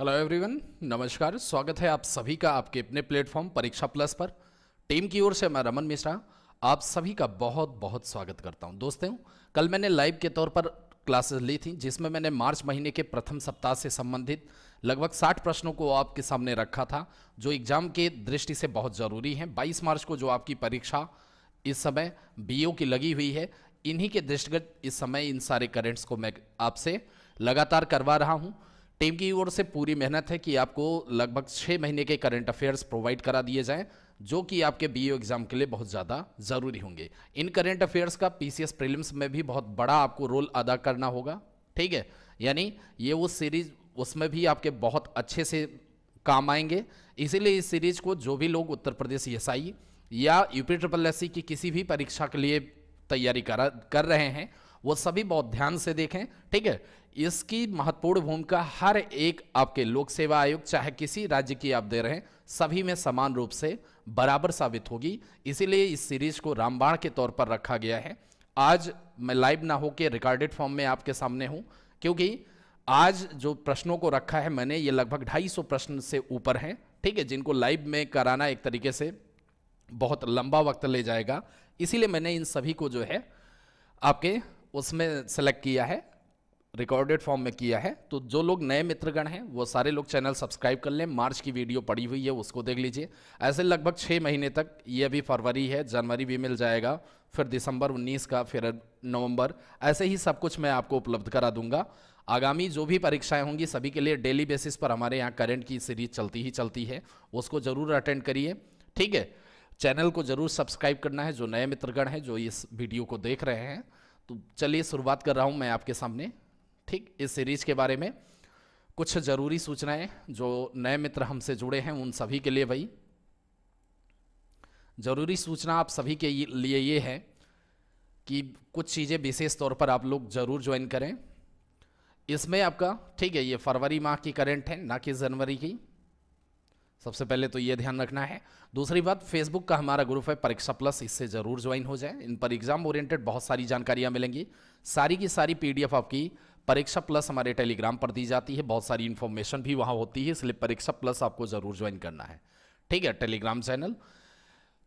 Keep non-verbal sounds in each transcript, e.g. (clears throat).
Hello everyone नमस्कार स्वागत है आप सभी का आपके अपने प्लेटफॉर्म परीक्षा प्लस पर टीम की ओर से मैं रमन मिश्रा आप सभी का बहुत बहुत स्वागत करता हूं दोस्तों कल मैंने लाइव के तौर पर क्लासेस ली थी जिसमें मैंने मार्च महीने के प्रथम सप्ताह से संबंधित लगभग 60 प्रश्नों को आपके सामने रखा था जो एग्जाम के दृष्टि से बहुत ज़रूरी हैं बाईस मार्च को जो आपकी परीक्षा इस समय बी की लगी हुई है इन्हीं के दृष्टिगत इस समय इन सारे करेंट्स को मैं आपसे लगातार करवा रहा हूँ टीम की ओर से पूरी मेहनत है कि आपको लगभग छः महीने के करंट अफेयर्स प्रोवाइड करा दिए जाएं जो कि आपके बी एग्ज़ाम के लिए बहुत ज़्यादा ज़रूरी होंगे इन करंट अफेयर्स का पी सी प्रीलिम्स में भी बहुत बड़ा आपको रोल अदा करना होगा ठीक है यानी ये वो सीरीज उसमें भी आपके बहुत अच्छे से काम आएंगे इसीलिए इस सीरीज को जो भी लोग Uttar Pradesh S I e या यूपी ट्रिपल एस की किसी भी परीक्षा के लिए तैयारी करा कर रहे हैं वो सभी बहुत ध्यान से देखें ठीक है इसकी महत्वपूर्ण भूमिका हर एक आपके लोक सेवा आयोग चाहे किसी राज्य की आप दे रहे हैं सभी में समान रूप से बराबर साबित होगी इसीलिए इस सीरीज को रामबाण के तौर पर रखा गया है आज मैं लाइव ना होकर रिकॉर्डेड फॉर्म में आपके सामने हूं क्योंकि आज जो प्रश्नों को रखा है मैंने ये लगभग ढाई सौ प्रश्न से ऊपर हैं ठीक है जिनको लाइव में कराना एक तरीके से बहुत लंबा वक्त ले जाएगा इसीलिए मैंने इन सभी को जो है आपके उसमें सेलेक्ट किया है रिकॉर्डेड फॉर्म में किया है तो जो लोग नए मित्रगण हैं वो सारे लोग चैनल सब्सक्राइब कर लें मार्च की वीडियो पड़ी हुई है उसको देख लीजिए ऐसे लगभग छः महीने तक ये अभी फरवरी है जनवरी भी मिल जाएगा फिर दिसंबर 19 का फिर नवंबर ऐसे ही सब कुछ मैं आपको उपलब्ध करा दूंगा आगामी जो भी परीक्षाएं होंगी सभी के लिए डेली बेसिस पर हमारे यहाँ करेंट की सीरीज चलती ही चलती है उसको ज़रूर अटेंड करिए ठीक है चैनल को ज़रूर सब्सक्राइब करना है जो नए मित्रगण हैं जो इस वीडियो को देख रहे हैं तो चलिए शुरुआत कर रहा हूँ मैं आपके सामने ठीक इस सीरीज के बारे में कुछ ज़रूरी सूचनाएं जो नए मित्र हमसे जुड़े हैं उन सभी के लिए भाई ज़रूरी सूचना आप सभी के लिए ये है कि कुछ चीज़ें विशेष तौर पर आप लोग ज़रूर ज्वाइन करें इसमें आपका ठीक है ये फरवरी माह की करंट है ना कि जनवरी की सबसे पहले तो ये ध्यान रखना है दूसरी बात फेसबुक का हमारा ग्रुप है परीक्षा प्लस इससे ज़रूर ज्वाइन हो जाए इन पर एग्ज़ाम ओरिएंटेड बहुत सारी जानकारियाँ मिलेंगी सारी की सारी पीडीएफ आपकी परीक्षा प्लस हमारे टेलीग्राम पर दी जाती है बहुत सारी इन्फॉर्मेशन भी वहाँ होती है इसलिए परीक्षा प्लस आपको ज़रूर ज्वाइन करना है ठीक है टेलीग्राम चैनल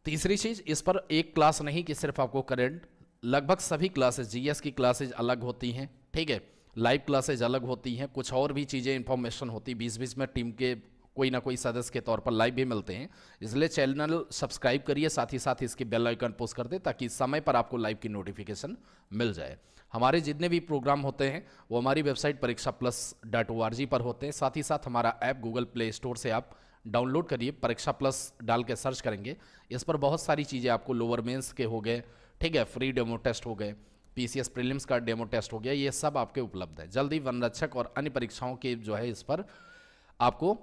तीसरी चीज़ इस पर एक क्लास नहीं कि सिर्फ आपको करेंट लगभग सभी क्लासेज जी की क्लासेज अलग होती हैं ठीक है लाइव क्लासेज अलग होती हैं कुछ और भी चीज़ें इन्फॉर्मेशन होती बीच बीच में टीम के कोई ना कोई सदस्य के तौर पर लाइव भी मिलते हैं इसलिए चैनल सब्सक्राइब करिए साथ ही साथ इसकी बेल आइकन पोस्ट कर दें ताकि समय पर आपको लाइव की नोटिफिकेशन मिल जाए हमारे जितने भी प्रोग्राम होते हैं वो हमारी website Pariksha plus dot O R G पर होते हैं साथ ही साथ हमारा ऐप गूगल प्ले स्टोर से आप डाउनलोड करिए परीक्षा प्लस डाल के सर्च करेंगे इस पर बहुत सारी चीज़ें आपको लोअर मेंस के हो गए ठीक है फ्री डेमो टेस्ट हो गए पी सी एस प्रिलिम्स का डेमो टेस्ट हो गया ये सब आपके उपलब्ध है जल्दी वनरक्षक और अन्य परीक्षाओं के जो है इस पर आपको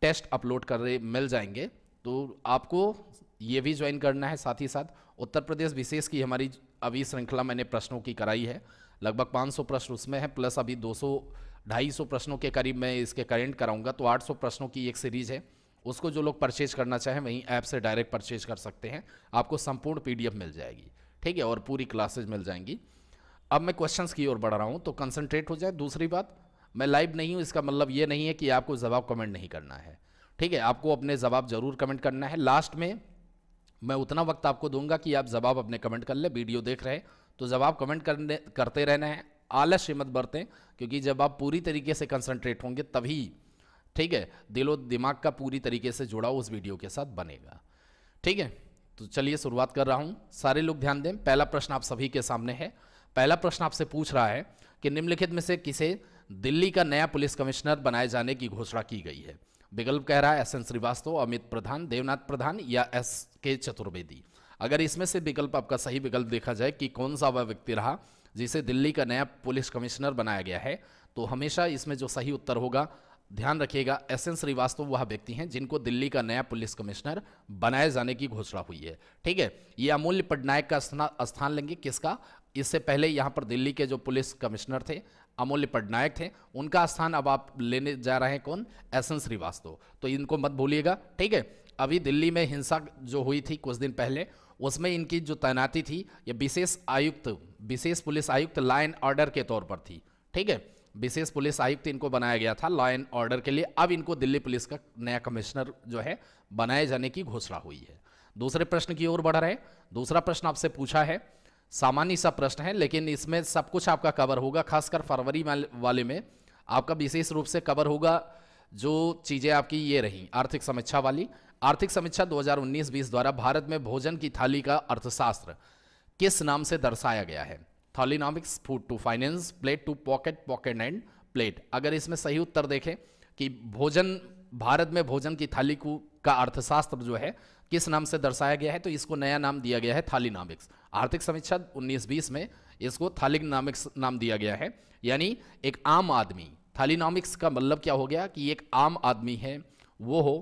टेस्ट अपलोड कर रहे मिल जाएंगे तो आपको ये भी ज्वाइन करना है साथ ही साथ उत्तर प्रदेश विशेष की हमारी अभी श्रृंखला मैंने प्रश्नों की कराई है लगभग 500 प्रश्न उसमें है प्लस अभी 200 250 प्रश्नों के करीब मैं इसके करेंट कराऊंगा तो 800 प्रश्नों की एक सीरीज है उसको जो लोग परचेज करना चाहें वहीं ऐप से डायरेक्ट परचेज कर सकते हैं आपको संपूर्ण पी मिल जाएगी ठीक है और पूरी क्लासेज मिल जाएंगी अब मैं क्वेश्चन की ओर बढ़ रहा हूँ तो कंसनट्रेट हो जाए दूसरी बात मैं लाइव नहीं हूँ इसका मतलब ये नहीं है कि आपको जवाब कमेंट नहीं करना है ठीक है आपको अपने जवाब जरूर कमेंट करना है लास्ट में मैं उतना वक्त आपको दूंगा कि आप जवाब अपने कमेंट कर ले वीडियो देख रहे तो जवाब कमेंट करने करते रहना है आलस्य मत बरतें क्योंकि जब आप पूरी तरीके से कंसंट्रेट होंगे तभी ठीक है दिलो दिमाग का पूरी तरीके से जुड़ा उस वीडियो के साथ बनेगा ठीक है तो चलिए शुरुआत कर रहा हूँ सारे लोग ध्यान दें पहला प्रश्न आप सभी के सामने है पहला प्रश्न आपसे पूछ रहा है कि निम्नलिखित में से किसे दिल्ली का नया पुलिस कमिश्नर बनाए जाने की घोषणा की गई है विकल्प कह रहा है एस एन श्रीवास्तव अमित प्रधान देवनाथ प्रधान या एस के चतुर्वेदी अगर इसमें से विकल्प आपका सही विकल्प देखा जाए कि कौन सा वह व्यक्ति रहा जिसे दिल्ली का नया पुलिस कमिश्नर बनाया गया है तो हमेशा इसमें जो सही उत्तर होगा ध्यान रखिएगा एस एन श्रीवास्तव वह व्यक्ति हैं जिनको दिल्ली का नया पुलिस कमिश्नर बनाए जाने की घोषणा हुई है ठीक है ये अमूल्य पटनायक का स्थान लेंगे किसका इससे पहले यहाँ पर दिल्ली के जो पुलिस कमिश्नर थे अमूल्य पटनायक थे उनका स्थान अब आप लेने जा रहे हैं कौन एस एन श्रीवास्तव तो इनको मत भूलिएगा ठीक है अभी दिल्ली में हिंसा जो हुई थी कुछ दिन पहले उसमें इनकी जो तैनाती थी ये विशेष आयुक्त विशेष पुलिस आयुक्त लॉ एंड ऑर्डर के तौर पर थी ठीक है विशेष पुलिस आयुक्त इनको बनाया गया था लॉ एंड ऑर्डर के लिए अब इनको दिल्ली पुलिस का नया कमिश्नर जो है बनाए जाने की घोषणा हुई है दूसरे प्रश्न की ओर बढ़ रहे दूसरा प्रश्न आपसे पूछा है सामान्य सा प्रश्न है लेकिन इसमें सब कुछ आपका कवर होगा खासकर फरवरी वाले में आपका विशेष रूप से कवर होगा जो चीज़ें आपकी ये रही आर्थिक समीक्षा वाली आर्थिक समीक्षा 2019-20 द्वारा भारत में भोजन की थाली का अर्थशास्त्र किस नाम से दर्शाया गया है thalinomics food to finance plate to pocket pocket and plate अगर इसमें सही उत्तर देखें कि भोजन भारत में भोजन की थाली को का अर्थशास्त्र जो है किस नाम से दर्शाया गया है तो इसको नया नाम दिया गया है थालीनामिक्स आर्थिक समीक्षा 1920 में इसको थालीनामिक्स नाम दिया गया है यानी एक आम आदमी थालीनामिक्स का मतलब क्या हो गया कि एक आम आदमी है वो हो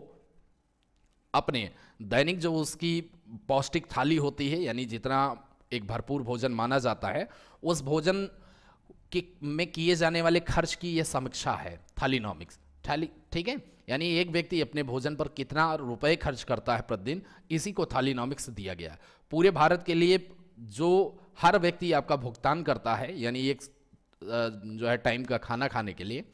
अपने दैनिक जो उसकी पौष्टिक थाली होती है यानी जितना एक भरपूर भोजन माना जाता है उस भोजन के में किए जाने वाले खर्च की यह समीक्षा है थालीनॉमिक्स थाली ठीक है यानी एक व्यक्ति अपने भोजन पर कितना रुपए खर्च करता है प्रतिदिन इसी को थालीनॉमिक्स दिया गया है पूरे भारत के लिए जो हर व्यक्ति आपका भुगतान करता है यानी एक जो है टाइम का खाना खाने के लिए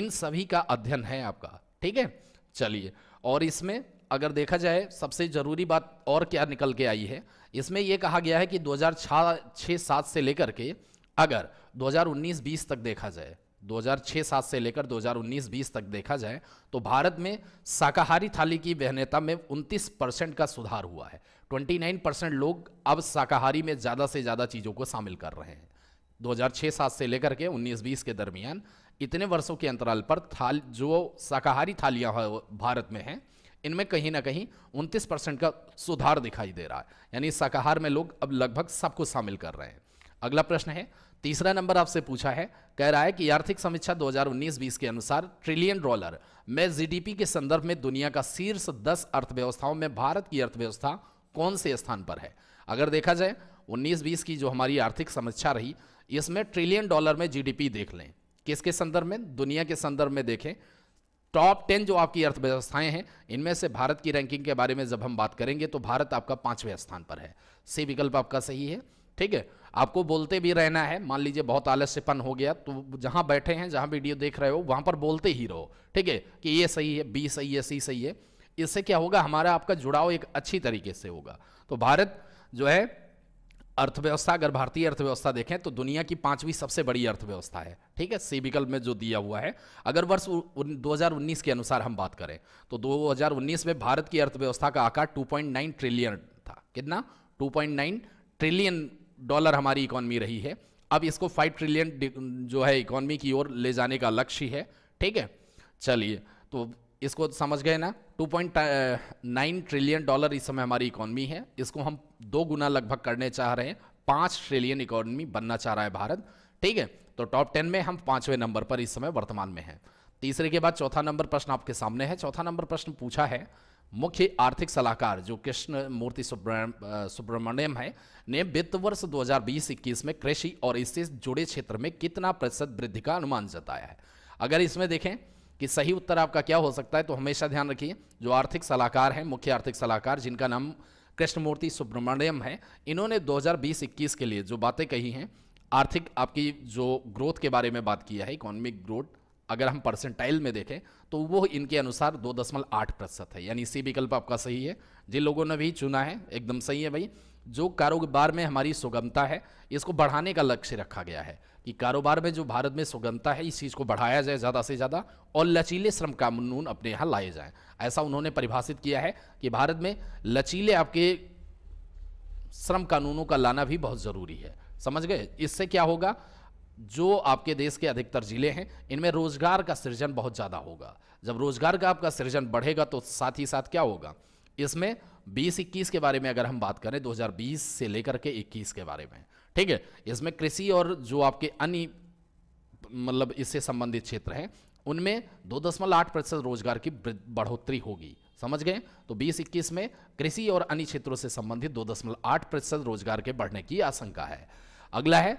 इन सभी का अध्ययन है आपका ठीक है चलिए और इसमें अगर देखा जाए सबसे ज़रूरी बात और क्या निकल के आई है इसमें यह कहा गया है कि दो हज़ार से लेकर के अगर 2019-20 तक देखा जाए 2006 हजार से लेकर 2019-20 तक देखा जाए तो भारत में शाकाहारी थाली की वहनीयता में 29 परसेंट का सुधार हुआ है 29 परसेंट लोग अब शाकाहारी में ज़्यादा से ज़्यादा चीज़ों को शामिल कर रहे हैं 2006-7 से लेकर के 19-20 के दरमियान इतने वर्षों के अंतराल पर थाल जो शाकाहारी थालियाँ भारत में हैं इनमें कहीं ना कहीं उनतीस परसेंट का सुधार दिखाई दे रहा है यानी शाकाहार में लोग अब लगभग सबको शामिल कर रहे हैं अगला प्रश्न है तीसरा नंबर आपसे पूछा है कह रहा है कि आर्थिक समीक्षा 2019-20 के अनुसार ट्रिलियन डॉलर में जीडीपी के संदर्भ में दुनिया का शीर्ष दस अर्थव्यवस्थाओं में भारत की अर्थव्यवस्था कौन से स्थान पर है अगर देखा जाए 19-20 की जो हमारी आर्थिक समीक्षा रही इसमें ट्रिलियन डॉलर में जीडीपी देख लें किसके संदर्भ में दुनिया के संदर्भ में देखें टॉप टेन जो आपकी अर्थव्यवस्थाएं हैं इनमें से भारत की रैंकिंग के बारे में जब हम बात करेंगे तो भारत आपका पांचवें स्थान पर है सी विकल्प आपका सही है ठीक है आपको बोलते भी रहना है मान लीजिए बहुत आलस्यपन हो गया तो जहां बैठे हैं जहां वीडियो देख रहे हो वहां पर बोलते ही रहो ठीक है कि ये सही है बी सही है सी सही है इससे क्या होगा हमारा आपका जुड़ाव एक अच्छी तरीके से होगा तो भारत जो है अर्थव्यवस्था अगर भारतीय अर्थव्यवस्था देखें तो दुनिया की पांचवी सबसे बड़ी अर्थव्यवस्था है ठीक है सी विकल्प में जो दिया हुआ है अगर वर्ष 2019 के अनुसार हम बात करें तो 2019 में भारत की अर्थव्यवस्था का आकार 2.9 ट्रिलियन था कितना 2.9 ट्रिलियन डॉलर हमारी इकोनॉमी रही है अब इसको फाइव ट्रिलियन जो है इकोनॉमी की ओर ले जाने का लक्ष्य है ठीक है चलिए तो इसको समझ गए ना 2.9 ट्रिलियन डॉलर इस समय हमारी इकोनॉमी है इसको हम दो गुना लगभग करने चाह रहे हैं पाँच ट्रिलियन इकोनॉमी बनना चाह रहा है भारत ठीक है तो टॉप टेन में हम पाँचवें नंबर पर इस समय वर्तमान में हैं तीसरे के बाद चौथा नंबर प्रश्न आपके सामने है चौथा नंबर प्रश्न पूछा है मुख्य आर्थिक सलाहकार जो कृष्ण मूर्ति सुब्रमण्यम है ने वित्त वर्ष 2020-21 में कृषि और इससे जुड़े क्षेत्र में कितना प्रतिशत वृद्धि का अनुमान जताया है अगर इसमें देखें कि सही उत्तर आपका क्या हो सकता है तो हमेशा ध्यान रखिए जो आर्थिक सलाहकार हैं मुख्य आर्थिक सलाहकार जिनका नाम कृष्णमूर्ति सुब्रमण्यम है इन्होंने 2020-21 के लिए जो बातें कही हैं आर्थिक आपकी जो ग्रोथ के बारे में बात की है इकोनॉमिक ग्रोथ अगर हम परसेंटाइल में देखें तो वो इनके अनुसार दो दशमलव आठ प्रतिशत है यानी इसी विकल्प आपका सही है जिन लोगों ने भी चुना है एकदम सही है भाई जो कारोबार में हमारी सुगमता है इसको बढ़ाने का लक्ष्य रखा गया है कि कारोबार में जो भारत में सुगमता है इस चीज़ को बढ़ाया जाए ज़्यादा से ज़्यादा और लचीले श्रम कानून अपने यहाँ लाए जाए ऐसा उन्होंने परिभाषित किया है कि भारत में लचीले आपके श्रम कानूनों का लाना भी बहुत ज़रूरी है समझ गए इससे क्या होगा जो आपके देश के अधिकतर जिले हैं इनमें रोजगार का सृजन बहुत ज़्यादा होगा जब रोजगार का आपका सृजन बढ़ेगा तो साथ ही साथ क्या होगा इसमें बीस इक्कीस के बारे में अगर हम बात करें 2020 से लेकर के 21 के बारे में ठीक है इसमें कृषि और जो आपके अन्य मतलब इससे संबंधित क्षेत्र हैं उनमें दो दशमलव आठ प्रतिशत रोजगार की बढ़ोतरी होगी समझ गए तो बीस इक्कीस में कृषि और अन्य क्षेत्रों से संबंधित दो दशमलव आठ प्रतिशत रोजगार के बढ़ने की आशंका है अगला है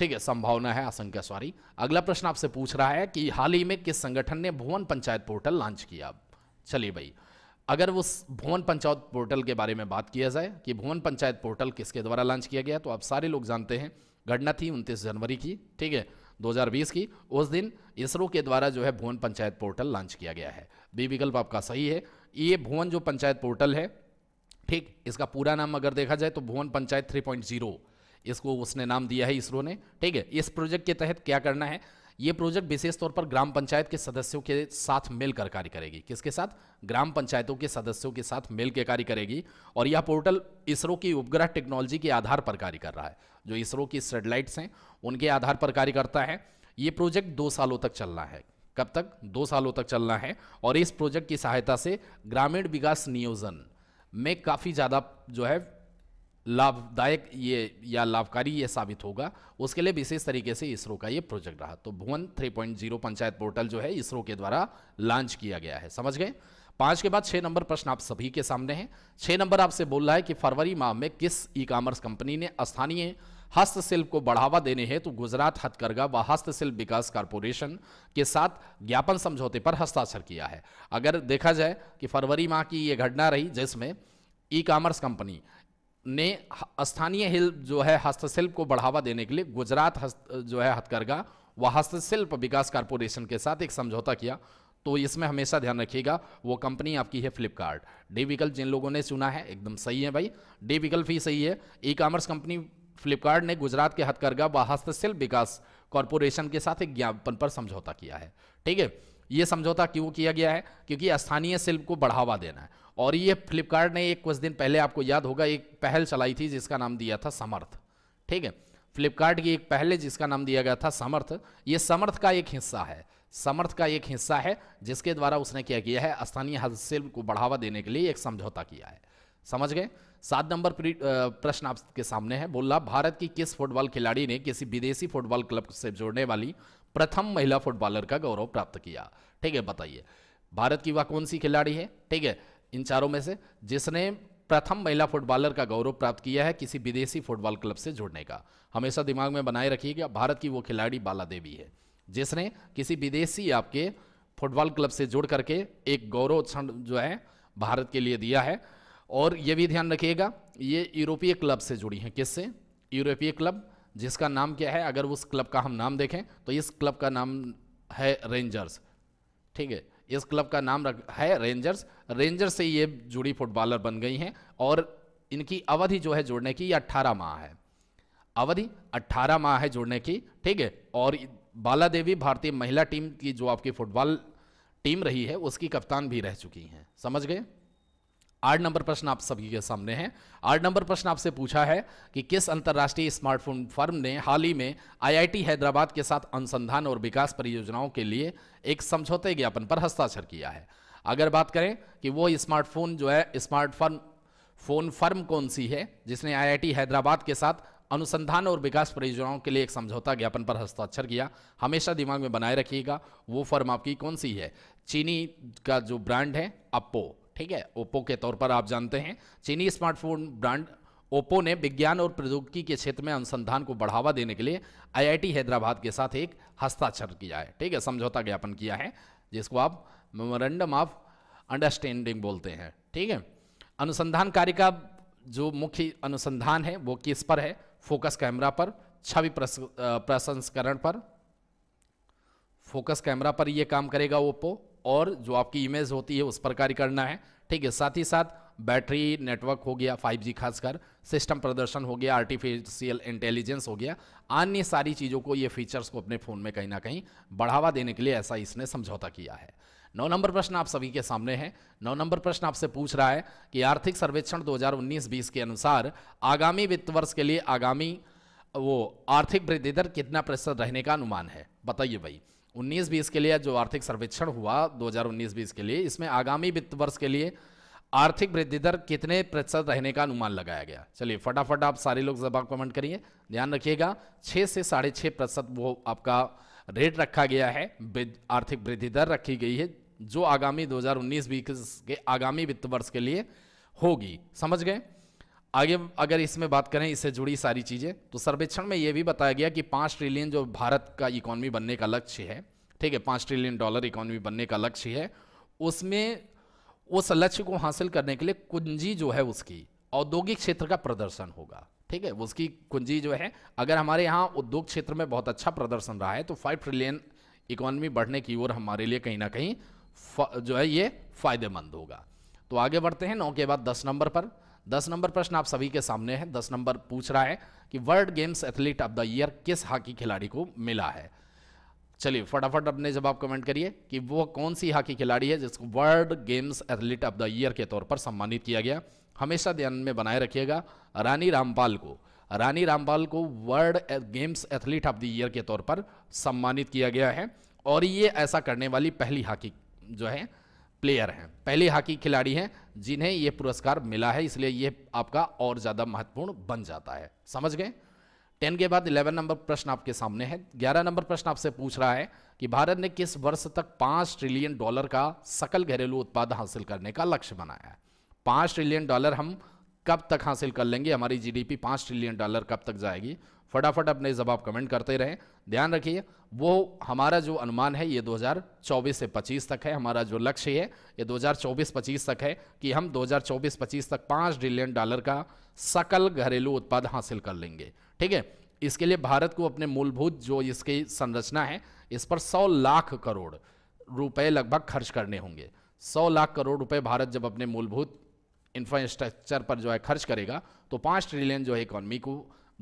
ठीक है संभावना है आशंका सॉरी अगला प्रश्न आपसे पूछ रहा है कि हाल ही में किस संगठन ने भुवन पंचायत पोर्टल लॉन्च किया चलिए भाई अगर उस भुवन पंचायत पोर्टल के बारे में बात किया जाए कि भुवन पंचायत पोर्टल किसके द्वारा लॉन्च किया गया तो आप सारे लोग जानते हैं घटना थी उनतीस जनवरी की ठीक है 2020 की उस दिन इसरो के द्वारा जो है भुवन पंचायत पोर्टल लॉन्च किया गया है बी विकल्प आपका सही है ये भुवन जो पंचायत पोर्टल है ठीक इसका पूरा नाम अगर देखा जाए तो भुवन पंचायत 3.0 इसको उसने नाम दिया है इसरो ने ठीक है इस प्रोजेक्ट के तहत क्या करना है ये प्रोजेक्ट विशेष तौर पर ग्राम पंचायत के सदस्यों के साथ मिलकर कार्य करेगी किसके साथ ग्राम पंचायतों के सदस्यों के साथ मिलकर कार्य करेगी और यह पोर्टल इसरो की उपग्रह टेक्नोलॉजी के आधार पर कार्य कर रहा है जो इसरो की सेटेलाइट्स हैं उनके आधार पर कार्य करता है ये प्रोजेक्ट दो सालों तक चलना है कब तक दो सालों तक चलना है और इस प्रोजेक्ट की सहायता से ग्रामीण विकास नियोजन में काफ़ी ज़्यादा जो है लाभदायक ये या लाभकारी ये साबित होगा उसके लिए विशेष तरीके से इसरो का ये प्रोजेक्ट रहा तो भुवन 3.0 पंचायत पोर्टल जो है इसरो के द्वारा लॉन्च किया गया है समझ गए पांच के बाद छह नंबर प्रश्न आप सभी के सामने हैं छह नंबर आपसे बोल रहा है कि फरवरी माह में किस ई कॉमर्स कंपनी ने स्थानीय हस्तशिल्प को बढ़ावा देने हैं तो गुजरात हथकरघा व हस्तशिल्प विकास कारपोरेशन के साथ ज्ञापन समझौते पर हस्ताक्षर किया है अगर देखा जाए कि फरवरी माह की ये घटना रही जिसमें ई कॉमर्स कंपनी ने स्थानीय हिल जो है हस्तशिल्प को बढ़ावा देने के लिए गुजरात हस्त जो है हथकरघा व हस्तशिल्प विकास कारपोरेशन के साथ एक समझौता किया तो इसमें हमेशा ध्यान रखिएगा वो कंपनी आपकी है फ्लिपकार्ट डी विकल्प जिन लोगों ने सुना है एकदम सही है भाई डी विकल्प ही सही है ई कॉमर्स कंपनी फ्लिपकार्ट ने गुजरात के हथकरघा व हस्तशिल्प विकास कॉरपोरेशन के साथ एक ज्ञापन पर समझौता किया है ठीक है ये समझौता क्यों किया गया है क्योंकि स्थानीय शिल्प को बढ़ावा देना है और ये फ्लिपकार्ट ने एक कुछ दिन पहले आपको याद होगा एक पहल चलाई थी जिसका नाम दिया था समर्थ ठीक है फ्लिपकार्ट की एक पहले जिसका नाम दिया गया था समर्थ ये समर्थ का एक हिस्सा है समर्थ का एक हिस्सा है जिसके द्वारा उसने क्या किया है स्थानीय हस्तशिल्प को बढ़ावा देने के लिए एक समझौता किया है समझ गए सात नंबर प्रश्न आपके सामने है बोला भारत की किस फुटबॉल खिलाड़ी ने किसी विदेशी फुटबॉल क्लब से जोड़ने वाली प्रथम महिला फुटबॉलर का गौरव प्राप्त किया ठीक है बताइए भारत की वह कौन सी खिलाड़ी है ठीक है इन चारों में से जिसने प्रथम महिला फुटबॉलर का गौरव प्राप्त किया है किसी विदेशी फुटबॉल क्लब से जुड़ने का हमेशा दिमाग में बनाए रखिएगा भारत की वो खिलाड़ी बाला देवी है जिसने किसी विदेशी आपके फुटबॉल क्लब से जुड़ करके एक गौरव क्षण जो है भारत के लिए दिया है और ये भी ध्यान रखिएगा ये यूरोपीय क्लब से जुड़ी हैं किससे यूरोपीय क्लब जिसका नाम क्या है अगर उस क्लब का हम नाम देखें तो इस क्लब का नाम है रेंजर्स ठीक है इस क्लब का नाम रख है रेंजर्स रेंजर्स से ये जुड़ी फुटबॉलर बन गई हैं और इनकी अवधि जो है जुड़ने की ये अट्ठारह माह है अवधि अट्ठारह माह है जुड़ने की ठीक है और बाला देवी भारतीय महिला टीम की जो आपकी फुटबॉल टीम रही है उसकी कप्तान भी रह चुकी हैं समझ गए आठ नंबर प्रश्न आप सभी के सामने है आठ नंबर प्रश्न आपसे पूछा है कि किस अंतर्राष्ट्रीय स्मार्टफोन फर्म ने हाल ही में आईआईटी हैदराबाद के साथ अनुसंधान और विकास परियोजनाओं के लिए एक समझौते ज्ञापन पर हस्ताक्षर किया है अगर बात करें कि वो स्मार्टफोन जो है स्मार्ट फर्म फोन फर्म कौन सी है जिसने आई हैदराबाद के साथ अनुसंधान और विकास परियोजनाओं के लिए एक समझौता ज्ञापन पर हस्ताक्षर किया हमेशा दिमाग में बनाए रखिएगा वो फर्म आपकी कौन सी है चीनी का जो ब्रांड है अप्पो ठीक है ओप्पो के तौर पर आप जानते हैं चीनी स्मार्टफोन ब्रांड ओप्पो ने विज्ञान और प्रौद्योगिकी के क्षेत्र में अनुसंधान को बढ़ावा देने के लिए आईआईटी हैदराबाद के साथ एक हस्ताक्षर किया है ठीक है समझौता ज्ञापन किया है जिसको आप मेमोरेंडम ऑफ अंडरस्टैंडिंग बोलते हैं ठीक है अनुसंधान कार्य का जो मुख्य अनुसंधान है वो किस पर है फोकस कैमरा पर छवि प्रसंस्करण पर फोकस कैमरा पर यह काम करेगा ओप्पो और जो आपकी इमेज होती है उस पर कार्य करना है ठीक है साथ ही साथ बैटरी नेटवर्क हो गया 5G खासकर सिस्टम प्रदर्शन हो गया आर्टिफिशियल इंटेलिजेंस हो गया अन्य सारी चीज़ों को ये फीचर्स को अपने फ़ोन में कहीं ना कहीं बढ़ावा देने के लिए ऐसा इसने समझौता किया है नौ नंबर प्रश्न आप सभी के सामने है नौ नंबर प्रश्न आपसे पूछ रहा है कि आर्थिक सर्वेक्षण 2019-20 के अनुसार आगामी वित्त वर्ष के लिए आगामी वो आर्थिक वृद्धि दर कितना प्रतिशत रहने का अनुमान है बताइए भाई उन्नीस बीस के लिए जो आर्थिक सर्वेक्षण हुआ 2019-20 के लिए इसमें आगामी वित्त वर्ष के लिए आर्थिक वृद्धि दर कितने प्रतिशत रहने का अनुमान लगाया गया चलिए फटाफट आप सारे लोग जब कमेंट करिए ध्यान रखिएगा छः से साढ़े छः प्रतिशत वो आपका रेट रखा गया है आर्थिक वृद्धि दर रखी गई है जो आगामी 2019 हजार के आगामी वित्त वर्ष के लिए होगी समझ गए आगे अगर इसमें बात करें इससे जुड़ी सारी चीज़ें तो सर्वेक्षण में यह भी बताया गया कि पाँच ट्रिलियन जो भारत का इकोनॉमी बनने का लक्ष्य है ठीक है पाँच ट्रिलियन डॉलर इकोनॉमी बनने का लक्ष्य है उसमें उस लक्ष्य को हासिल करने के लिए कुंजी जो है उसकी औद्योगिक क्षेत्र का प्रदर्शन होगा ठीक है उसकी कुंजी जो है अगर हमारे यहाँ उद्योग क्षेत्र में बहुत अच्छा प्रदर्शन रहा है तो फाइव ट्रिलियन इकोनॉमी बढ़ने की ओर हमारे लिए कहीं ना कहीं जो है ये फायदेमंद होगा तो आगे बढ़ते हैं नौ के बाद दस नंबर पर दस नंबर प्रश्न आप सभी के सामने है दस नंबर पूछ रहा है कि world games athlete of the year किस हॉकी खिलाड़ी को मिला है चलिए फटाफट अपने जवाब कमेंट करिए कि वो कौन सी हॉकी खिलाड़ी है जिसको world games athlete of the year के तौर पर सम्मानित किया गया हमेशा ध्यान में बनाए रखिएगा रानी रामपाल को रानी रामपाल को world games athlete of the year के तौर पर सम्मानित किया गया है और ये ऐसा करने वाली पहली हॉकी जो है प्लेयर हैं पहले हॉकी खिलाड़ी हैं जिन्हें यह पुरस्कार मिला है इसलिए यह आपका और ज़्यादा महत्वपूर्ण बन जाता है समझ गए टेन के बाद इलेवन नंबर प्रश्न आपके सामने है ग्यारह नंबर प्रश्न आपसे पूछ रहा है कि भारत ने किस वर्ष तक पांच ट्रिलियन डॉलर का सकल घरेलू उत्पाद हासिल करने का लक्ष्य बनाया है पांच ट्रिलियन डॉलर हम कब तक हासिल कर लेंगे हमारी जीडीपी डी ट्रिलियन डॉलर कब तक जाएगी फटाफट अपने जवाब कमेंट करते रहें ध्यान रखिए वो हमारा जो अनुमान है ये 2024 से 25 तक है हमारा जो लक्ष्य है ये 2024-25 तक है कि हम 2024-25 तक पाँच ट्रिलियन डॉलर का सकल घरेलू उत्पाद हासिल कर लेंगे ठीक है इसके लिए भारत को अपने मूलभूत जो इसकी संरचना है इस पर सौ लाख करोड़ रुपए लगभग खर्च करने होंगे सौ लाख करोड़ रुपए भारत जब अपने मूलभूत इंफ्रास्ट्रक्चर पर जो है खर्च करेगा तो पाँच ट्रिलियन जो है इकोनॉमी को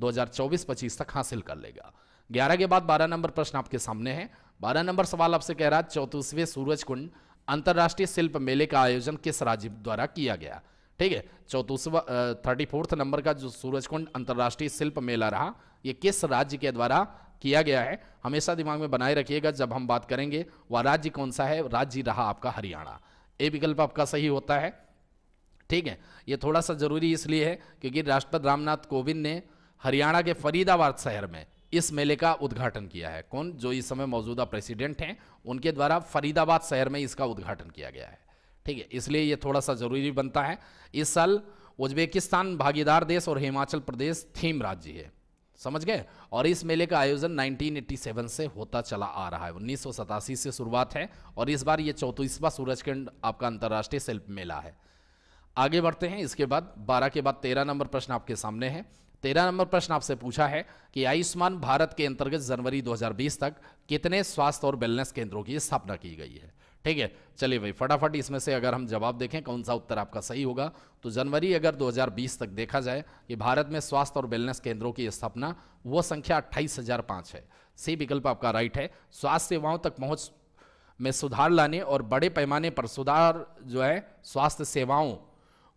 2024-25 तक हासिल कर लेगा ग्यारह के बाद बारह नंबर प्रश्न आपके सामने है बारह नंबर सवाल आपसे कह रहा है चौतीसवें सूरज कुंड अंतर्राष्ट्रीय शिल्प मेले का आयोजन किस राज्य द्वारा किया गया ठीक है चौतीसवा थर्टी फोर्थ नंबर का जो सूरज कुंड अंतर्राष्ट्रीय शिल्प मेला रहा ये किस राज्य के द्वारा किया गया है हमेशा दिमाग में बनाए रखिएगा जब हम बात करेंगे वह राज्य कौन सा है राज्य रहा आपका हरियाणा ए विकल्प आपका सही होता है ठीक है ये थोड़ा सा ज़रूरी इसलिए है क्योंकि राष्ट्रपति रामनाथ कोविंद ने हरियाणा के फरीदाबाद शहर में इस मेले का उद्घाटन किया है कौन जो इस समय मौजूदा प्रेसिडेंट हैं उनके द्वारा फरीदाबाद शहर में इसका उद्घाटन किया गया है ठीक है इसलिए ये थोड़ा सा ज़रूरी बनता है इस साल उज्बेकिस्तान भागीदार देश और हिमाचल प्रदेश थीम राज्य है समझ गए और इस मेले का आयोजन 1987 से होता चला आ रहा है उन्नीस से शुरुआत है और इस बार ये चौतीसवा सूरजखंड आपका अंतर्राष्ट्रीय शिल्प मेला है आगे बढ़ते हैं इसके बाद बारह के बाद तेरह नंबर प्रश्न आपके सामने है तेरह नंबर प्रश्न आपसे पूछा है कि आयुष्मान भारत के अंतर्गत जनवरी 2020 तक कितने स्वास्थ्य और वेलनेस केंद्रों की स्थापना की गई है ठीक है चलिए भाई फटाफट इसमें से अगर हम जवाब देखें कौन सा उत्तर आपका सही होगा तो जनवरी अगर 2020 तक देखा जाए कि भारत में स्वास्थ्य और वेलनेस केंद्रों की स्थापना वह संख्या अट्ठाईस है सही विकल्प आपका राइट है स्वास्थ्य सेवाओं तक पहुंच में सुधार लाने और बड़े पैमाने पर सुधार जो है स्वास्थ्य सेवाओं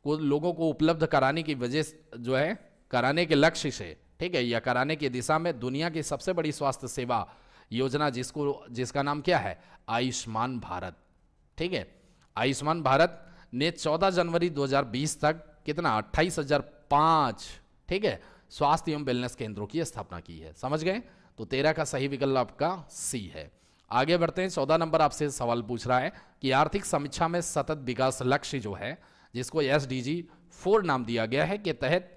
को लोगों को उपलब्ध कराने की वजह जो है कराने के लक्ष्य से ठीक है या कराने की दिशा में दुनिया की सबसे बड़ी स्वास्थ्य सेवा योजना जिसको जिसका नाम क्या है आयुष्मान भारत ठीक है आयुष्मान भारत ने 14 जनवरी 2020 तक कितना अट्ठाईस हजार ठीक है स्वास्थ्य एवं वेलनेस केंद्रों की स्थापना की है समझ गए तो तेरह का सही विकल्प आपका सी है आगे बढ़ते हैं चौदह नंबर आपसे सवाल पूछ रहा है कि आर्थिक समीक्षा में सतत विकास लक्ष्य जो है जिसको एस डी जी फोर नाम दिया गया है के तहत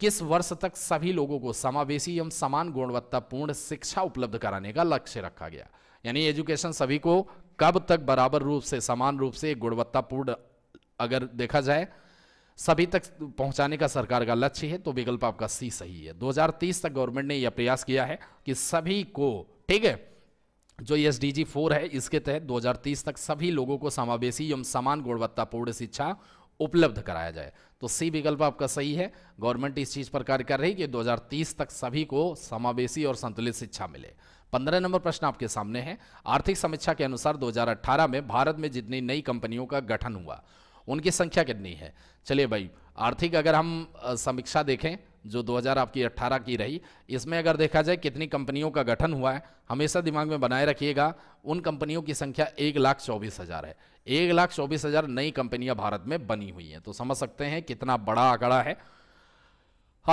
किस वर्ष तक सभी लोगों को समावेशी एवं समान गुणवत्तापूर्ण शिक्षा उपलब्ध कराने का लक्ष्य रखा गया यानी एजुकेशन सभी को कब तक बराबर रूप से समान रूप से गुणवत्तापूर्ण अगर देखा जाए सभी तक पहुंचाने का सरकार का लक्ष्य है तो विकल्प आपका सी सही है 2030 तक गवर्नमेंट ने यह प्रयास किया है कि सभी को ठीक है जो एस डी जी फोर है इसके तहत 2030 तक सभी लोगों को समावेशी एवं समान गुणवत्तापूर्ण शिक्षा उपलब्ध कराया जाए तो सी विकल्प आपका सही है गवर्नमेंट इस चीज़ पर कार्य कर रही है कि 2030 तक सभी को समावेशी और संतुलित शिक्षा मिले पंद्रह नंबर प्रश्न आपके सामने है आर्थिक समीक्षा के अनुसार 2018 में भारत में जितनी नई कंपनियों का गठन हुआ उनकी संख्या कितनी है चलिए भाई आर्थिक अगर हम समीक्षा देखें जो 2000 आपकी 18 की रही इसमें अगर देखा जाए कितनी कंपनियों का गठन हुआ है हमेशा दिमाग में बनाए रखिएगा उन कंपनियों की संख्या एक लाख चौबीस हज़ार है एक लाख चौबीस हज़ार नई कंपनियां भारत में बनी हुई हैं तो समझ सकते हैं कितना बड़ा आंकड़ा है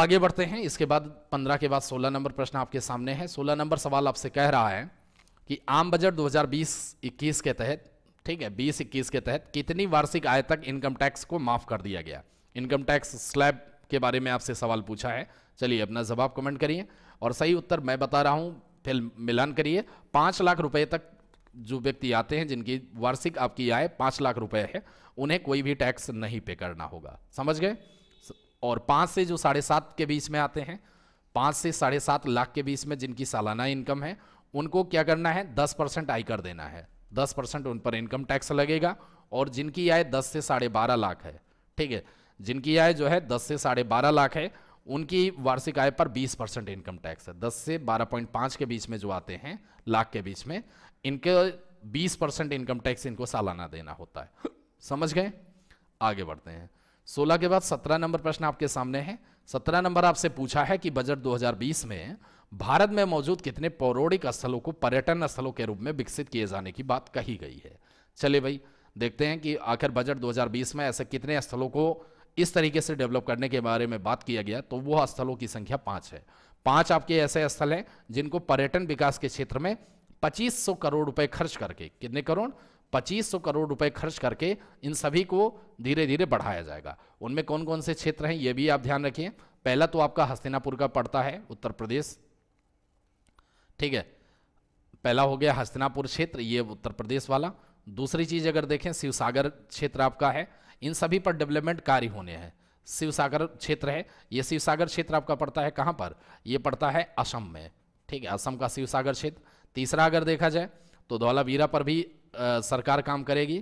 आगे बढ़ते हैं इसके बाद पंद्रह के बाद सोलह नंबर प्रश्न आपके सामने है सोलह नंबर सवाल आपसे कह रहा है कि आम बजट 2020-21 के तहत ठीक है बीस इक्कीस के तहत कितनी वार्षिक आय तक इनकम टैक्स को माफ कर दिया गया इनकम टैक्स स्लैब के बारे में आपसे सवाल पूछा है चलिए अपना जवाब कमेंट करिए और सही उत्तर मैं बता रहा हूँ फिर मिलान करिए पांच लाख रुपए तक जो व्यक्ति आते हैं जिनकी वार्षिक आपकी आय पांच लाख रुपए है उन्हें कोई भी टैक्स नहीं पे करना होगा समझ गए और पाँच से जो साढ़े सात के बीच में आते हैं पाँच से साढ़े सात लाख के बीच में जिनकी सालाना इनकम है उनको क्या करना है दस परसेंट आयकर देना है दस परसेंट उन पर इनकम टैक्स लगेगा और जिनकी आय दस से साढ़े बारह लाख है ठीक है जिनकी आय जो है दस से साढ़े बारह लाख है उनकी वार्षिक आय पर 20 परसेंट इनकम टैक्स है 10 से 12.5 के बीच में जो आते हैं लाख के बीच में इनके 20 परसेंट इनकम टैक्स इनको सालाना देना होता है समझ गए आगे बढ़ते हैं सोलह के बाद सत्रह नंबर प्रश्न आपके सामने है सत्रह नंबर आपसे पूछा है कि बजट दो में भारत में मौजूद कितने पौराणिक स्थलों को पर्यटन स्थलों के रूप में विकसित किए जाने की बात कही गई है चलिए भाई देखते हैं कि आखिर बजट 2020 में ऐसे कितने स्थलों को इस तरीके से डेवलप करने के बारे में बात किया गया तो वो स्थलों की संख्या पाँच है पाँच आपके ऐसे स्थल हैं जिनको पर्यटन विकास के क्षेत्र में पच्चीस करोड़ रुपए खर्च करके कितने करोड़ 2500 करोड़ रुपए खर्च करके इन सभी को धीरे धीरे बढ़ाया जाएगा उनमें कौन कौन से क्षेत्र हैं ये भी आप ध्यान रखिए पहला तो आपका हस्तिनापुर का पड़ता है उत्तर प्रदेश ठीक है पहला हो गया हस्तिनापुर क्षेत्र ये उत्तर प्रदेश वाला दूसरी चीज़ अगर देखें शिवसागर क्षेत्र आपका है इन सभी पर डेवलपमेंट कार्य होने हैं शिवसागर क्षेत्र है ये शिवसागर क्षेत्र आपका पड़ता है कहाँ पर ये पड़ता है असम में ठीक है असम का शिवसागर क्षेत्र तीसरा अगर देखा जाए तो धौलावीरा पर भी आ, सरकार काम करेगी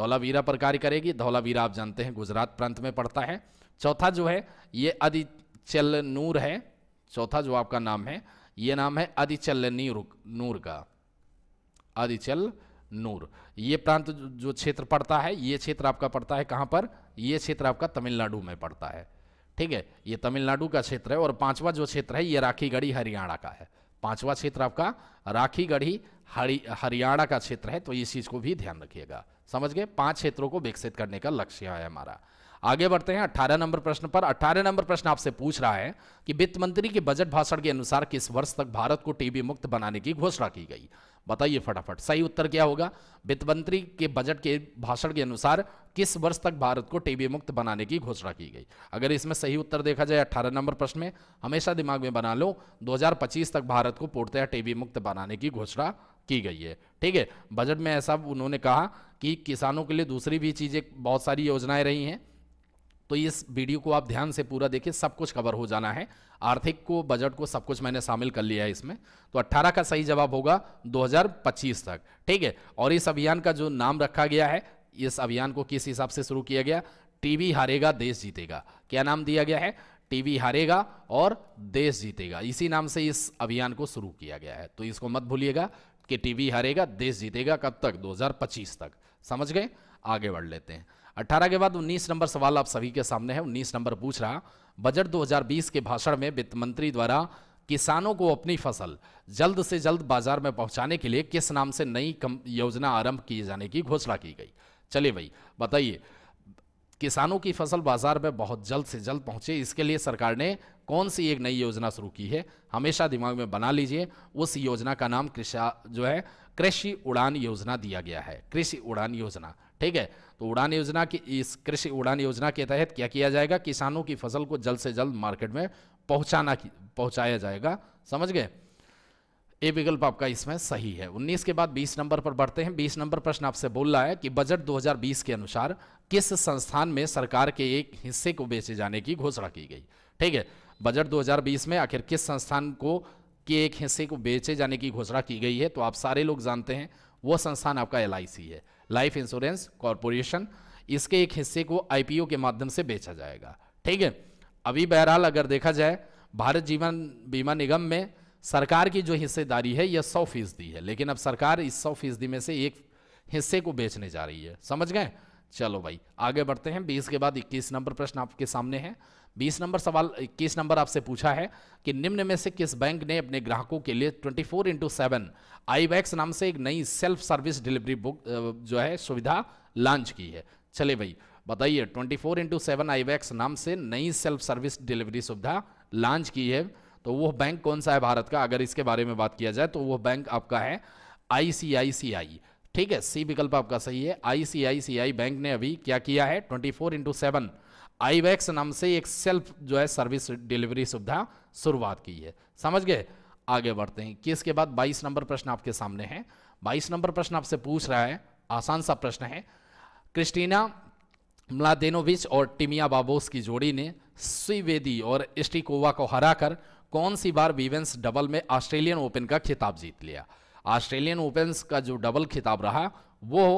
धौलावीरा पर कार्य करेगी धौलावीरा आप जानते हैं गुजरात प्रांत में पड़ता है चौथा जो है ये अदिचल नूर है चौथा जो आपका नाम है ये नाम है अधिचल नीर नूर का अधिचल नूर ये प्रांत जो क्षेत्र पड़ता है ये क्षेत्र आपका पड़ता है कहाँ पर ये क्षेत्र आपका तमिलनाडु में पड़ता है ठीक है ये तमिलनाडु का क्षेत्र है और पांचवा जो क्षेत्र है ये राखीगढ़ी हरियाणा का है पांचवा क्षेत्र आपका राखीगढ़ी हरि हरियाणा का क्षेत्र है तो इस चीज़ को भी ध्यान रखिएगा समझ गए पांच क्षेत्रों को विकसित करने का लक्ष्य है हमारा आगे बढ़ते हैं अठारह नंबर प्रश्न पर अठारह नंबर प्रश्न आपसे पूछ रहा है कि वित्त मंत्री के बजट भाषण के अनुसार किस वर्ष तक भारत को टीबी मुक्त बनाने की घोषणा की गई बताइए फटाफट सही उत्तर क्या होगा वित्त मंत्री के बजट के भाषण के अनुसार किस वर्ष तक भारत को टीबी मुक्त बनाने की घोषणा की गई अगर इसमें सही उत्तर देखा जाए अठारह नंबर प्रश्न में हमेशा दिमाग में बना लो दो तक भारत को पूर्णतया टीबी मुक्त बनाने की घोषणा की गई है ठीक है बजट में ऐसा उन्होंने कहा कि किसानों के लिए दूसरी भी चीज़ें बहुत सारी योजनाएं रही हैं तो इस वीडियो को आप ध्यान से पूरा देखिए सब कुछ कवर हो जाना है आर्थिक को बजट को सब कुछ मैंने शामिल कर लिया है इसमें तो 18 का सही जवाब होगा 2025 तक ठीक है और इस अभियान का जो नाम रखा गया है इस अभियान को किस हिसाब से शुरू किया गया टीवी हारेगा देश जीतेगा क्या नाम दिया गया है टीवी हारेगा और देश जीतेगा इसी नाम से इस अभियान को शुरू किया गया है तो इसको मत भूलिएगा कि टीवी हारेगा देश जीतेगा कब तक 2025 तक समझ गए आगे बढ़ लेते हैं 18 के बाद 19 नंबर सवाल आप सभी के सामने है 19 नंबर पूछ रहा बजट 2020 के भाषण में वित्त मंत्री द्वारा किसानों को अपनी फसल जल्द से जल्द बाजार में पहुंचाने के लिए किस नाम से नई योजना आरंभ किए जाने की घोषणा की गई चलिए भाई बताइए किसानों की फसल बाजार में बहुत जल्द से जल्द पहुंचे इसके लिए सरकार ने कौन सी एक नई योजना शुरू की है हमेशा दिमाग में बना लीजिए उस योजना का नाम कृषा जो है कृषि उड़ान योजना दिया गया है कृषि उड़ान योजना ठीक है तो उड़ान योजना की इस कृषि उड़ान योजना के तहत क्या किया जाएगा किसानों की फसल को जल्द से जल्द मार्केट में पहुंचाना पहुंचाया जाएगा समझ गए ए विकल्प आपका इसमें सही है 19 के बाद 20 नंबर पर बढ़ते हैं 20 नंबर प्रश्न आपसे बोल रहा है कि बजट 2020 के अनुसार किस संस्थान में सरकार के एक हिस्से को बेचे जाने की घोषणा की गई ठीक है बजट 2020 में आखिर किस संस्थान को के एक हिस्से को बेचे जाने की घोषणा की गई है तो आप सारे लोग जानते हैं वो संस्थान आपका एल है लाइफ इंश्योरेंस कॉरपोरेशन इसके एक हिस्से को आईपीओ के माध्यम से बेचा जाएगा ठीक है अभी बहरहाल अगर देखा जाए भारत जीवन बीमा निगम में सरकार की जो हिस्सेदारी है यह सौ फीसदी है लेकिन अब सरकार इस सौ फीसदी में से एक हिस्से को बेचने जा रही है समझ गए चलो भाई आगे बढ़ते हैं बीस के बाद इक्कीस नंबर प्रश्न आपके सामने है बीस नंबर सवाल इक्कीस नंबर आपसे पूछा है कि निम्न में से किस बैंक ने अपने ग्राहकों के लिए ट्वेंटी फोर इंटू सेवन आईवैक्स नाम से एक नई सेल्फ सर्विस डिलीवरी बुक जो है सुविधा लॉन्च की है चले भाई बताइए ट्वेंटी फोर इंटू सेवन आईवैक्स नाम से नई सेल्फ सर्विस डिलीवरी सुविधा लॉन्च की है तो वह बैंक कौन सा है भारत का अगर इसके बारे में बात किया जाए तो वह बैंक आपका है आईसीआईसीआई ठीक है सी विकल्प आपका सही है आईसीआईसीआई बैंक ने अभी क्या किया है ट्वेंटी फोर इंटू सेवन आईवैक्स नाम से एक सेल्फ जो है सर्विस डिलीवरी सुविधा शुरुआत की है समझ गए आगे बढ़ते हैं कि इसके बाद 22 नंबर प्रश्न आपके सामने है 22 नंबर प्रश्न आपसे पूछ रहा है आसान सा प्रश्न है क्रिस्टीना म्लादेनोविच और टिमिया बाबोस की जोड़ी ने स्वीवेदी और स्टिकोवा को हराकर कौन सी बार वीवेंस डबल में ऑस्ट्रेलियन ओपन का खिताब जीत लिया ऑस्ट्रेलियन ओपन का जो डबल खिताब रहा वो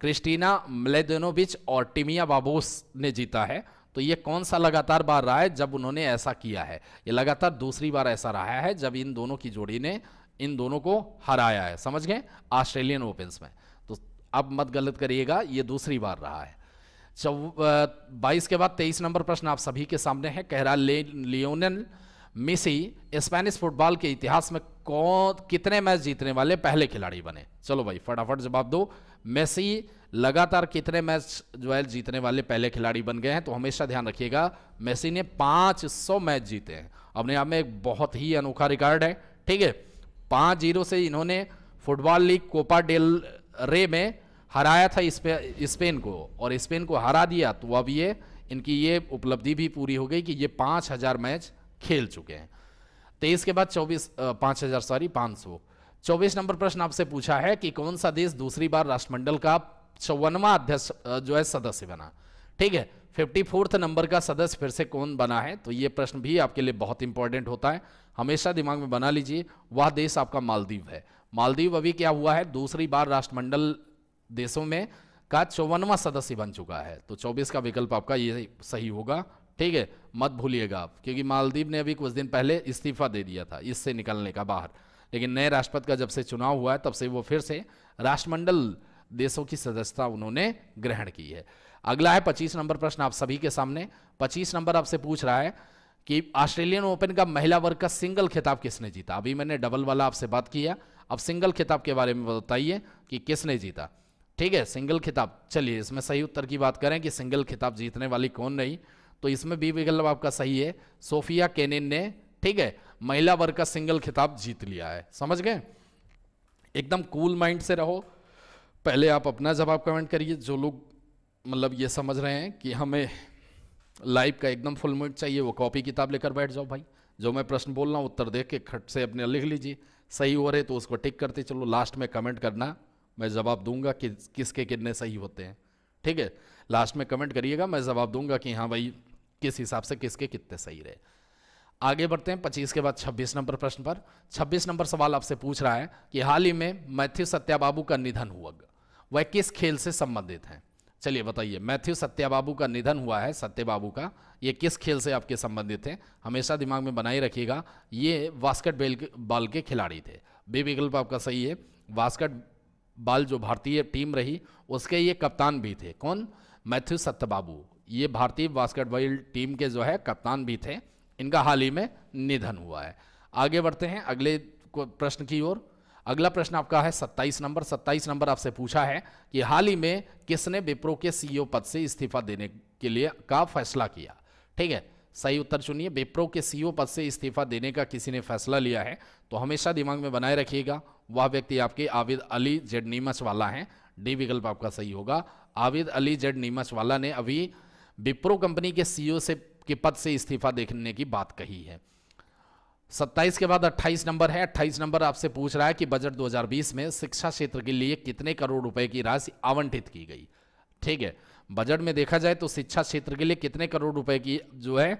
क्रिस्टीना मलेदेनोविच और टिमिया बाबोस ने जीता है तो ये कौन सा लगातार बार रहा है जब उन्होंने ऐसा किया है ये लगातार दूसरी बार ऐसा रहा है जब इन दोनों की जोड़ी ने इन दोनों को हराया है समझ गए ऑस्ट्रेलियन ओपन्स में तो अब मत गलत करिएगा ये दूसरी बार रहा है बाईस के बाद तेईस नंबर प्रश्न आप सभी के सामने है कह रहा लियोनल मिसी स्पेनिश फुटबॉल के इतिहास में कौन कितने मैच जीतने वाले पहले खिलाड़ी बने चलो भाई फटाफट जवाब दो मेसी लगातार कितने मैच जो है जीतने वाले पहले खिलाड़ी बन गए हैं तो हमेशा ध्यान रखिएगा मेसी ने 500 मैच जीते हैं अपने आप में एक बहुत ही अनोखा रिकॉर्ड है ठीक है पाँच जीरो से इन्होंने फुटबॉल लीग कोपा डेल रे में हराया था स्पेन को और स्पेन को हरा दिया तो अब ये इनकी ये उपलब्धि भी पूरी हो गई कि ये पाँच हज़ार मैच खेल चुके हैं तेईस के बाद चौबीस पाँच हज़ार सॉरी पाँच सौ चौबीस नंबर प्रश्न आपसे पूछा है कि कौन सा देश दूसरी बार राष्ट्रमंडल का चौवनवा अध्यक्ष जो है सदस्य बना ठीक है फिफ्टी फोर्थ नंबर का सदस्य फिर से कौन बना है तो ये प्रश्न भी आपके लिए बहुत इंपॉर्टेंट होता है हमेशा दिमाग में बना लीजिए वह देश आपका मालदीव है मालदीव अभी क्या हुआ है दूसरी बार राष्ट्रमंडल देशों में का चौवनवा सदस्य बन चुका है तो चौबीस का विकल्प आपका ये सही होगा ठीक है मत भूलिएगा आप क्योंकि मालदीव ने अभी कुछ दिन पहले इस्तीफा दे दिया था इससे निकलने का बाहर लेकिन नए राष्ट्रपति का जब से चुनाव हुआ है तब से वो फिर से राष्ट्रमंडल देशों की सदस्यता उन्होंने ग्रहण की है अगला है पच्चीस नंबर प्रश्न आप सभी के सामने पच्चीस नंबर आपसे पूछ रहा है कि ऑस्ट्रेलियन ओपन का महिला वर्ग का सिंगल खिताब किसने जीता अभी मैंने डबल वाला आपसे बात किया अब सिंगल खिताब के बारे में बताइए कि किसने जीता ठीक है सिंगल खिताब चलिए इसमें सही उत्तर की बात करें कि सिंगल खिताब जीतने वाली कौन रही तो इसमें बी विकल्प आपका सही है सोफिया केनेन ने ठीक है महिला वर्ग का सिंगल खिताब जीत लिया है समझ गए एकदम कूल माइंड से रहो पहले आप अपना जवाब कमेंट करिए जो लोग मतलब ये समझ रहे हैं कि हमें लाइफ का एकदम फुल मूड चाहिए वो कॉपी किताब लेकर बैठ जाओ भाई जो मैं प्रश्न बोल रहा हूँ उत्तर देख के खट से अपने लिख लीजिए सही हो रहे तो उसको टिक करते चलो लास्ट में कमेंट करना मैं जवाब दूंगा कि किसके कितने सही होते हैं ठीक है लास्ट में कमेंट करिएगा मैं जवाब दूंगा कि हाँ भाई किस हिसाब से किसके कितने सही रहे आगे बढ़ते हैं पच्चीस के बाद छब्बीस नंबर प्रश्न पर छब्बीस नंबर सवाल आपसे पूछ रहा है कि हाल ही में मैथ्यू सत्याबाबू का निधन हुआ वह किस खेल से संबंधित हैं चलिए बताइए मैथ्यू सत्याबाबू का निधन हुआ है सत्यबाबू का ये किस खेल से आपके संबंधित हैं हमेशा दिमाग में बनाए रखिएगा ये बास्केट बॉल के खिलाड़ी थे बी विकल्प आपका सही है बास्केट बॉल जो भारतीय टीम रही उसके ये कप्तान भी थे कौन मैथ्यू सत्यबाबू ये भारतीय बास्केटबॉल टीम के जो है कप्तान भी थे इनका हाल ही में निधन हुआ है आगे बढ़ते हैं अगले प्रश्न की ओर अगला प्रश्न आपका है 27 नंबर 27 नंबर आपसे पूछा है कि हाल ही में किसने विप्रो के सीईओ पद से इस्तीफा देने के लिए का फैसला किया ठीक है सही उत्तर चुनिए विप्रो के सीईओ पद से इस्तीफा देने का किसी ने फैसला लिया है तो हमेशा दिमाग में बनाए रखिएगा वह व्यक्ति आपके आविद अली जेड नीमच वाला है डी विकल्प आपका सही होगा आविद अली जेड नीमच वाला ने अभी विप्रो कंपनी के सीईओ से के पद से इस्तीफा देखने की बात कही है 27 के बाद 28 नंबर है 28 नंबर आपसे पूछ रहा है कि बजट 2020 में शिक्षा क्षेत्र के लिए कितने करोड़ रुपए की राशि आवंटित की गई ठीक है बजट में देखा जाए तो शिक्षा क्षेत्र के लिए कितने करोड़ रुपए की जो है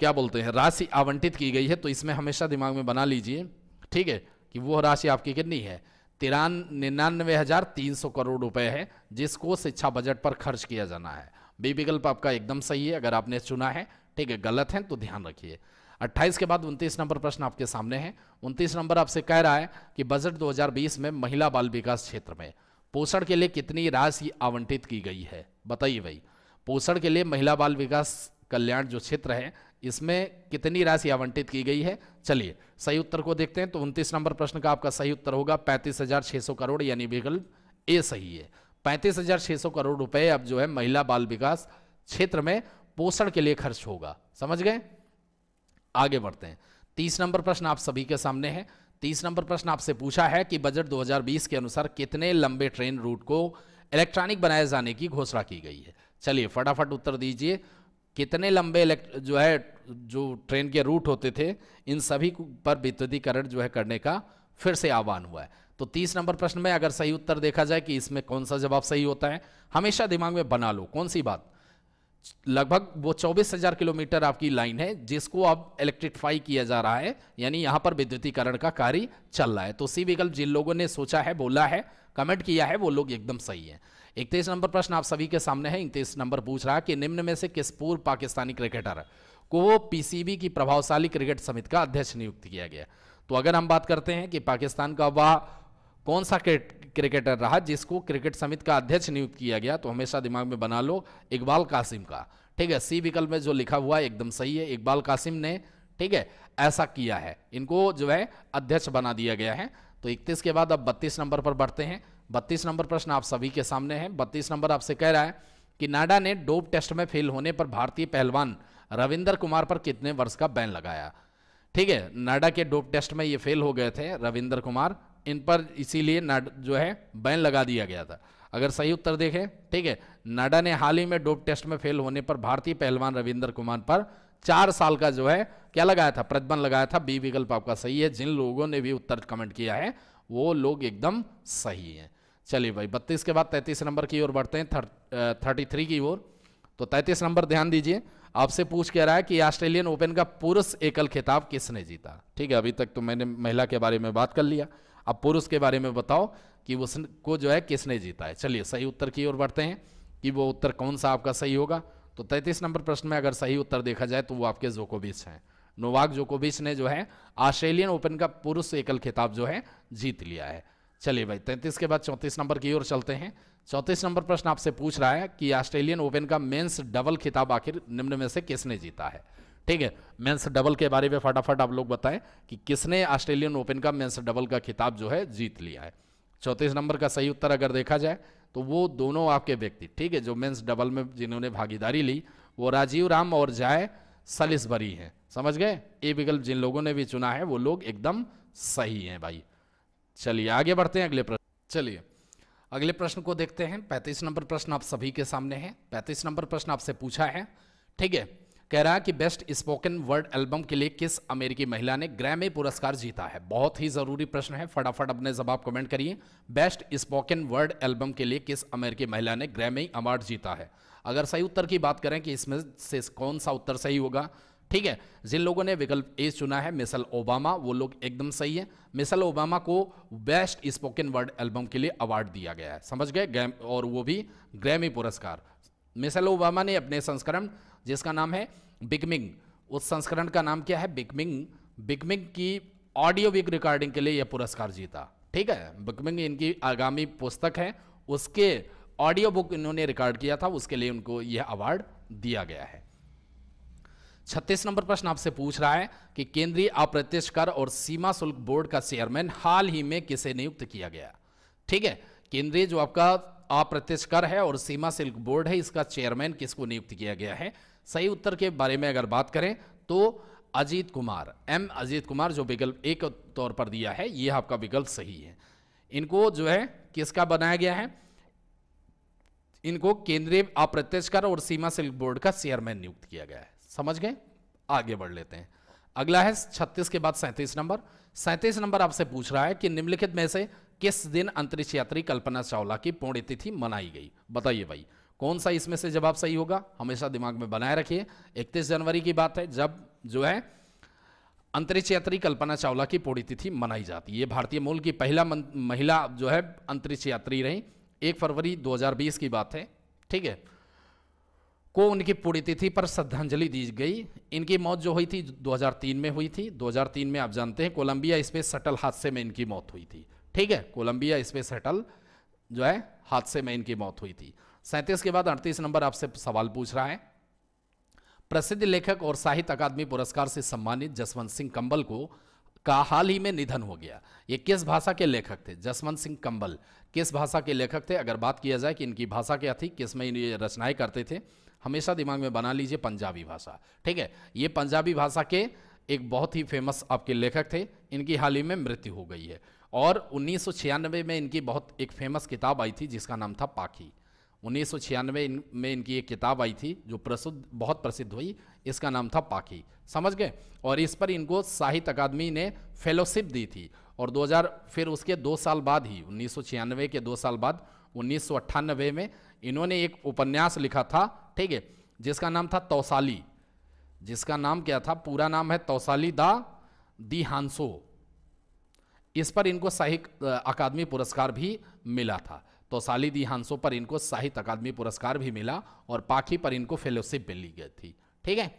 क्या बोलते हैं राशि आवंटित की गई है तो इसमें हमेशा दिमाग में बना लीजिए ठीक है कि वो राशि आपकी कितनी है तिरान निन्यानवे हज़ार तीन सौ करोड़ रुपए है जिसको शिक्षा बजट पर खर्च किया जाना है बी विकल्प आपका एकदम सही है अगर आपने चुना है ठीक है गलत है तो ध्यान रखिए 28 के बाद 29 नंबर प्रश्न आपके सामने है 29 नंबर आपसे कह रहा है कि बजट 2020 में महिला बाल विकास क्षेत्र में पोषण के लिए कितनी राशि आवंटित की गई है बताइए भाई पोषण के लिए महिला बाल विकास कल्याण जो क्षेत्र है इसमें कितनी राशि आवंटित की गई है चलिए सही उत्तर को देखते हैं तो उनतीस नंबर प्रश्न का आपका सही उत्तर होगा पैंतीस हजार सौ करोड़ यानी विकल्प ए सही है पैंतीस हजार सौ करोड़ रुपए अब जो है महिला बाल विकास क्षेत्र में पोषण के लिए खर्च होगा समझ गए आगे बढ़ते हैं तीस नंबर प्रश्न आप सभी के सामने है तीस नंबर प्रश्न आपसे पूछा है कि बजट 2020 के अनुसार कितने लंबे ट्रेन रूट को इलेक्ट्रॉनिक बनाए जाने की घोषणा की गई है चलिए फटाफट उत्तर दीजिए कितने लंबे जो है जो ट्रेन के रूट होते थे इन सभी पर विद्युतीकरण जो है करने का फिर से आह्वान हुआ है तो तीस नंबर प्रश्न में अगर सही उत्तर देखा जाए कि इसमें कौन सा जवाब सही होता है हमेशा दिमाग में बना लो कौन सी बात लगभग वो चौबीस हजार किलोमीटर आपकी लाइन है जिसको अब इलेक्ट्रिफाई किया जा रहा है यानी यहां पर विद्युतीकरण का कार्य चल रहा है तो सी विकल्प जिन लोगों ने सोचा है बोला है कमेंट किया है वो लोग एकदम सही है इकतीस नंबर प्रश्न आप सभी के सामने है इकतीस नंबर पूछ रहा है कि निम्न में से किस पूर्व पाकिस्तानी क्रिकेटर को पीसीबी की प्रभावशाली क्रिकेट समिति का अध्यक्ष नियुक्त किया गया तो अगर हम बात करते हैं कि पाकिस्तान का वह कौन सा क्रिकेटर रहा जिसको क्रिकेट समिति का अध्यक्ष नियुक्त किया गया तो हमेशा दिमाग में बना लो इकबाल कासिम का ठीक है सी विकल्प में जो लिखा हुआ है एकदम सही है इकबाल कासिम ने ठीक है ऐसा किया है इनको जो है अध्यक्ष बना दिया गया है तो इकतीस के बाद अब बत्तीस नंबर पर बढ़ते हैं बत्तीस नंबर प्रश्न आप सभी के सामने है बत्तीस नंबर आपसे कह रहा है कि नाडा ने डोप टेस्ट में फेल होने पर भारतीय पहलवान रविंदर कुमार पर कितने वर्ष का बैन लगाया ठीक है नाडा के डोप टेस्ट में ये फेल हो गए थे रविंदर कुमार इन पर इसीलिए जो है बैन लगा दिया गया था अगर सही उत्तर देखें ठीक है नाडा ने हाल ही में डोप टेस्ट में फेल होने पर भारतीय पहलवान रविंद्र कुमार पर चार साल का जो है क्या लगाया था प्रतिबंध लगाया था बी विकल्प आपका सही है जिन लोगों ने भी उत्तर कमेंट किया है वो लोग एकदम सही हैं चलिए भाई बत्तीस के बाद तैंतीस नंबर की ओर बढ़ते हैं थर्टी थ्री की ओर तो तैंतीस नंबर ध्यान दीजिए आपसे पूछ के रहा है कि ऑस्ट्रेलियन ओपन का पुरुष एकल खिताब किसने जीता ठीक है अभी तक तो मैंने महिला के बारे में बात कर लिया अब पुरुष के बारे में बताओ कि उसको जो है किसने जीता है चलिए सही उत्तर की ओर बढ़ते हैं कि वो उत्तर कौन सा आपका सही होगा तो तैतीस नंबर प्रश्न में अगर सही उत्तर देखा जाए तो वो आपके जोकोबिच हैं नोवाक जोकोबिच ने जो है ऑस्ट्रेलियन ओपन का पुरुष एकल खिताब जो है जीत लिया है चलिए भाई तैंतीस के बाद चौंतीस नंबर की ओर चलते हैं चौंतीस नंबर प्रश्न आपसे पूछ रहा है कि ऑस्ट्रेलियन ओपन का मेंस डबल खिताब आखिर निम्न में से किसने जीता है ठीक है मेंस डबल के बारे में फटाफट आप लोग बताएं कि किसने ऑस्ट्रेलियन ओपन का मेंस डबल का खिताब जो है जीत लिया है चौंतीस नंबर का सही उत्तर अगर देखा जाए तो वो दोनों आपके व्यक्ति ठीक है जो मेंस डबल में जिन्होंने भागीदारी ली वो राजीव राम और जाय सलिसबरी हैं समझ गए ये विकल्प जिन लोगों ने भी चुना है वो लोग एकदम सही हैं भाई चलिए आगे बढ़ते हैं अगले प्रश्न चलिए अगले प्रश्न को देखते हैं पैंतीस नंबर प्रश्न आप सभी के सामने है पैंतीस नंबर प्रश्न आपसे पूछा है ठीक है कह रहा है कि बेस्ट स्पोकन वर्ड एल्बम के लिए किस अमेरिकी महिला ने ग्रैमी पुरस्कार जीता है बहुत ही ज़रूरी प्रश्न है फटाफट अपने जवाब कमेंट करिए बेस्ट स्पोकन वर्ड एल्बम के लिए किस अमेरिकी महिला ने ग्रैमी अवार्ड जीता है अगर सही उत्तर की बात करें कि इसमें से कौन सा उत्तर सही होगा ठीक है जिन लोगों ने विकल्प ए चुना है मिसल ओबामा वो लोग एकदम सही है मिसल ओबामा को बेस्ट स्पोकन वर्ड एल्बम के लिए अवार्ड दिया गया है समझ गए और वो भी ग्रैमी पुरस्कार मिसल ओबामा ने अपने संस्करण जिसका नाम है बिगमिंग उस संस्करण का नाम क्या है बिगमिंग बिगमिंग की ऑडियो बिग रिकॉर्डिंग के लिए यह पुरस्कार जीता ठीक है बिगमिंग इनकी आगामी पुस्तक है उसके ऑडियो बुक इन्होंने रिकॉर्ड किया था उसके लिए उनको यह अवार्ड दिया गया है छत्तीस नंबर प्रश्न आपसे पूछ रहा है कि केंद्रीय अप्रत्यक्ष कर और सीमा शुल्क बोर्ड का चेयरमैन हाल ही में किसे नियुक्त किया गया ठीक है केंद्रीय जो आपका अप्रत्यक्ष कर है और सीमा शुल्क बोर्ड है इसका चेयरमैन किसको नियुक्त किया गया है सही उत्तर के बारे में अगर बात करें तो अजीत कुमार एम अजीत कुमार जो विकल्प एक तौर पर दिया है यह आपका विकल्प सही है इनको जो है किसका बनाया गया है इनको केंद्रीय अप्रत्यक्ष कर और सीमा शुल्क बोर्ड का चेयरमैन नियुक्त किया गया है समझ गए आगे बढ़ लेते हैं अगला है छत्तीस के बाद सैंतीस नंबर सैंतीस नंबर आपसे पूछ रहा है कि निम्नलिखित में से किस दिन अंतरिक्ष यात्री कल्पना चावला की पुण्यतिथि मनाई गई बताइए भाई कौन सा इसमें से जवाब सही होगा हमेशा दिमाग में बनाए रखिए 31 जनवरी की बात है जब जो है अंतरिक्ष यात्री कल्पना चावला की पुण्यतिथि मनाई जाती है ये भारतीय मूल की पहला महिला जो है अंतरिक्ष यात्री रही एक फरवरी 2020 की बात है ठीक है को उनकी पुण्यतिथि पर श्रद्धांजलि दी गई इनकी मौत जो हुई थी 2003 में हुई थी 2003 में आप जानते हैं कोलंबिया स्पेस शटल हादसे में इनकी मौत हुई थी ठीक है कोलंबिया स्पेस शटल जो है हादसे में इनकी मौत हुई थी सैंतीस के बाद अड़तीस नंबर आपसे सवाल पूछ रहा है प्रसिद्ध लेखक और साहित्य अकादमी पुरस्कार से सम्मानित जसवंत सिंह कंबल को का हाल ही में निधन हो गया ये किस भाषा के लेखक थे जसवंत सिंह कंबल किस भाषा के लेखक थे अगर बात किया जाए कि इनकी भाषा क्या थी किस में ये रचनाएं करते थे हमेशा दिमाग में बना लीजिए पंजाबी भाषा ठीक है ये पंजाबी भाषा के एक बहुत ही फेमस आपके लेखक थे इनकी हाल ही में मृत्यु हो गई है और उन्नीस में इनकी बहुत एक फेमस किताब आई थी जिसका नाम था पाखी उन्नीस इन, में इनकी एक किताब आई थी जो प्रसिद्ध बहुत प्रसिद्ध हुई इसका नाम था पाखी समझ गए और इस पर इनको साहित्य अकादमी ने फेलोशिप दी थी और 2000 फिर उसके दो साल बाद ही उन्नीस के दो साल बाद उन्नीस में इन्होंने एक उपन्यास लिखा था ठीक है जिसका नाम था तौसाली जिसका नाम क्या था पूरा नाम है तौसाली दा दी हांसो इस पर इनको साहित्य अकादमी पुरस्कार भी मिला था तो दी हांसो पर इनको साहित्य अकादमी पुरस्कार भी मिला और पाखी पर इनको फेलोशिप भी ली गई थी ठीक है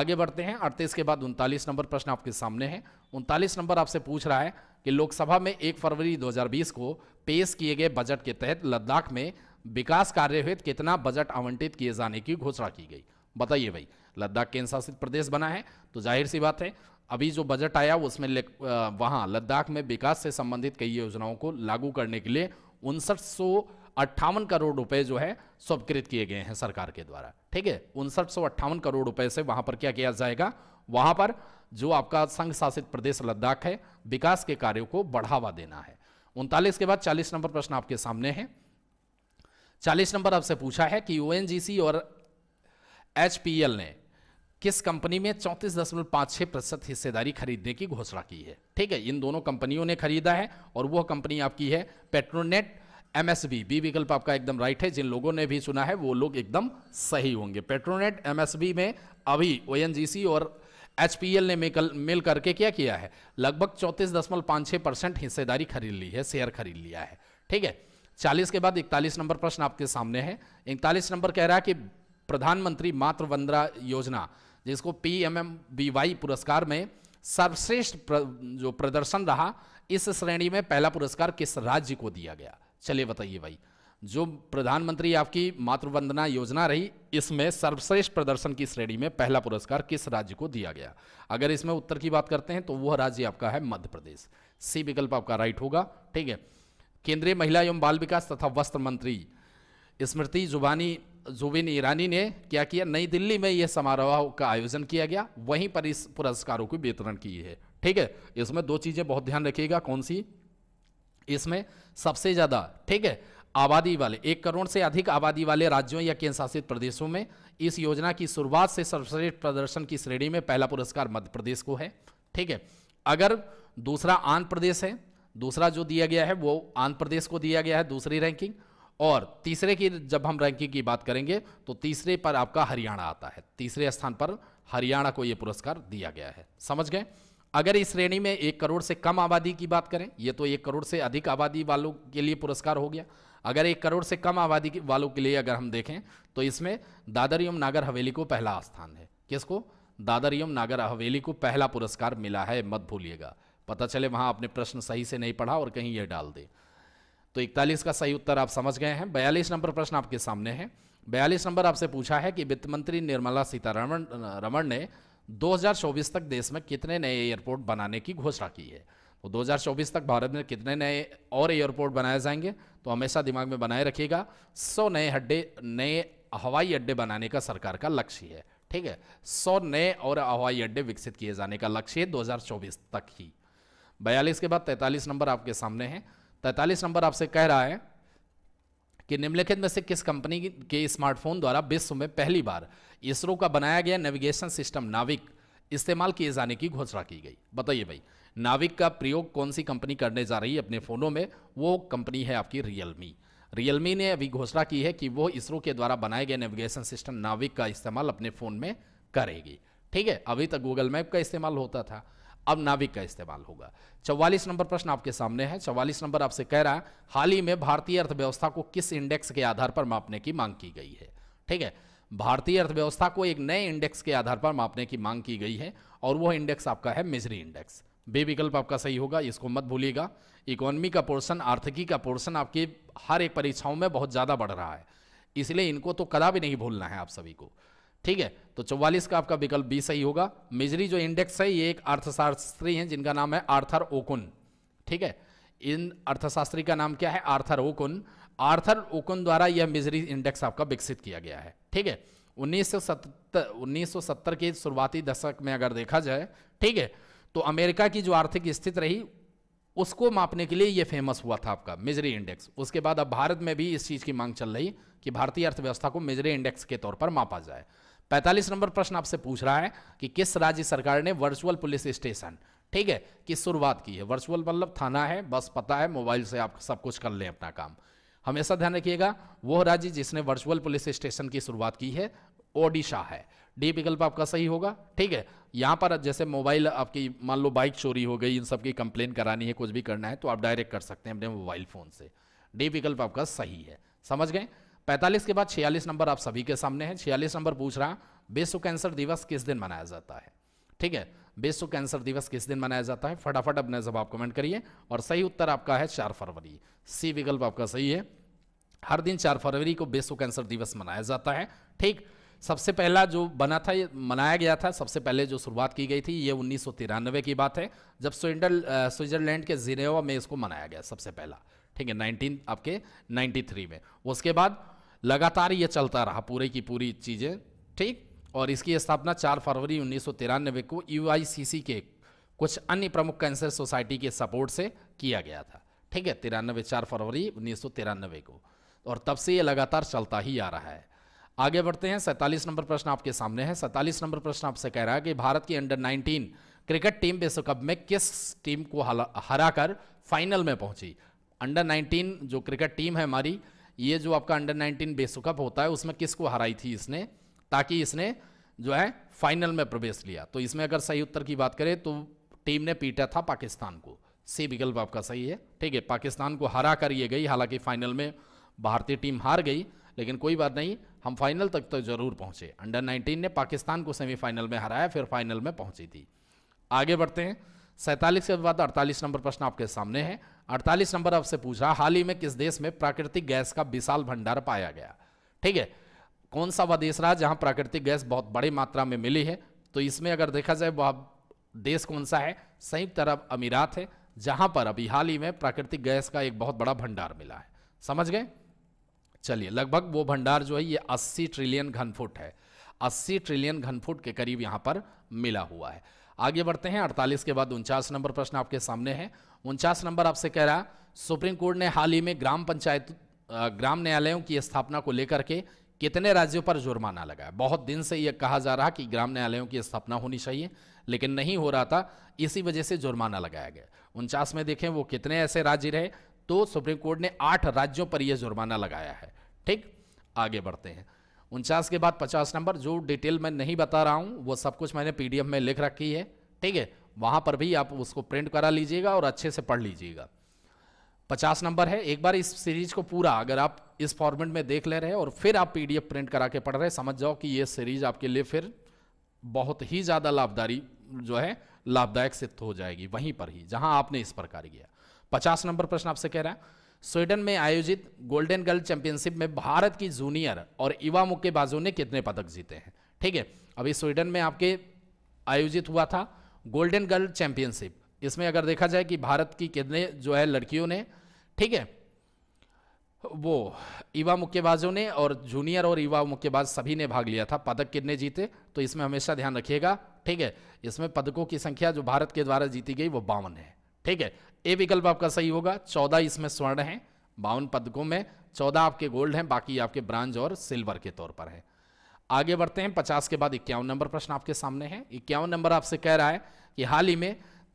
आगे बढ़ते हैं अड़तीस के बाद उनतालीस नंबर प्रश्न आपके सामने है उनतालीस नंबर आपसे पूछ रहा है कि लोकसभा में एक फरवरी दो को पेश किए गए बजट के तहत लद्दाख में विकास कार्य हेत कितना बजट आवंटित किए जाने की घोषणा की गई बताइए भाई लद्दाख केंद्र शासित प्रदेश बना है तो जाहिर सी बात है अभी जो बजट आया उसमें वहां लद्दाख में विकास से संबंधित कई योजनाओं को लागू करने के लिए उनसठ करोड़ रुपए जो है स्वीकृत किए गए हैं सरकार के द्वारा ठीक है उनसठ करोड़ रुपए से वहां पर क्या किया जाएगा वहां पर जो आपका संघ शासित प्रदेश लद्दाख है विकास के कार्यों को बढ़ावा देना है उनतालीस के बाद चालीस नंबर प्रश्न आपके सामने है चालीस नंबर आपसे पूछा है कि यूएनजीसी और एचपीएल ने किस कंपनी में चौंतीस दशमलव पांच छह प्रतिशत हिस्सेदारी खरीदने की घोषणा की है ठीक है इन दोनों कंपनियों ने खरीदा है और वह कंपनी आपकी है पेट्रोनेट एमएसबी बी विकल्प आपका एकदम राइट है जिन लोगों ने भी सुना है वो लोग एकदम सही होंगे पेट्रोनेट एमएसबी में अभी सी और एचपीएल ने मिल, मिल करके क्या किया है लगभग चौंतीस दशमलव पाँच छः परसेंट हिस्सेदारी खरीद ली है शेयर खरीद लिया है ठीक है चालीस के बाद इकतालीस नंबर प्रश्न आपके सामने है इकतालीस नंबर कह रहा है कि प्रधानमंत्री मातृ वंदना योजना जिसको P M M V Y पुरस्कार में सर्वश्रेष्ठ प्र, जो प्रदर्शन रहा इस श्रेणी में पहला पुरस्कार किस राज्य को दिया गया चलिए बताइए भाई जो प्रधानमंत्री आपकी मातृवंदना योजना रही इसमें सर्वश्रेष्ठ प्रदर्शन की श्रेणी में पहला पुरस्कार किस राज्य को दिया गया अगर इसमें उत्तर की बात करते हैं तो वह राज्य आपका है मध्य प्रदेश सी विकल्प आपका राइट होगा ठीक है केंद्रीय महिला एवं बाल विकास तथा वस्त्र मंत्री स्मृति जुबानी जुबिन ईरानी ने क्या किया नई दिल्ली में यह समारोह का आयोजन किया गया वहीं पर इस पुरस्कारों की वितरण की है ठीक है इसमें दो चीज़ें बहुत ध्यान रखिएगा कौन सी इसमें सबसे ज़्यादा ठीक है आबादी वाले एक करोड़ से अधिक आबादी वाले राज्यों या केंद्र शासित प्रदेशों में इस योजना की शुरुआत से सर्वश्रेष्ठ प्रदर्शन की श्रेणी में पहला पुरस्कार मध्य प्रदेश को है ठीक है अगर दूसरा आंध्र प्रदेश है दूसरा जो दिया गया है वो आंध्र प्रदेश को दिया गया है दूसरी रैंकिंग और तीसरे की जब हम रैंकिंग की बात करेंगे तो तीसरे पर आपका हरियाणा आता है तीसरे स्थान पर हरियाणा को यह पुरस्कार दिया गया है समझ गए अगर इस श्रेणी में एक करोड़ से कम आबादी की बात करें ये तो एक करोड़ से अधिक आबादी वालों के लिए पुरस्कार हो गया अगर एक करोड़ से कम आबादी वालों के लिए अगर हम देखें तो इसमें दादर एवं नागर हवेली को पहला स्थान है किसको दादर एवं नागर हवेली को पहला पुरस्कार मिला है मत भूलिएगा पता चले वहाँ आपने प्रश्न सही से नहीं पढ़ा और कहीं यह डाल दे तो 41 का सही उत्तर आप समझ गए हैं 42 नंबर प्रश्न आपके सामने है 42 नंबर आपसे पूछा है कि वित्त मंत्री निर्मला सीतारमण रमण ने दो तक देश में कितने नए एयरपोर्ट बनाने की घोषणा की है तो 2024 तक भारत में कितने नए और एयरपोर्ट बनाए जाएंगे तो हमेशा दिमाग में बनाए रखिएगा सौ नए हड्डे नए हवाई अड्डे बनाने का सरकार का लक्ष्य है ठीक है सौ नए और हवाई अड्डे विकसित किए जाने का लक्ष्य है 2024 तक ही बयालीस के बाद 43 नंबर आपके सामने है तैतालीस नंबर आपसे कह रहा है कि निम्नलिखित में से किस कंपनी के स्मार्टफोन द्वारा विश्व में पहली बार इसरो का बनाया गया नेविगेशन सिस्टम नाविक इस्तेमाल किए जाने की घोषणा की गई बताइए भाई नाविक का प्रयोग कौन सी कंपनी करने जा रही है अपने फ़ोनों में वो कंपनी है आपकी रियलमी रियलमी ने अभी घोषणा की है कि वो इसरो के द्वारा बनाए गए नेविगेशन सिस्टम नाविक का इस्तेमाल अपने फ़ोन में करेगी ठीक है अभी तक गूगल मैप का इस्तेमाल होता था अब नाभिक का इस्तेमाल होगा चौवालीस नंबर प्रश्न आपके सामने है चौवालीस नंबर आपसे कह रहा है हाल ही में भारतीय अर्थव्यवस्था को किस इंडेक्स के आधार पर मापने की मांग की गई है ठीक है भारतीय अर्थव्यवस्था को एक नए इंडेक्स के आधार पर मापने की मांग की गई है और वह इंडेक्स आपका है मिजरी इंडेक्स बे विकल्प आपका सही होगा इसको मत भूलिएगा इकोनॉमी का पोर्शन आर्थिकी का पोर्शन आपकी हर एक परीक्षाओं में बहुत ज़्यादा बढ़ रहा है इसलिए इनको तो कदा भी नहीं भूलना है आप सभी को ठीक है तो 44 का आपका विकल्प बी सही होगा मिजरी जो इंडेक्स है ये एक अर्थशास्त्री हैं जिनका नाम है आर्थर ओकुन ठीक है इन अर्थशास्त्री का नाम क्या है आर्थर ओकुन आर्थर ओकुन द्वारा यह मिजरी इंडेक्स आपका विकसित किया गया है ठीक है 1970 1970 के शुरुआती दशक में अगर देखा जाए ठीक है तो अमेरिका की जो आर्थिक स्थिति रही उसको मापने के लिए ये फेमस हुआ था आपका मिजरी इंडेक्स उसके बाद अब भारत में भी इस चीज़ की मांग चल रही कि भारतीय अर्थव्यवस्था को मिजरी इंडेक्स के तौर पर मापा जाए पैंतालीस नंबर प्रश्न आपसे पूछ रहा है कि किस राज्य सरकार ने वर्चुअल पुलिस स्टेशन ठीक है किस शुरुआत की है वर्चुअल मतलब थाना है बस पता है मोबाइल से आप सब कुछ कर लें अपना काम हमेशा ध्यान रखिएगा वो राज्य जिसने वर्चुअल पुलिस स्टेशन की शुरुआत की है ओडिशा है डी विकल्प आपका सही होगा ठीक है यहाँ पर जैसे मोबाइल आपकी मान लो बाइक चोरी हो गई इन सब की कंप्लेन करानी है कुछ भी करना है तो आप डायरेक्ट कर सकते हैं अपने मोबाइल फ़ोन से डी विकल्प आपका सही है समझ गए 45 के बाद 46 नंबर आप सभी के सामने है 46 नंबर पूछ रहा विश्व कैंसर दिवस किस दिन मनाया जाता है ठीक है विश्व कैंसर दिवस किस दिन मनाया जाता है फटाफट अपने जवाब कमेंट करिए और सही उत्तर आपका है चार फरवरी सी विकल्प आपका सही है हर दिन चार फरवरी को विश्व कैंसर दिवस मनाया जाता है ठीक सबसे पहला जो बना था ये मनाया गया था सबसे पहले जो शुरुआत की गई थी ये उन्नीस की बात है जब स्विंडल स्विट्जरलैंड के जिनेवा में इसको मनाया गया सबसे पहला ठीक है नाइनटीन आपके 93 में उसके बाद लगातार ये चलता रहा पूरे की पूरी चीज़ें ठीक और इसकी स्थापना 4 फरवरी उन्नीस को यू के कुछ अन्य प्रमुख कैंसर सोसाइटी के सपोर्ट से किया गया था ठीक है तिरानवे चार फरवरी उन्नीस को और तब से ये लगातार चलता ही आ रहा है आगे बढ़ते हैं सैंतालीस नंबर प्रश्न आपके सामने है सैंतालीस नंबर प्रश्न आपसे कह रहा है कि भारत की अंडर 19 क्रिकेट टीम विश्व कप में किस टीम को हराकर फाइनल में पहुंची अंडर 19 जो क्रिकेट टीम है हमारी ये जो आपका अंडर 19 कप होता है उसमें किसको हराई थी इसने ताकि इसने जो है फाइनल में प्रवेश लिया तो इसमें अगर सही उत्तर की बात करें तो टीम ने पीटा था पाकिस्तान को सी विकल्प आपका सही है ठीक है पाकिस्तान को हरा कर ये गई हालांकि फाइनल में भारतीय टीम हार गई लेकिन कोई बात नहीं हम फाइनल तक तो जरूर पहुंचे अंडर 19 ने पाकिस्तान को सेमीफाइनल में हराया फिर फाइनल में पहुंची थी आगे बढ़ते हैं सैंतालीस के बाद अड़तालीस नंबर प्रश्न आपके सामने है अड़तालीस नंबर आपसे पूछ रहा हाल ही में किस देश में प्राकृतिक गैस का विशाल भंडार पाया गया ठीक है कौन सा वह देश रहा जहां प्राकृतिक गैस बहुत बड़ी मात्रा में मिली है तो इसमें अगर देखा जाए वह देश कौन सा है संयुक्त अरब अमीरात है जहां पर अभी हाल ही में प्राकृतिक गैस का एक बहुत बड़ा भंडार मिला है समझ गए चलिए लगभग वो भंडार जो है ये 80 ट्रिलियन घनफुट है 80 ट्रिलियन घनफुट के करीब यहां पर मिला हुआ है आगे बढ़ते हैं 48 के बाद उनचास नंबर प्रश्न आपके सामने है उनचास नंबर आपसे कह रहा सुप्रीम कोर्ट ने हाल ही में ग्राम पंचायत ग्राम न्यायालयों की स्थापना को लेकर के कितने राज्यों पर जुर्माना लगाया बहुत दिन से यह कहा जा रहा कि ग्राम न्यायालयों की स्थापना होनी चाहिए लेकिन नहीं हो रहा था इसी वजह से जुर्माना लगाया गया उनचास में देखें वो कितने ऐसे राज्य रहे तो सुप्रीम कोर्ट ने आठ राज्यों पर यह जुर्माना लगाया है ठीक आगे बढ़ते हैं उनचास के बाद पचास नंबर जो डिटेल मैं नहीं बता रहा हूं वो सब कुछ मैंने पीडीएफ में लिख रखी है ठीक है वहां पर भी आप उसको प्रिंट करा लीजिएगा और अच्छे से पढ़ लीजिएगा पचास नंबर है एक बार इस सीरीज को पूरा अगर आप इस फॉर्मेट में देख ले रहे हैं और फिर आप पीडीएफ प्रिंट करा के पढ़ रहे हैं समझ जाओ कि ये सीरीज आपके लिए फिर बहुत ही ज़्यादा लाभदारी जो है लाभदायक सिद्ध हो जाएगी वहीं पर ही जहां आपने इस प्रकार किया पचास नंबर प्रश्न आपसे कह रहा है स्वीडन में आयोजित गोल्डन गर्ल चैंपियनशिप में भारत की जूनियर और युवा मुक्केबाजों ने कितने पदक जीते हैं ठीक है अभी स्वीडन में आपके आयोजित हुआ था गोल्डन गर्ल चैंपियनशिप इसमें अगर देखा जाए कि भारत की कितने जो है लड़कियों ने ठीक है वो युवा मुक्केबाजों ने और जूनियर और युवा मुक्केबाज सभी ने भाग लिया था पदक कितने जीते तो इसमें हमेशा ध्यान रखिएगा ठीक है इसमें पदकों की संख्या जो भारत के द्वारा जीती गई वो बावन है ठीक है ए विकल्प आपका सही होगा चौदह इसमें स्वर्ण है बावन पदकों में चौदह आपके गोल्ड हैं बाकी आपके ब्रांज और सिल्वर के तौर पर हैं आगे बढ़ते हैं पचास के बाद इक्यावन नंबर प्रश्न आपके सामने है इक्यावन नंबर आपसे कह रहा है कि हाल ही में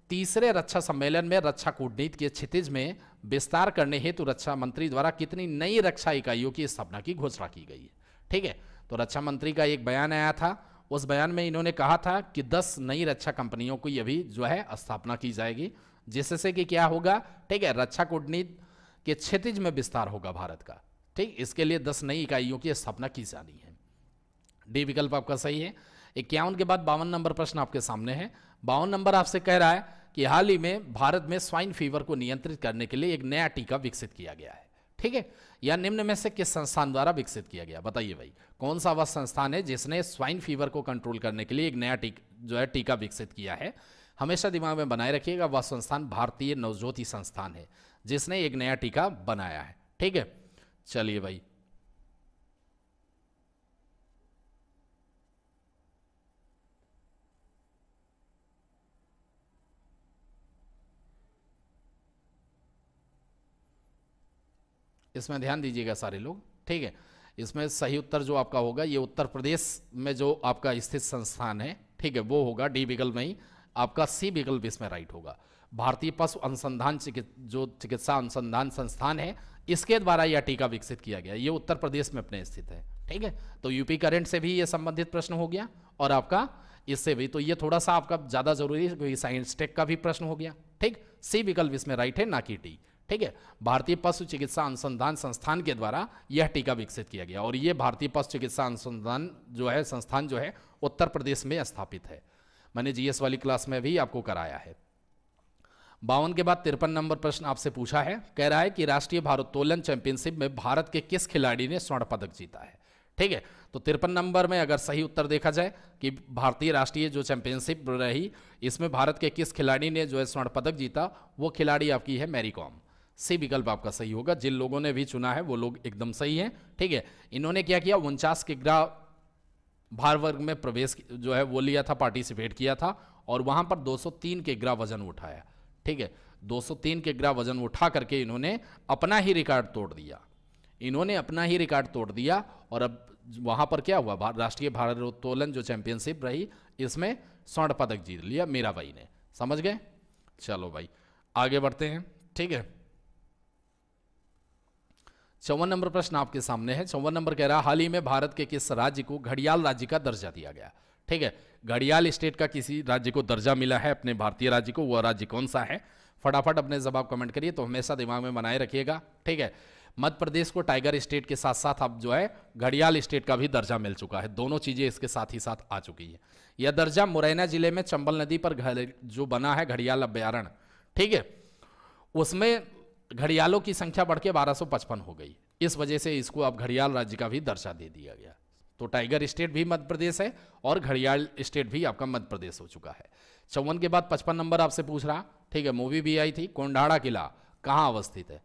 तीसरे रक्षा सम्मेलन में रक्षा कूटनीति के क्षितिज में विस्तार करने हेतु रक्षा मंत्री द्वारा कितनी नई रक्षा इकाइयों की स्थापना की घोषणा की गई है ठीक है तो रक्षा मंत्री का एक बयान आया था उस बयान में इन्होंने कहा था कि 10 नई रक्षा कंपनियों की अभी जो है स्थापना की जाएगी जिससे कि क्या होगा ठीक है रक्षा कूटनीति के क्षितिज में विस्तार होगा भारत का ठीक इसके लिए दस नई इकाइयों की स्थापना की जानी है डी विकल्प आपका सही है इक्यावन के बाद बावन नंबर प्रश्न आपके सामने है बावन नंबर आपसे कह रहा है कि हाल ही में भारत में स्वाइन फीवर को नियंत्रित करने के लिए एक नया टीका विकसित किया गया है ठीक है या निम्न में से किस संस्थान द्वारा विकसित किया गया बताइए भाई कौन सा वह संस्थान है जिसने स्वाइन फीवर को कंट्रोल करने के लिए एक नया टीक जो है टीका विकसित किया है हमेशा दिमाग में बनाए रखिएगा वह संस्थान भारतीय नवज्योति संस्थान है जिसने एक नया टीका बनाया है ठीक है चलिए भाई इसमें ध्यान दीजिएगा सारे लोग ठीक है इसमें सही उत्तर जो आपका होगा ये उत्तर प्रदेश में जो आपका स्थित संस्थान है ठीक है वो होगा डी विकल्प में ही आपका सी विकल्प इसमें राइट होगा भारतीय पशु अनुसंधान चिकित, जो चिकित्सा अनुसंधान संस्थान है इसके द्वारा यह टीका विकसित किया गया ये उत्तर प्रदेश में अपने स्थित है ठीक है तो यूपी करेंट से भी ये संबंधित प्रश्न हो गया और आपका इससे भी तो ये थोड़ा सा आपका ज़्यादा जरूरी है क्योंकि साइंस टेक का भी प्रश्न हो गया ठीक सी विकल्प इसमें राइट है ना कि टी ठीक है भारतीय पशु चिकित्सा अनुसंधान संस्थान के द्वारा यह टीका विकसित किया गया और यह भारतीय पशु चिकित्सा अनुसंधान जो है संस्थान जो है उत्तर प्रदेश में स्थापित है मैंने जीएस वाली क्लास में भी आपको कराया है बावन के बाद तिरपन नंबर प्रश्न आपसे पूछा है कह रहा है कि राष्ट्रीय भारोत्तोलन चैंपियनशिप में भारत के किस खिलाड़ी ने स्वर्ण पदक जीता है ठीक है तो तिरपन नंबर में अगर सही उत्तर देखा जाए कि भारतीय राष्ट्रीय जो चैंपियनशिप रही इसमें भारत के किस खिलाड़ी ने जो है स्वर्ण पदक जीता वो खिलाड़ी आपकी है मैरी कॉम सी विकल्प आपका सही होगा जिन लोगों ने भी चुना है वो लोग एकदम सही हैं ठीक है इन्होंने क्या किया उनचास के ग्रह भार वर्ग में प्रवेश जो है वो लिया था पार्टिसिपेट किया था और वहाँ पर 203 ग्रह वजन उठाया ठीक है 203 ग्रह वजन उठा करके इन्होंने अपना ही रिकॉर्ड तोड़ दिया इन्होंने अपना ही रिकॉर्ड तोड़ दिया और अब वहाँ पर क्या हुआ राष्ट्रीय भारोत्तोलन जो चैंपियनशिप रही इसमें स्वर्ण पदक जीत लिया मेरा भाई ने समझ गए चलो भाई आगे बढ़ते हैं ठीक है चौवन नंबर प्रश्न आपके सामने है चौवन नंबर कह रहा हाल ही में भारत के किस राज्य को घड़ियाल राज्य का दर्जा दिया गया ठीक है घड़ियाल स्टेट का किसी राज्य को दर्जा मिला है अपने भारतीय राज्य को वह राज्य कौन सा है फटाफट अपने जवाब कमेंट करिए तो हमेशा दिमाग में बनाए रखिएगा ठीक है मध्य प्रदेश को टाइगर स्टेट के साथ साथ अब जो है घड़ियाल स्टेट का भी दर्जा मिल चुका है दोनों चीज़ें इसके साथ ही साथ आ चुकी है यह दर्जा मुरैना जिले में चंबल नदी पर जो बना है घड़ियाल अभ्यारण ठीक है उसमें घड़ियालों की संख्या बढ़ के बारह हो गई इस वजह से इसको अब घड़ियाल राज्य का भी दर्जा दे दिया गया तो टाइगर स्टेट भी मध्य प्रदेश है और घड़ियाल स्टेट भी आपका मध्य प्रदेश हो चुका है चौवन के बाद पचपन नंबर आपसे पूछ रहा ठीक है मूवी भी आई थी कोंडाड़ा किला कहाँ अवस्थित है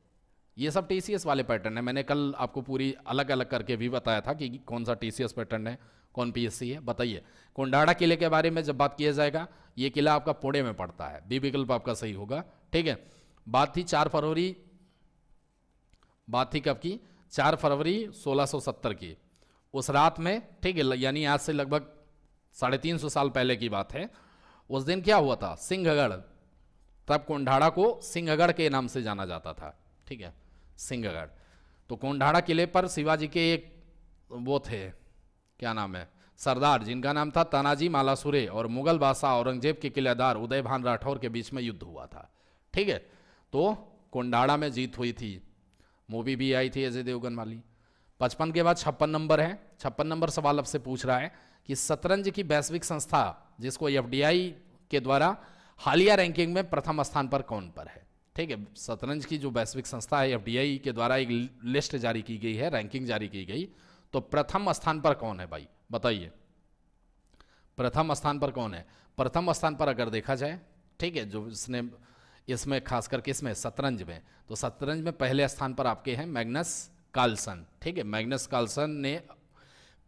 ये सब टी वाले पैटर्न है मैंने कल आपको पूरी अलग अलग करके भी बताया था कि कौन सा टी पैटर्न है कौन पीएससी है बताइए कोंडाड़ा किले के बारे में जब बात किया जाएगा ये किला आपका पुणे में पड़ता है बी विकल्प आपका सही होगा ठीक है बात थी चार फरवरी बात थी कब की चार फरवरी 1670 की उस रात में ठीक है यानी आज से लगभग साढ़े तीन सौ साल पहले की बात है उस दिन क्या हुआ था सिंहगढ़ तब कोंढाड़ा को सिंहगढ़ के नाम से जाना जाता था ठीक है सिंहगढ़ तो कोंढाड़ा किले पर शिवाजी के एक वो थे क्या नाम है सरदार जिनका नाम था तानाजी मालासुरे और मुगल बादशाह औरंगजेब के किलेदार उदयभान राठौर के बीच में युद्ध हुआ था ठीक है तो कोंडाड़ा में जीत हुई थी मूवी भी आई थी अजय देवगन वाली पचपन के बाद छप्पन नंबर है छप्पन नंबर सवाल आपसे पूछ रहा है कि शतरंज की वैश्विक संस्था जिसको एफ के द्वारा हालिया रैंकिंग में प्रथम स्थान पर कौन पर है ठीक है शतरंज की जो वैश्विक संस्था है एफ के द्वारा एक लिस्ट जारी की गई है रैंकिंग जारी की गई तो प्रथम स्थान पर कौन है भाई बताइए प्रथम स्थान पर कौन है प्रथम स्थान पर अगर देखा जाए ठीक है जो इसने इसमें खास करके इसमें शतरंज में तो शतरंज में पहले स्थान पर आपके हैं मैग्नस कार्लसन ठीक है मैग्नस कार्लसन ने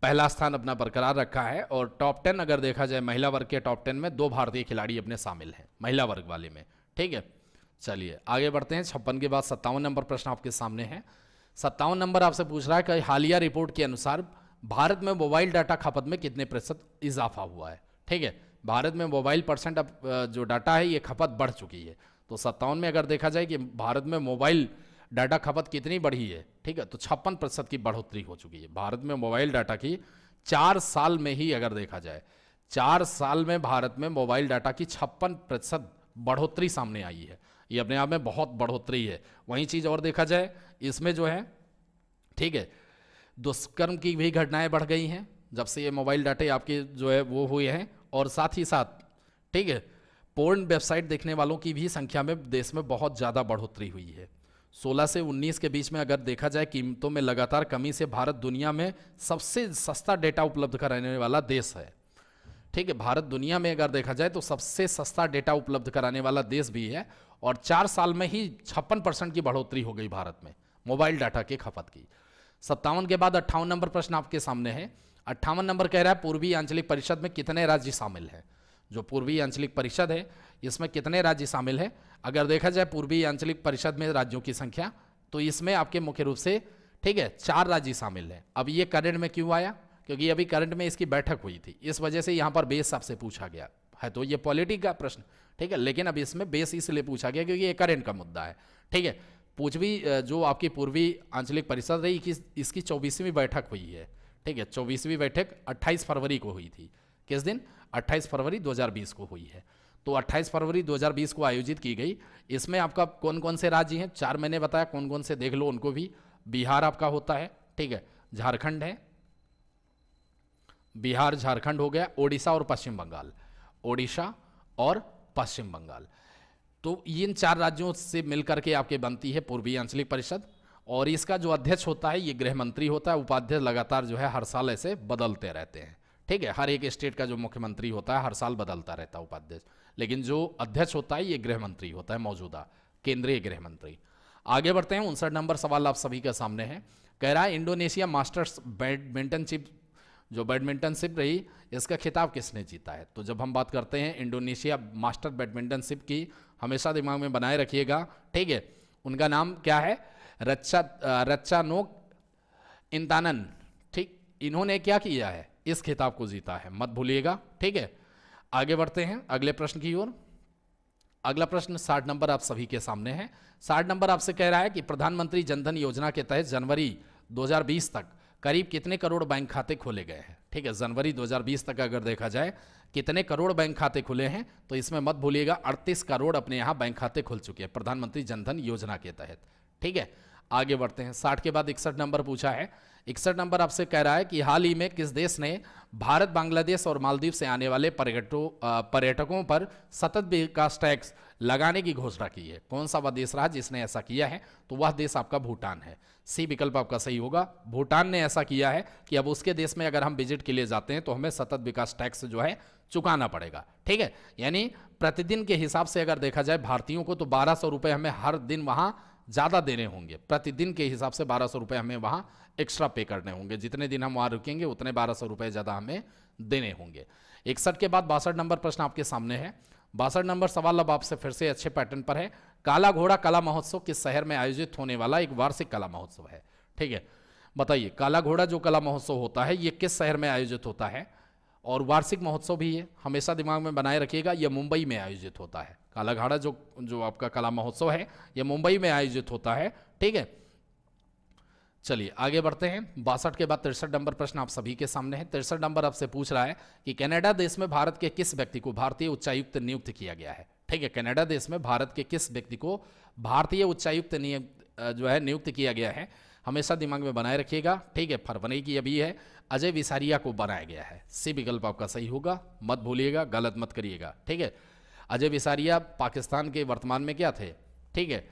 पहला स्थान अपना बरकरार रखा है और टॉप टेन अगर देखा जाए महिला वर्ग के टॉप टेन में दो भारतीय खिलाड़ी अपने शामिल हैं महिला वर्ग वाले में ठीक है चलिए आगे बढ़ते हैं छप्पन के बाद सत्तावन नंबर प्रश्न आपके सामने है सत्तावन नंबर आपसे पूछ रहा है कि हालिया रिपोर्ट के अनुसार भारत में मोबाइल डाटा खपत में कितने प्रतिशत इजाफा हुआ है ठीक है भारत में मोबाइल परसेंट अब जो डाटा है ये खपत बढ़ चुकी है तो सत्तावन में अगर देखा जाए कि भारत में मोबाइल डाटा खपत कितनी बढ़ी है ठीक है तो छप्पन प्रतिशत की बढ़ोतरी हो चुकी है भारत में मोबाइल डाटा की चार साल में ही अगर देखा जाए चार साल में भारत में मोबाइल डाटा की छप्पन प्रतिशत बढ़ोतरी सामने आई है ये अपने आप में बहुत बढ़ोतरी है वही चीज़ और देखा जाए इसमें जो है ठीक है दुष्कर्म की भी घटनाएं बढ़ गई हैं जब से ये मोबाइल डाटे आपके जो है वो हुए हैं और साथ ही साथ ठीक है पोर्न वेबसाइट देखने वालों की भी संख्या में देश में बहुत ज़्यादा बढ़ोतरी हुई है 16 से 19 के बीच में अगर देखा जाए कीमतों में लगातार कमी से भारत दुनिया में सबसे सस्ता डेटा उपलब्ध कराने वाला देश है ठीक है भारत दुनिया में अगर देखा जाए तो सबसे सस्ता डेटा उपलब्ध कराने वाला देश भी है और चार साल में ही छप्पन परसेंट की बढ़ोतरी हो गई भारत में मोबाइल डाटा के खपत की सत्तावन के बाद अट्ठावन नंबर प्रश्न आपके सामने है अट्ठावन नंबर कह रहा है पूर्वी आंचलिक परिषद में कितने राज्य शामिल हैं जो पूर्वी आंचलिक परिषद है इसमें कितने राज्य शामिल हैं अगर देखा जाए पूर्वी आंचलिक परिषद में राज्यों की संख्या तो इसमें आपके मुख्य रूप से ठीक है चार राज्य शामिल हैं अब ये करंट में क्यों आया क्योंकि अभी करंट में इसकी बैठक हुई थी इस वजह से यहाँ पर बेस आपसे पूछा गया है तो ये पॉलिटिक का प्रश्न ठीक है लेकिन अब इसमें बेस इसलिए पूछा गया क्योंकि ये करंट का मुद्दा है ठीक है भी जो आपकी पूर्वी आंचलिक परिषद है इसकी चौबीसवीं बैठक हुई है ठीक है चौबीसवीं बैठक 28 फरवरी को हुई थी किस दिन 28 फरवरी 2020 को हुई है तो 28 फरवरी 2020 को आयोजित की गई इसमें आपका कौन कौन से राज्य हैं चार मैंने बताया कौन कौन से देख लो उनको भी बिहार आपका होता है ठीक है झारखंड है बिहार झारखंड हो गया ओडिशा और पश्चिम बंगाल ओडिशा और पश्चिम बंगाल तो इन चार राज्यों से मिलकर के आपके बनती है पूर्वी आंचलिक परिषद और इसका जो अध्यक्ष होता है ये गृह मंत्री होता है उपाध्यक्ष लगातार जो है हर साल ऐसे बदलते रहते हैं ठीक है हर एक स्टेट का जो मुख्यमंत्री होता है हर साल बदलता रहता है उपाध्यक्ष लेकिन जो अध्यक्ष होता है ये गृह मंत्री होता है मौजूदा केंद्रीय गृह मंत्री आगे बढ़ते हैं उनसठ नंबर सवाल आप सभी के सामने है कह रहा है इंडोनेशिया मास्टर्स बैडमिंटनशिप जो बैडमिंटनशिप रही इसका खिताब किसने जीता है तो जब हम बात करते हैं इंडोनेशिया मास्टर बैडमिंटनशिप की हमेशा दिमाग में बनाए रखिएगा ठीक है उनका नाम क्या है रच्चा रच्चानोक इंतानन ठीक इन्होंने क्या किया है इस खिताब को जीता है मत भूलिएगा ठीक है आगे बढ़ते हैं अगले प्रश्न की ओर अगला प्रश्न साठ नंबर आप सभी के सामने है साठ नंबर आपसे कह रहा है कि प्रधानमंत्री जनधन योजना के तहत जनवरी 2020 तक करीब कितने करोड़ बैंक खाते खोले गए हैं ठीक है जनवरी 2020 तक अगर देखा जाए कितने करोड़ बैंक खाते खुले हैं तो इसमें मत भूलिएगा 38 करोड़ अपने यहां बैंक खाते खुल चुके हैं प्रधानमंत्री जनधन योजना के तहत ठीक है आगे बढ़ते हैं साठ के बाद इकसठ नंबर पूछा है इकसठ नंबर आपसे कह रहा है कि हाल ही में किस देश ने भारत बांग्लादेश और मालदीव से आने वाले पर्यटकों पर्यटकों पर सतत विकास टैक्स लगाने की घोषणा की है कौन सा वह देश रहा जिसने ऐसा किया है तो वह देश आपका भूटान है सी विकल्प आपका सही होगा भूटान ने ऐसा किया है कि अब उसके देश में अगर हम विजिट के लिए जाते हैं तो हमें सतत विकास टैक्स जो है चुकाना पड़ेगा ठीक है यानी प्रतिदिन के हिसाब से अगर देखा जाए भारतीयों को तो बारह सौ हमें हर दिन वहाँ ज़्यादा देने होंगे प्रतिदिन के हिसाब से बारह सौ रुपए हमें वहाँ एक्स्ट्रा पे करने होंगे जितने दिन हम वहाँ रुकेंगे उतने बारह सौ रुपए ज़्यादा हमें देने होंगे इकसठ के बाद बासठ नंबर प्रश्न आपके सामने है बासठ नंबर सवाल अब आपसे फिर से अच्छे पैटर्न पर है काला घोड़ा कला महोत्सव किस शहर में आयोजित होने वाला एक वार्षिक कला महोत्सव है ठीक है बताइए काला घोड़ा जो कला महोत्सव होता है ये किस शहर में आयोजित होता है और वार्षिक महोत्सव भी है हमेशा दिमाग में बनाए रखिएगा यह मुंबई में आयोजित होता है कालाघाड़ा जो जो आपका कला महोत्सव है यह मुंबई में आयोजित होता है ठीक है चलिए आगे बढ़ते हैं बासठ के बाद तिरसठ नंबर प्रश्न आप सभी के सामने है तिरसठ नंबर आपसे पूछ रहा है कि कनाडा देश में भारत के किस व्यक्ति को भारतीय उच्चायुक्त नियुक्त किया गया है ठीक है कनाडा देश में भारत के किस व्यक्ति को भारतीय उच्चायुक्त नियुक्त जो है नियुक्त किया गया है हमेशा दिमाग में बनाए रखिएगा ठीक है फरवरी की अभी है अजय विसारिया को बनाया गया है सी विकल्प आपका सही होगा मत भूलिएगा गलत मत करिएगा ठीक है अजय विसारिया पाकिस्तान के वर्तमान में क्या थे ठीक है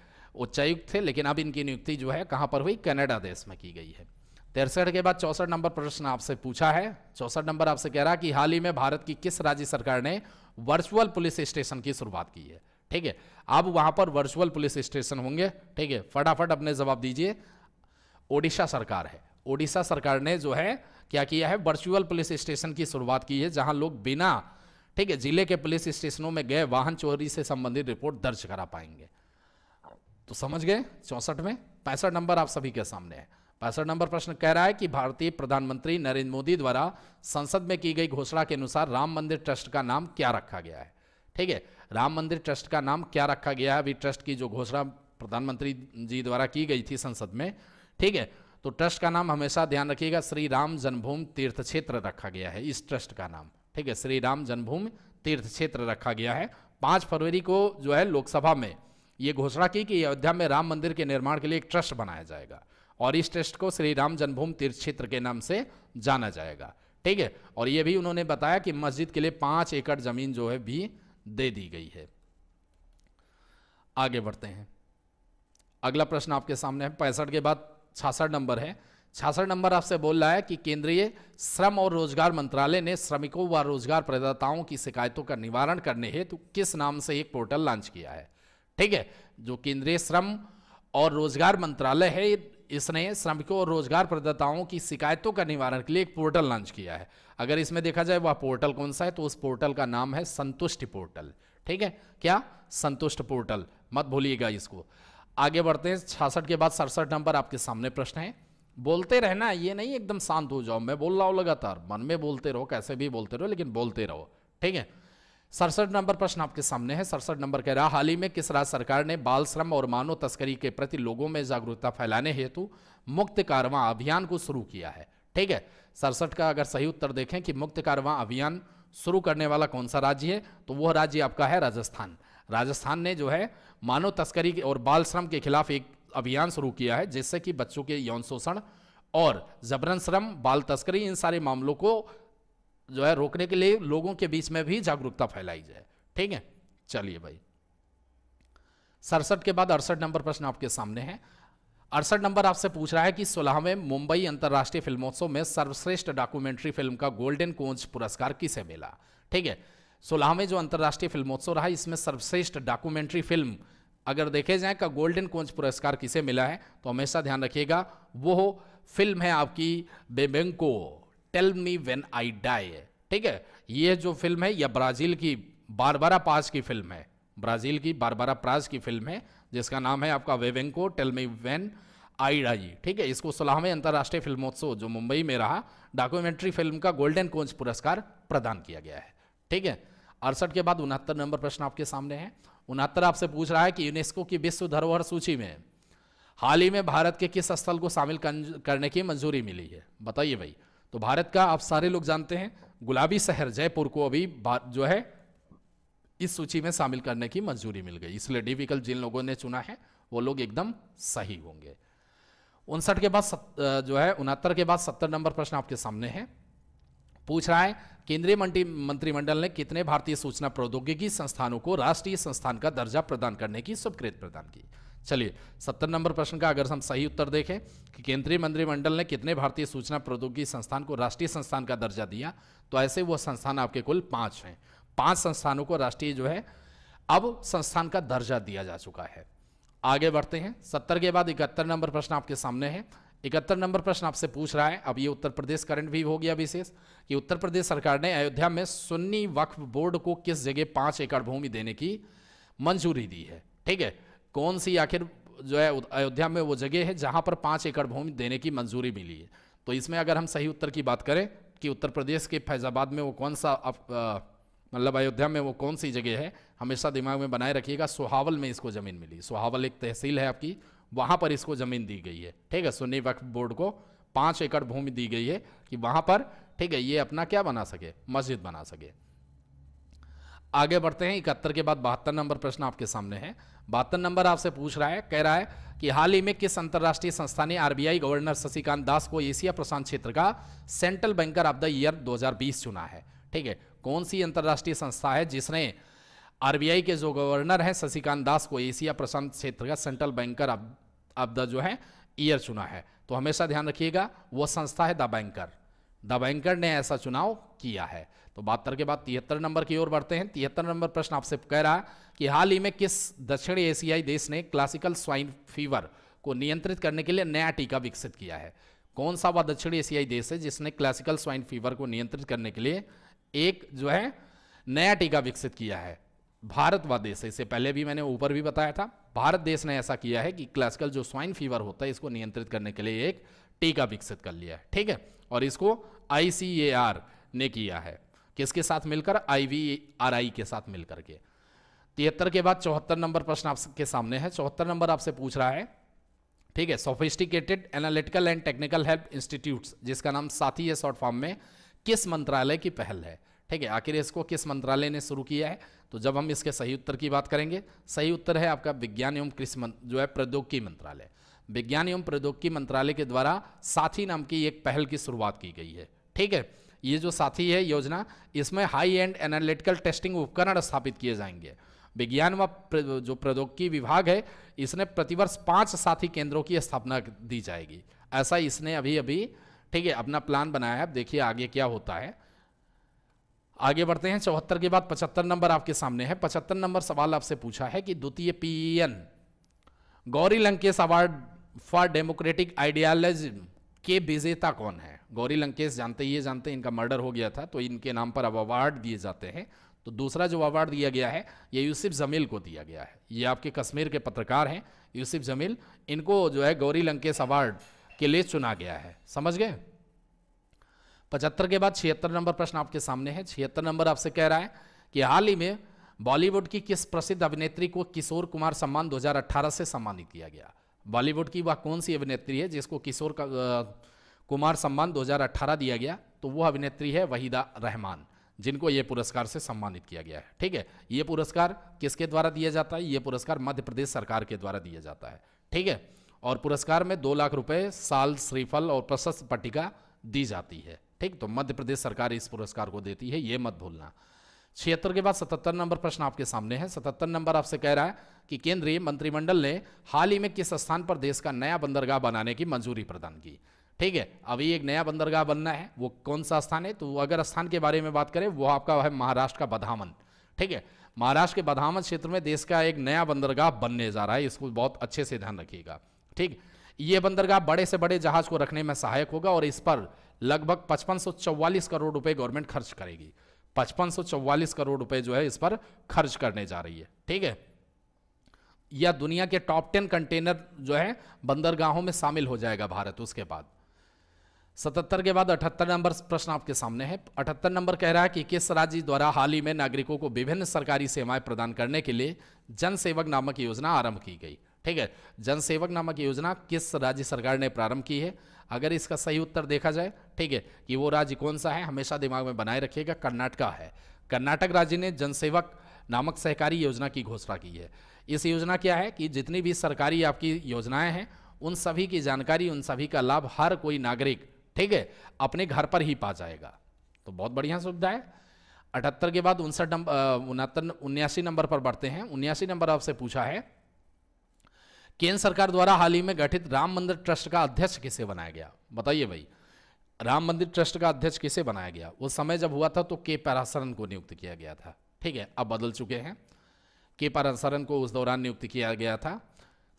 उच्चायुक्त थे लेकिन अब इनकी नियुक्ति जो है कहाँ पर हुई कनाडा देश में की गई है तिरसठ के बाद चौसठ नंबर प्रश्न आपसे पूछा है चौसठ नंबर आपसे कह रहा कि हाल ही में भारत की किस राज्य सरकार ने वर्चुअल पुलिस स्टेशन की शुरुआत की है ठीक है अब वहां पर वर्चुअल पुलिस स्टेशन होंगे ठीक है फटाफट अपने जवाब दीजिए ओडिशा सरकार है ओडिशा सरकार ने जो है क्या किया है वर्चुअल पुलिस स्टेशन की शुरुआत की है जहां लोग बिना ठीक है जिले के पुलिस स्टेशनों में गए वाहन चोरी से संबंधित रिपोर्ट दर्ज करा पाएंगे तो समझ गए चौसठ में पैंसठ नंबर आप सभी के सामने है पैंसठ नंबर प्रश्न कह रहा है कि भारतीय प्रधानमंत्री नरेंद्र मोदी द्वारा संसद में की गई घोषणा के अनुसार राम मंदिर ट्रस्ट का नाम क्या रखा गया है ठीक है राम मंदिर ट्रस्ट का नाम क्या रखा गया है अभी ट्रस्ट की जो घोषणा प्रधानमंत्री जी द्वारा की गई थी संसद में ठीक है तो ट्रस्ट का नाम हमेशा ध्यान रखिएगा श्री राम जन्मभूमि तीर्थ क्षेत्र रखा गया है इस ट्रस्ट का नाम ठीक है श्री राम जन्मभूमि तीर्थ क्षेत्र रखा गया है पाँच फरवरी को जो है लोकसभा में ये घोषणा की कि अयोध्या में राम मंदिर के निर्माण के लिए एक ट्रस्ट बनाया जाएगा और इस ट्रस्ट को श्री राम जन्मभूमि तीर्थ क्षेत्र के नाम से जाना जाएगा ठीक है और ये भी उन्होंने बताया कि मस्जिद के लिए पाँच एकड़ जमीन जो है भी दे दी गई है आगे बढ़ते हैं अगला प्रश्न आपके सामने है पैंसठ के बाद छासठ नंबर है छासठ नंबर आपसे बोल रहा है कि केंद्रीय श्रम और रोजगार मंत्रालय ने श्रमिकों व रोजगार प्रदाताओं की शिकायतों का निवारण करने हेतु किस नाम से एक पोर्टल लॉन्च किया है ठीक है जो केंद्रीय श्रम और रोजगार मंत्रालय है इसने श्रमिकों और रोजगार प्रदाताओं की शिकायतों का निवारण के लिए एक पोर्टल लॉन्च किया है अगर इसमें देखा जाए वह पोर्टल कौन सा है तो उस पोर्टल का नाम है संतुष्ट पोर्टल ठीक है क्या संतुष्ट पोर्टल मत भूलिएगा इसको आगे बढ़ते हैं छियासठ के बाद सड़सठ नंबर आपके सामने प्रश्न है बोलते रहना ये नहीं एकदम शांत हो जाओ मैं बोल रहा हूं लगातार मन में बोलते रहो कैसे भी बोलते रहो लेकिन बोलते रहो ठीक है सड़सठ नंबर प्रश्न आपके सामने है सड़सठ नंबर कह रहा हाल ही में किस राज्य सरकार ने बाल श्रम और मानव तस्करी के प्रति लोगों में जागरूकता फैलाने हेतु मुक्त कारवा अभियान को शुरू किया है ठीक है सड़सठ का अगर सही उत्तर देखें कि मुक्त कारवा अभियान शुरू करने वाला कौन सा राज्य है तो वह राज्य आपका है राजस्थान राजस्थान ने जो है मानव तस्करी और बाल श्रम के खिलाफ एक अभियान शुरू किया है जिससे कि बच्चों के यौन शोषण और जबरन श्रम बाल तस्करी इन सारे मामलों को जो है रोकने के लिए लोगों के बीच में भी जागरूकता फैलाई जाए ठीक है चलिए भाई सड़सठ के बाद अड़सठ नंबर प्रश्न आपके सामने है अड़सठ नंबर आपसे पूछ रहा है कि सोलहवें मुंबई अंतर्राष्ट्रीय फिल्मोत्सव में सर्वश्रेष्ठ डॉक्यूमेंट्री फिल्म का गोल्डन कोंज पुरस्कार किसे मिला ठीक है सोलहवें जो अंतर्राष्ट्रीय फिल्मोत्सव रहा इसमें सर्वश्रेष्ठ डॉक्यूमेंट्री फिल्म अगर देखे जाए का गोल्डन कोंच पुरस्कार किसे मिला है तो हमेशा ध्यान रखिएगा वो फिल्म है आपकी बेबेंको tell me when I die ठीक है ये जो फिल्म है यह ब्राज़ील की बारबारा पास की फिल्म है ब्राज़ील की बारबारा प्राज की फिल्म है जिसका नाम है आपका वेवेंको tell me when I die ठीक है इसको सोलहवें अंतर्राष्ट्रीय फिल्मोत्सव जो मुंबई में रहा डॉक्यूमेंट्री फिल्म का गोल्डन कोंच पुरस्कार प्रदान किया गया है ठीक है अड़सठ के बाद उनहत्तर नंबर प्रश्न आपके सामने है उनहत्तर आपसे पूछ रहा है कि यूनेस्को की विश्व धरोहर सूची में हाल ही में भारत के किस स्थल को शामिल करने की मंजूरी मिली है बताइए भाई तो भारत का आप सारे लोग जानते हैं गुलाबी शहर जयपुर को अभी जो है इस सूची में शामिल करने की मंजूरी मिल गई इसलिए डिफिकल्ट जिन लोगों ने चुना है वो लोग एकदम सही होंगे उनसठ के बाद जो है उनहत्तर के बाद सत्तर नंबर प्रश्न आपके सामने है पूछ रहा है केंद्रीय मंत्रिमंडल ने कितने भारतीय सूचना प्रौद्योगिकी संस्थानों को राष्ट्रीय संस्थान का दर्जा प्रदान करने की स्वीकृति प्रदान की चलिए सत्तर नंबर प्रश्न का अगर हम सही उत्तर देखें कि केंद्रीय मंत्रिमंडल ने कितने भारतीय सूचना प्रौद्योगिकी संस्थान को राष्ट्रीय संस्थान का दर्जा दिया तो ऐसे वह संस्थान आपके कुल पांच हैं पांच संस्थानों को राष्ट्रीय जो है अब संस्थान का दर्जा दिया जा चुका है आगे बढ़ते हैं सत्तर के बाद इकहत्तर नंबर प्रश्न आपके सामने है इकहत्तर नंबर प्रश्न आपसे पूछ रहा है अब ये उत्तर प्रदेश करंट भी हो गया विशेष कि उत्तर प्रदेश सरकार ने अयोध्या में सुन्नी वक्फ बोर्ड को किस जगह पाँच एकड़ भूमि देने की मंजूरी दी है ठीक है कौन सी आखिर जो है अयोध्या में वो जगह है जहाँ पर पाँच एकड़ भूमि देने की मंजूरी मिली है तो इसमें अगर हम सही उत्तर की बात करें कि उत्तर प्रदेश के फैजाबाद में वो कौन सा मतलब अयोध्या में वो कौन सी जगह है हमेशा दिमाग में बनाए रखिएगा सुहावल में इसको ज़मीन मिली सुहावल एक तहसील है आपकी वहां पर इसको ज़मीन दी गई है ठीक है सुन्नी वक्फ बोर्ड को पांच एकड़ भूमि दी गई है कि वहां पर ठीक है ये अपना क्या बना सके मस्जिद बना सके आगे बढ़ते हैं इकहत्तर के बाद बहत्तर नंबर प्रश्न आपके सामने है बहत्तर नंबर आपसे पूछ रहा है कह रहा है कि हाल ही में किस अंतर्राष्ट्रीय संस्था ने आरबीआई गवर्नर शशिकांत दास को एशिया प्रशांत क्षेत्र का central banker of the year 2020 चुना है ठीक है कौन सी अंतर्राष्ट्रीय संस्था है जिसने आरबीआई के जो गवर्नर हैं शशिकांत दास को एशिया प्रशांत क्षेत्र का सेंट्रल बैंकर ऑफ द जो है ईयर चुना है तो हमेशा ध्यान रखिएगा वह संस्था है द बैंकर द बैंकर ने ऐसा चुनाव किया है तो बहत्तर के बाद तिहत्तर नंबर की ओर बढ़ते हैं तिहत्तर नंबर प्रश्न आपसे कह रहा कि हाल ही में किस दक्षिण एशियाई देश ने क्लासिकल स्वाइन फीवर को नियंत्रित करने के लिए नया टीका विकसित किया है कौन सा वह दक्षिण एशियाई देश है जिसने क्लासिकल स्वाइन फीवर को नियंत्रित करने के लिए एक जो है नया टीका विकसित किया है भारत व देश इससे पहले भी मैंने ऊपर भी बताया था भारत देश ने ऐसा किया है कि क्लासिकल जो स्वाइन फीवर होता है इसको नियंत्रित करने के लिए एक टीका विकसित कर लिया है ठीक है और इसको आई ने किया है किसके साथ मिलकर आई के साथ मिलकर के तिहत्तर के बाद चौहत्तर नंबर प्रश्न आपके सामने है चौहत्तर नंबर आपसे पूछ रहा है ठीक है sophisticated analytical and technical help institute जिसका नाम साथी है शॉर्ट फॉर्म में किस मंत्रालय की पहल है ठीक है आखिर इसको किस मंत्रालय ने शुरू किया है तो जब हम इसके सही उत्तर की बात करेंगे सही उत्तर है आपका विज्ञान एवं कृषि जो है प्रौद्योगिकी मंत्रालय विज्ञान एवं प्रौद्योगिकी मंत्रालय के द्वारा साथी नाम की एक पहल की शुरुआत की गई है ठीक है ये जो साथी है योजना इसमें हाई एंड एनालिटिकल टेस्टिंग उपकरण स्थापित किए जाएंगे विज्ञान व जो प्रौद्योगिकी विभाग है इसने प्रतिवर्ष पांच साथी केंद्रों की स्थापना दी जाएगी ऐसा इसने अभी अभी ठीक है अपना प्लान बनाया है अब देखिए आगे क्या होता है आगे बढ़ते हैं चौहत्तर के बाद पचहत्तर नंबर आपके सामने है पचहत्तर नंबर सवाल आपसे पूछा है कि द्वितीय P N Gauri Lankesh award for democratic idealism के विजेता कौन है गौरी लंकेश जानते ही जानते हैं इनका मर्डर हो गया था तो इनके नाम पर अब अवार्ड दिए जाते हैं तो दूसरा जो अवार्ड दिया गया है ये यूसुफ जमील को दिया गया है ये आपके कश्मीर के पत्रकार हैं यूसुफ जमील इनको जो है गौरी लंकेश अवार्ड के लिए चुना गया है समझ गए पचहत्तर के बाद छिहत्तर नंबर प्रश्न आपके सामने है छिहत्तर नंबर आपसे कह रहा है कि हाल ही में बॉलीवुड की किस प्रसिद्ध अभिनेत्री को किशोर कुमार सम्मान 2018 से सम्मानित किया गया बॉलीवुड की वह कौन सी अभिनेत्री है जिसको किशोर का कुमार सम्मान 2018 दिया गया तो वह अभिनेत्री है वहीदा रहमान जिनको ये पुरस्कार से सम्मानित किया गया है ठीक है ये पुरस्कार किसके द्वारा दिया जाता है ये पुरस्कार मध्य प्रदेश सरकार के द्वारा दिया जाता है ठीक है और पुरस्कार में दो लाख रुपए साल श्रीफल और प्रशस्त पट्टिका दी जाती है ठीक तो मध्य प्रदेश सरकार इस पुरस्कार को देती है यह मत भूलना छिहत्तर के बाद सतहत्तर नंबर प्रश्न आपके सामने है सतहत्तर नंबर आपसे कह रहा है कि केंद्रीय मंत्रिमंडल ने हाल ही में किस स्थान पर देश का नया बंदरगाह बनाने की मंजूरी प्रदान की ठीक है अभी एक नया बंदरगाह बनना है वो कौन सा स्थान है तो अगर स्थान के बारे में बात करें वो आपका है महाराष्ट्र का बधामन ठीक है महाराष्ट्र के बधामन क्षेत्र में देश का एक नया बंदरगाह बनने जा रहा है इसको बहुत अच्छे से ध्यान रखिएगा ठीक ये बंदरगाह बड़े से बड़े जहाज को रखने में सहायक होगा और इस पर लगभग पचपन करोड़ रुपए गवर्नमेंट खर्च करेगी पचपन करोड़ रुपए जो है इस पर खर्च करने जा रही है ठीक है या दुनिया के टॉप टेन कंटेनर जो है बंदरगाहों में शामिल हो जाएगा भारत उसके बाद सतहत्तर के बाद अठहत्तर नंबर प्रश्न आपके सामने है अठहत्तर नंबर कह रहा है कि किस राज्य द्वारा हाल ही में नागरिकों को विभिन्न सरकारी सेवाएं प्रदान करने के लिए जनसेवक नामक योजना आरंभ की गई ठीक है जनसेवक नामक योजना किस राज्य सरकार ने प्रारंभ की है अगर इसका सही उत्तर देखा जाए ठीक है कि वो राज्य कौन सा है हमेशा दिमाग में बनाए रखिएगा कर्नाटका है कर्नाटक राज्य ने जनसेवक नामक सहकारी योजना की घोषणा की है इस योजना क्या है कि जितनी भी सरकारी आपकी योजनाएं हैं उन सभी की जानकारी उन सभी का लाभ हर कोई नागरिक ठीक है अपने घर पर ही पा जाएगा तो बहुत बढ़िया सुविधा है अठहत्तर के बाद उनसठ नंबर उनहत्तर उन्यासी नंबर पर बढ़ते हैं उन्यासी नंबर आपसे पूछा है केंद्र सरकार द्वारा हाल ही में गठित राम मंदिर ट्रस्ट का अध्यक्ष किसे बनाया गया बताइए भाई राम मंदिर ट्रस्ट का अध्यक्ष किसे बनाया गया वो समय जब हुआ था तो के पारासरन को नियुक्त किया गया था ठीक है अब बदल चुके हैं के पारासरन को उस दौरान नियुक्त किया गया था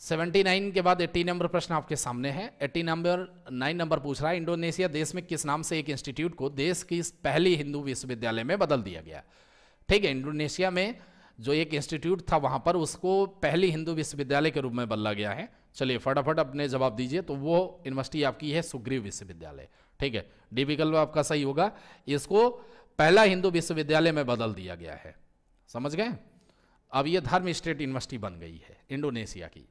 79 के बाद 80 नंबर प्रश्न आपके सामने है 80 नंबर 9 नंबर पूछ रहा है इंडोनेशिया देश में किस नाम से एक इंस्टीट्यूट को देश की पहली हिंदू विश्वविद्यालय में बदल दिया गया ठीक है इंडोनेशिया में जो एक इंस्टीट्यूट था वहाँ पर उसको पहली हिंदू विश्वविद्यालय के रूप में बदला गया है चलिए फटाफट अपने जवाब दीजिए तो वो यूनिवर्सिटी आपकी है सुग्रीव विश्वविद्यालय ठीक है डी विकल्प आपका सही होगा इसको पहला हिंदू विश्वविद्यालय में बदल दिया गया है समझ गए अब ये धर्म स्टेट यूनिवर्सिटी बन गई है इंडोनेशिया की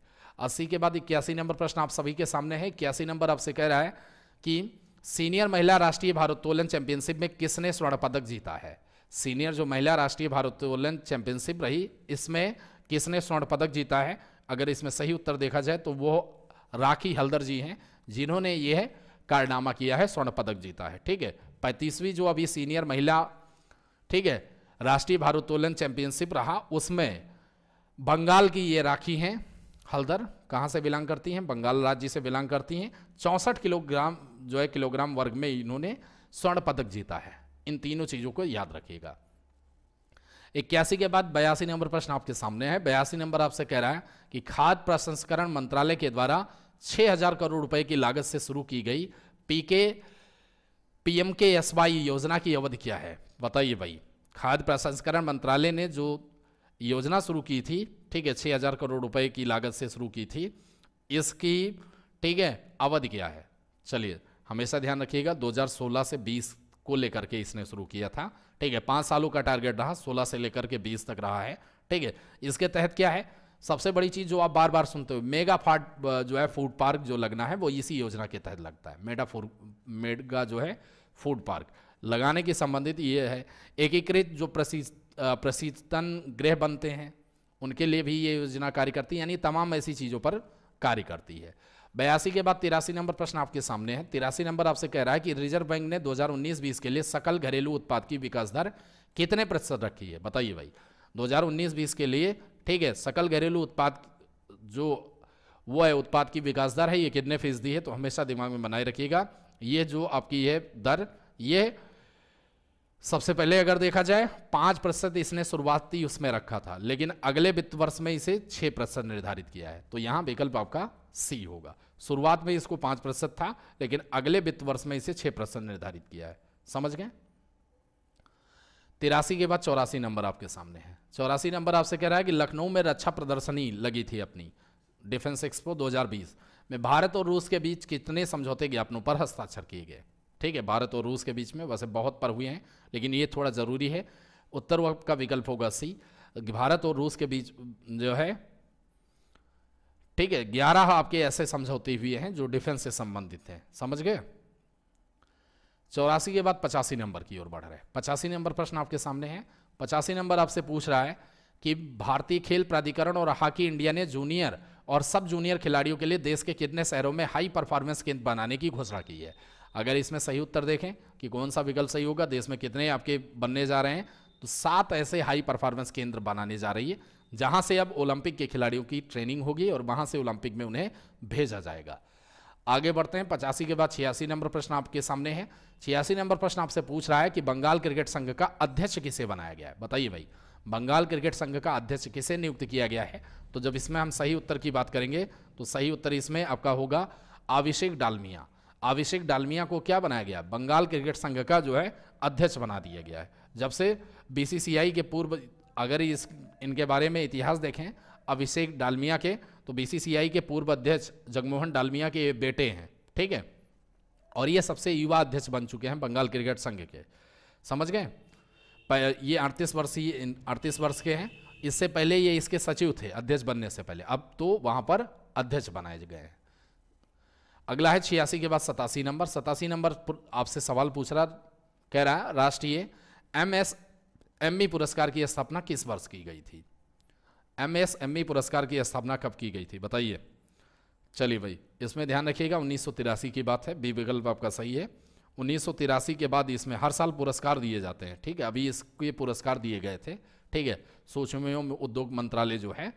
अस्सी के बाद इक्यासी नंबर प्रश्न आप सभी के सामने है इक्यासी नंबर आपसे कह रहा है कि सीनियर महिला राष्ट्रीय भारोत्तोलन चैंपियनशिप में किसने स्वर्ण पदक जीता है सीनियर जो महिला राष्ट्रीय भारोत्तोलन चैंपियनशिप रही इसमें किसने स्वर्ण पदक जीता है अगर इसमें सही उत्तर देखा जाए तो वो राखी हल्दर जी हैं जिन्होंने यह कारनामा किया है स्वर्ण पदक जीता है ठीक है पैंतीसवीं जो अभी सीनियर महिला ठीक है राष्ट्रीय भारोत्तोलन चैंपियनशिप रहा उसमें बंगाल की ये राखी हैं हल्दर कहाँ से बिलोंग करती हैं बंगाल राज्य से बिलोंग करती हैं चौंसठ किलोग्राम जो है किलोग्राम वर्ग में इन्होंने स्वर्ण पदक जीता है इन तीनों चीज़ों को याद रखिएगा इक्यासी के बाद बयासी नंबर प्रश्न आपके सामने है बयासी नंबर आपसे कह रहा है कि खाद्य प्रसंस्करण मंत्रालय के द्वारा 6000 करोड़ रुपए की लागत से शुरू की गई P K P M K S Y योजना की अवधि क्या है बताइए भाई खाद्य प्रसंस्करण मंत्रालय ने जो योजना शुरू की थी ठीक है छह हज़ार करोड़ रुपए की लागत से शुरू की थी इसकी ठीक है अवधि क्या है चलिए हमेशा ध्यान रखिएगा 2016 से 20 को लेकर के इसने शुरू किया था ठीक है पांच सालों का टारगेट रहा सोलह से लेकर के बीस तक रहा है ठीक है इसके तहत क्या है सबसे बड़ी चीज़ जो आप बार बार सुनते हो मेगा फाट जो है फूड पार्क जो लगना है वो इसी योजना के तहत लगता है मेडा फूड मेडगा जो है फूड पार्क लगाने के संबंधित ये है एकीकृत जो प्रशीतन गृह बनते हैं उनके लिए भी ये योजना कार्य करती है यानी तमाम ऐसी चीज़ों पर कार्य करती है बयासी के बाद तिरासी नंबर प्रश्न आपके सामने है तिरासी नंबर आपसे कह रहा है कि रिजर्व बैंक ने 2019-20 के लिए सकल घरेलू उत्पाद की विकास दर कितने प्रतिशत रखी है बताइए भाई 2019-20 के लिए ठीक है सकल घरेलू उत्पाद जो वो है उत्पाद की विकास दर है ये कितने फीसदी है तो हमेशा दिमाग में बनाए रखिएगा ये जो आपकी ये दर ये सबसे पहले अगर देखा जाए पाँच प्रतिशत इसने शुरुआती उसमें रखा था लेकिन अगले वित्त वर्ष में इसे छः प्रतिशत निर्धारित किया है तो यहाँ विकल्प आपका सी होगा शुरुआत में इसको पांच प्रतिशत था लेकिन अगले वित्त वर्ष में इसे छह प्रतिशत निर्धारित किया है समझ गए तिरासी के बाद चौरासी नंबर आपके सामने है चौरासी नंबर आपसे कह रहा है कि लखनऊ में रक्षा प्रदर्शनी लगी थी अपनी डिफेंस एक्सपो 2020 में भारत और रूस के बीच कितने समझौते ज्ञापनों पर हस्ताक्षर किए गए ठीक है भारत और रूस के बीच में वैसे बहुत पर हुए हैं लेकिन ये थोड़ा ज़रूरी है उत्तर वक्त का विकल्प होगा सी भारत और रूस के बीच जो है ठीक है ग्यारह आपके ऐसे समझौते हुए हैं जो डिफेंस से संबंधित हैं समझ गए चौरासी के बाद पचासी नंबर की ओर बढ़ रहे हैं पचासी नंबर प्रश्न आपके सामने है पचासी नंबर आपसे पूछ रहा है कि भारतीय खेल प्राधिकरण और हॉकी इंडिया ने जूनियर और सब जूनियर खिलाड़ियों के लिए देश के कितने शहरों में हाई परफॉर्मेंस केंद्र बनाने की घोषणा की है अगर इसमें सही उत्तर देखें कि कौन सा विकल्प सही होगा देश में कितने आपके बनने जा रहे हैं तो सात ऐसे हाई परफॉर्मेंस केंद्र बनाने जा रही है जहां से अब ओलंपिक के खिलाड़ियों की ट्रेनिंग होगी और वहां से ओलंपिक में उन्हें भेजा जाएगा आगे बढ़ते हैं पचासी के बाद छियासी नंबर प्रश्न आपके सामने है छियासी नंबर प्रश्न आपसे पूछ रहा है कि बंगाल क्रिकेट संघ का अध्यक्ष किसे बनाया गया है बताइए भाई बंगाल क्रिकेट संघ का अध्यक्ष किसे नियुक्त किया गया है तो जब इसमें हम सही उत्तर की बात करेंगे तो सही उत्तर इसमें आपका होगा अभिषेक डालमिया अभिषेक डालमिया को क्या बनाया गया बंगाल क्रिकेट संघ का जो है अध्यक्ष बना दिया गया है जब से बीसीसीआई के पूर्व अगर इस इनके बारे में इतिहास देखें अभिषेक डालमिया के तो बीसीसीआई के पूर्व अध्यक्ष जगमोहन डालमिया के बेटे हैं ठीक है और ये सबसे युवा अध्यक्ष बन चुके हैं बंगाल क्रिकेट संघ के समझ गए ये अड़तीस वर्षीय अड़तीस वर्ष के हैं इससे पहले ये इसके सचिव थे अध्यक्ष बनने से पहले अब तो वहाँ पर अध्यक्ष बनाए गए हैं अगला है छियासी के बाद सतासी नंबर सतासी नंबर आपसे सवाल पूछ रहा कह रहा है राष्ट्रीय एम एस एम e पुरस्कार की स्थापना किस वर्ष की गई थी एम एस एम पुरस्कार की स्थापना कब की गई थी बताइए चलिए भाई इसमें ध्यान रखिएगा उन्नीस की बात है बी विकल्प आपका सही है उन्नीस के बाद इसमें हर साल पुरस्कार दिए जाते हैं ठीक है अभी इसके पुरस्कार दिए गए थे ठीक है सूक्ष्म उद्योग मंत्रालय जो है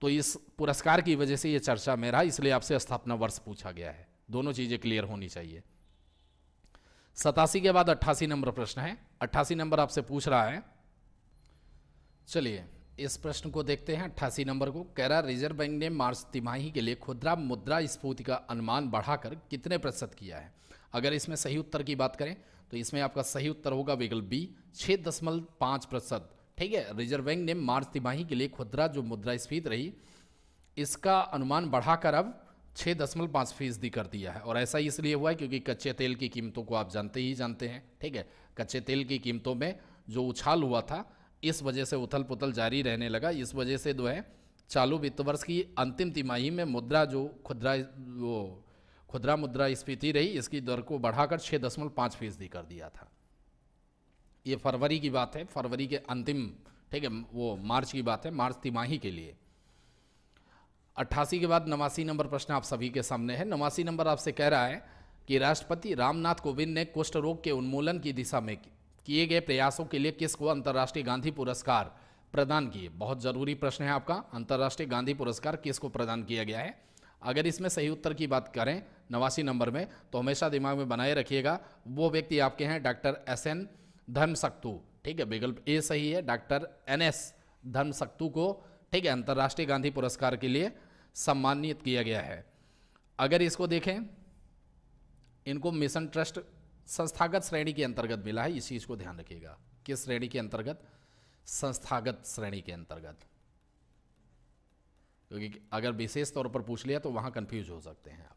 तो इस पुरस्कार की वजह से ये चर्चा में रहा इसलिए आपसे स्थापना वर्ष पूछा गया है दोनों चीज़ें क्लियर होनी चाहिए सतासी के बाद अट्ठासी नंबर प्रश्न है अट्ठासी नंबर आपसे पूछ रहा है चलिए इस प्रश्न को देखते हैं अट्ठासी नंबर को कह रहा रिजर्व बैंक ने मार्च तिमाही के लिए खुदरा मुद्रा स्फूर्ति का अनुमान बढ़ाकर कितने प्रतिशत किया है अगर इसमें सही उत्तर की बात करें तो इसमें आपका सही उत्तर होगा विकल्प बी छः दशमलव पाँच प्रतिशत ठीक है रिजर्व बैंक ने मार्च तिमाही के लिए खुदरा जो मुद्रा स्फीत रही इसका अनुमान बढ़ाकर अब छः दशमलव पाँच फीसदी कर दिया है और ऐसा इसलिए हुआ है क्योंकि कच्चे तेल की कीमतों को आप जानते ही जानते हैं ठीक है कच्चे तेल की कीमतों में जो उछाल हुआ था इस वजह से उथल पुथल जारी रहने लगा इस वजह से जो है चालू वित्त वर्ष की अंतिम तिमाही में मुद्रा जो खुदरा वो खुदरा मुद्रा स्फीति रही इसकी दर को बढ़ाकर छः दशमलव पाँच फीसदी कर दिया था ये फरवरी की बात है फरवरी के अंतिम ठीक है वो मार्च की बात है मार्च तिमाही के लिए अट्ठासी के बाद नवासी नंबर प्रश्न आप सभी के सामने है नवासी नंबर आपसे कह रहा है कि राष्ट्रपति रामनाथ कोविंद ने कुष्ठ रोग के उन्मूलन की दिशा में किए गए प्रयासों के लिए किसको अंतर्राष्ट्रीय गांधी पुरस्कार प्रदान किए बहुत ज़रूरी प्रश्न है आपका अंतर्राष्ट्रीय गांधी पुरस्कार किसको प्रदान किया गया है अगर इसमें सही उत्तर की बात करें नवासी नंबर में तो हमेशा दिमाग में बनाए रखिएगा वो व्यक्ति आपके हैं डॉक्टर एस एन धर्मसक्तू ठीक है विकल्प ए सही है डॉक्टर एन एस धर्मसक्तू को ठीक है अंतर्राष्ट्रीय गांधी पुरस्कार के लिए सम्मानित किया गया है अगर इसको देखें इनको मिशन ट्रस्ट संस्थागत श्रेणी के अंतर्गत मिला है इस चीज़ को ध्यान रखिएगा किस श्रेणी के अंतर्गत संस्थागत श्रेणी के अंतर्गत क्योंकि अगर विशेष तौर पर पूछ लिया तो वहां कंफ्यूज हो सकते हैं आप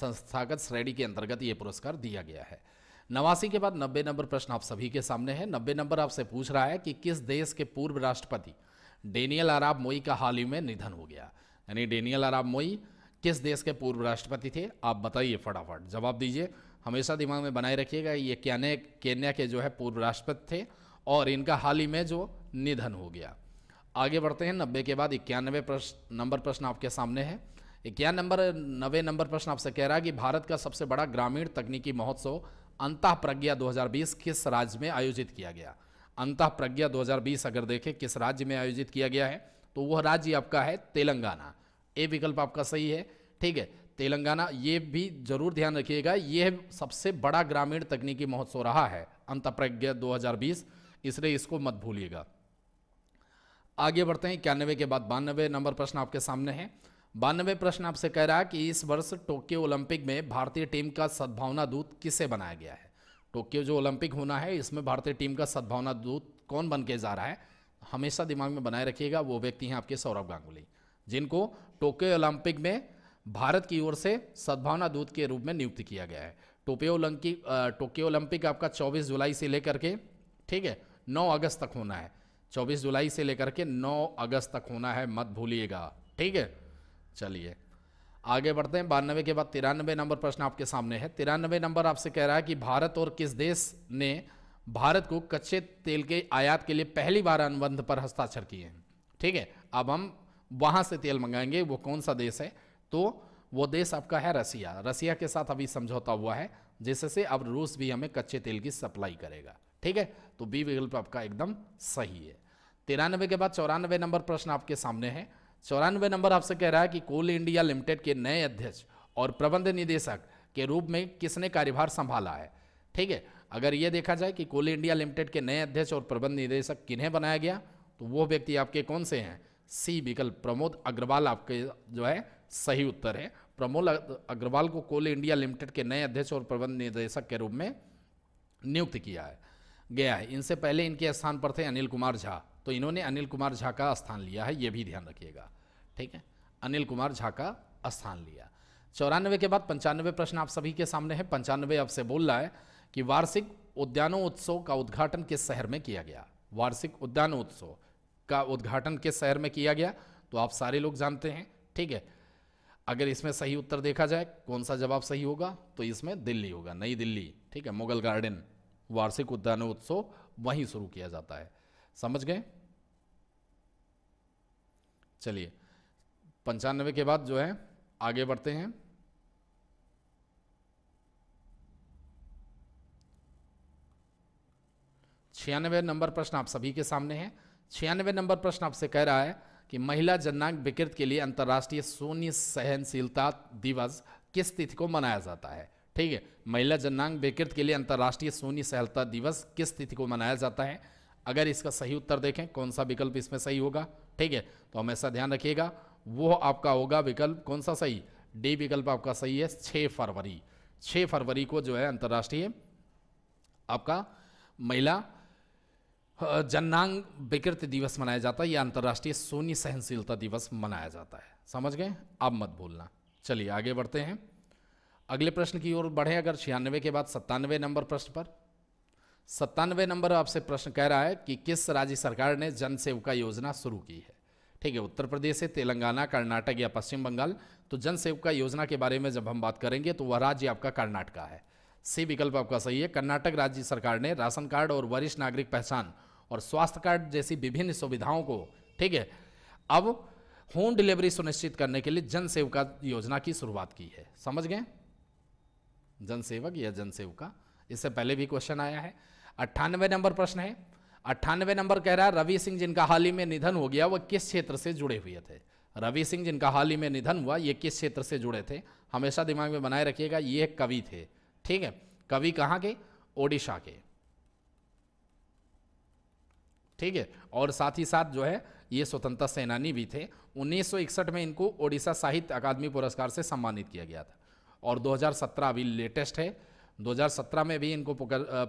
संस्थागत श्रेणी के अंतर्गत यह पुरस्कार दिया गया है नवासी के बाद नब्बे नंबर प्रश्न आप सभी के सामने है नब्बे नंबर आपसे पूछ रहा है कि किस देश के पूर्व राष्ट्रपति डेनियल अराब मोई का हाल ही में निधन हो गया यानी डेनियल अराब मोई किस देश के पूर्व राष्ट्रपति थे आप बताइए फटाफट जवाब दीजिए हमेशा दिमाग में बनाए रखिएगा ये कैने केन्या के जो है पूर्व राष्ट्रपति थे और इनका हाल ही में जो निधन हो गया आगे बढ़ते हैं नब्बे के बाद इक्यानवे प्रश्न नंबर प्रश्न आपके सामने है इक्यान नंबर नब्बे नंबर प्रश्न आपसे कह रहा है कि भारत का सबसे बड़ा ग्रामीण तकनीकी महोत्सव अंत प्रज्ञा 2020 किस राज्य में आयोजित किया गया अंत प्रज्ञा 2020 अगर देखें किस राज्य में आयोजित किया गया है तो वह राज्य आपका है तेलंगाना ए विकल्प आपका सही है ठीक है तेलंगाना ये भी जरूर ध्यान रखिएगा यह सबसे बड़ा ग्रामीण तकनीकी महोत्सव रहा है अंत प्रज्ञा 2020 इसलिए इसको मत भूलिएगा आगे बढ़ते हैं इक्यानवे के बाद बानवे नंबर प्रश्न आपके सामने है बानवे प्रश्न आपसे कह रहा है कि इस वर्ष टोक्यो ओलंपिक में भारतीय टीम का सद्भावना दूत किसे बनाया गया है टोक्यो जो ओलंपिक होना है इसमें भारतीय टीम का सद्भावना दूत कौन बन के जा रहा है हमेशा दिमाग में बनाए रखिएगा वो व्यक्ति हैं आपके सौरभ गांगुली जिनको टोक्यो ओलंपिक में भारत की ओर से सद्भावना दूत के रूप में नियुक्त किया गया है टोक्यो ओलंपिक टोक्यो ओलंपिक आपका 24 जुलाई से लेकर के ठीक है 9 अगस्त तक होना है 24 जुलाई से लेकर के 9 अगस्त तक होना है मत भूलिएगा ठीक है चलिए आगे बढ़ते हैं बानवे के बाद तिरानवे नंबर प्रश्न आपके सामने है तिरानवे नंबर आपसे कह रहा है कि भारत और किस देश ने भारत को कच्चे तेल के आयात के लिए पहली बार अनुबंध पर हस्ताक्षर किए हैं ठीक है अब हम वहां से तेल मंगाएंगे वो कौन सा देश है तो वो देश आपका है रसिया रसिया के साथ अभी समझौता हुआ है जिससे अब रूस भी हमें कच्चे तेल की सप्लाई करेगा ठीक है तो बी विकल्प आपका एकदम सही है तिरानवे के बाद चौरानवे नंबर प्रश्न आपके सामने है चौरानवे नंबर आपसे कह रहा है कि कोल इंडिया लिमिटेड के नए अध्यक्ष और प्रबंध निदेशक के रूप में किसने कार्यभार संभाला है ठीक है अगर ये देखा जाए कि कोल इंडिया लिमिटेड के नए अध्यक्ष और प्रबंध निदेशक किन्हें बनाया गया तो वो व्यक्ति आपके कौन से हैं सी विकल्प प्रमोद अग्रवाल आपके जो है सही उत्तर है प्रमोद अग्रवाल को कोल इंडिया लिमिटेड के नए अध्यक्ष और प्रबंध निदेशक के रूप में नियुक्त किया है गया है इनसे पहले इनके स्थान पर थे अनिल कुमार झा तो इन्होंने अनिल कुमार झा का स्थान लिया है ये भी ध्यान रखिएगा ठीक है अनिल कुमार झा का स्थान लिया चौरानवे के बाद पंचानवे प्रश्न आप सभी के सामने है पंचानवे अब से बोल रहा है कि वार्षिक उत्सव का उद्घाटन किस शहर में किया गया वार्षिक उत्सव का उद्घाटन किस शहर में किया गया तो आप सारे लोग जानते हैं ठीक है अगर इसमें सही उत्तर देखा जाए कौन सा जवाब सही होगा तो इसमें दिल्ली होगा नई दिल्ली ठीक है मुगल गार्डन वार्षिक उत्सव वहीं शुरू किया जाता है समझ गए चलिए पंचानवे के बाद जो है आगे बढ़ते हैं छियानवे नंबर प्रश्न आप सभी के सामने है छियानवे नंबर प्रश्न आपसे कह रहा है कि महिला जननांग विकृत के लिए अंतर्राष्ट्रीय शून्य सहनशीलता दिवस किस तिथि को मनाया जाता है ठीक है महिला जननांग विकृत के लिए अंतर्राष्ट्रीय शून्य सहलता दिवस किस तिथि को मनाया जाता है अगर इसका सही उत्तर देखें कौन सा विकल्प इसमें सही होगा ठीक है तो हमेशा ध्यान रखिएगा वो आपका होगा विकल्प कौन सा सही डी विकल्प आपका सही है छ फरवरी छ फरवरी को जो है अंतर्राष्ट्रीय आपका महिला जन्नांग विकृत दिवस मनाया जाता है या अंतर्राष्ट्रीय सोनी सहनशीलता दिवस मनाया जाता है समझ गए अब मत भूलना चलिए आगे बढ़ते हैं अगले प्रश्न की ओर बढ़े अगर छियानवे के बाद सत्तानवे नंबर प्रश्न पर सत्तानवे नंबर आपसे प्रश्न कह रहा है कि किस राज्य सरकार ने जन सेविका योजना शुरू की है ठीक है उत्तर प्रदेश से तेलंगाना कर्नाटक या पश्चिम बंगाल तो जन सेविका योजना के बारे में जब हम बात करेंगे तो वह राज्य आपका कर्नाटका है सी विकल्प आपका सही है कर्नाटक राज्य सरकार ने राशन कार्ड और वरिष्ठ नागरिक पहचान और स्वास्थ्य कार्ड जैसी विभिन्न सुविधाओं को ठीक है अब होम डिलीवरी सुनिश्चित करने के लिए जन सेविका योजना की शुरुआत की है समझ गए जनसेवक या जनसेविका इससे पहले भी क्वेश्चन आया है अट्ठानवे नंबर प्रश्न है अट्ठानवे नंबर कह रहा है रवि सिंह जिनका हाल ही में निधन हो गया वह किस क्षेत्र से जुड़े हुए थे रवि सिंह जिनका हाल ही में निधन हुआ ये किस क्षेत्र से जुड़े थे हमेशा दिमाग में बनाए रखिएगा ये कवि थे ठीक है कवि कहाँ के ओडिशा के ठीक है और साथ ही साथ जो है ये स्वतंत्रता सेनानी भी थे 1961 में इनको ओडिशा साहित्य अकादमी पुरस्कार से सम्मानित किया गया था और 2017 अभी लेटेस्ट है 2017 में भी इनको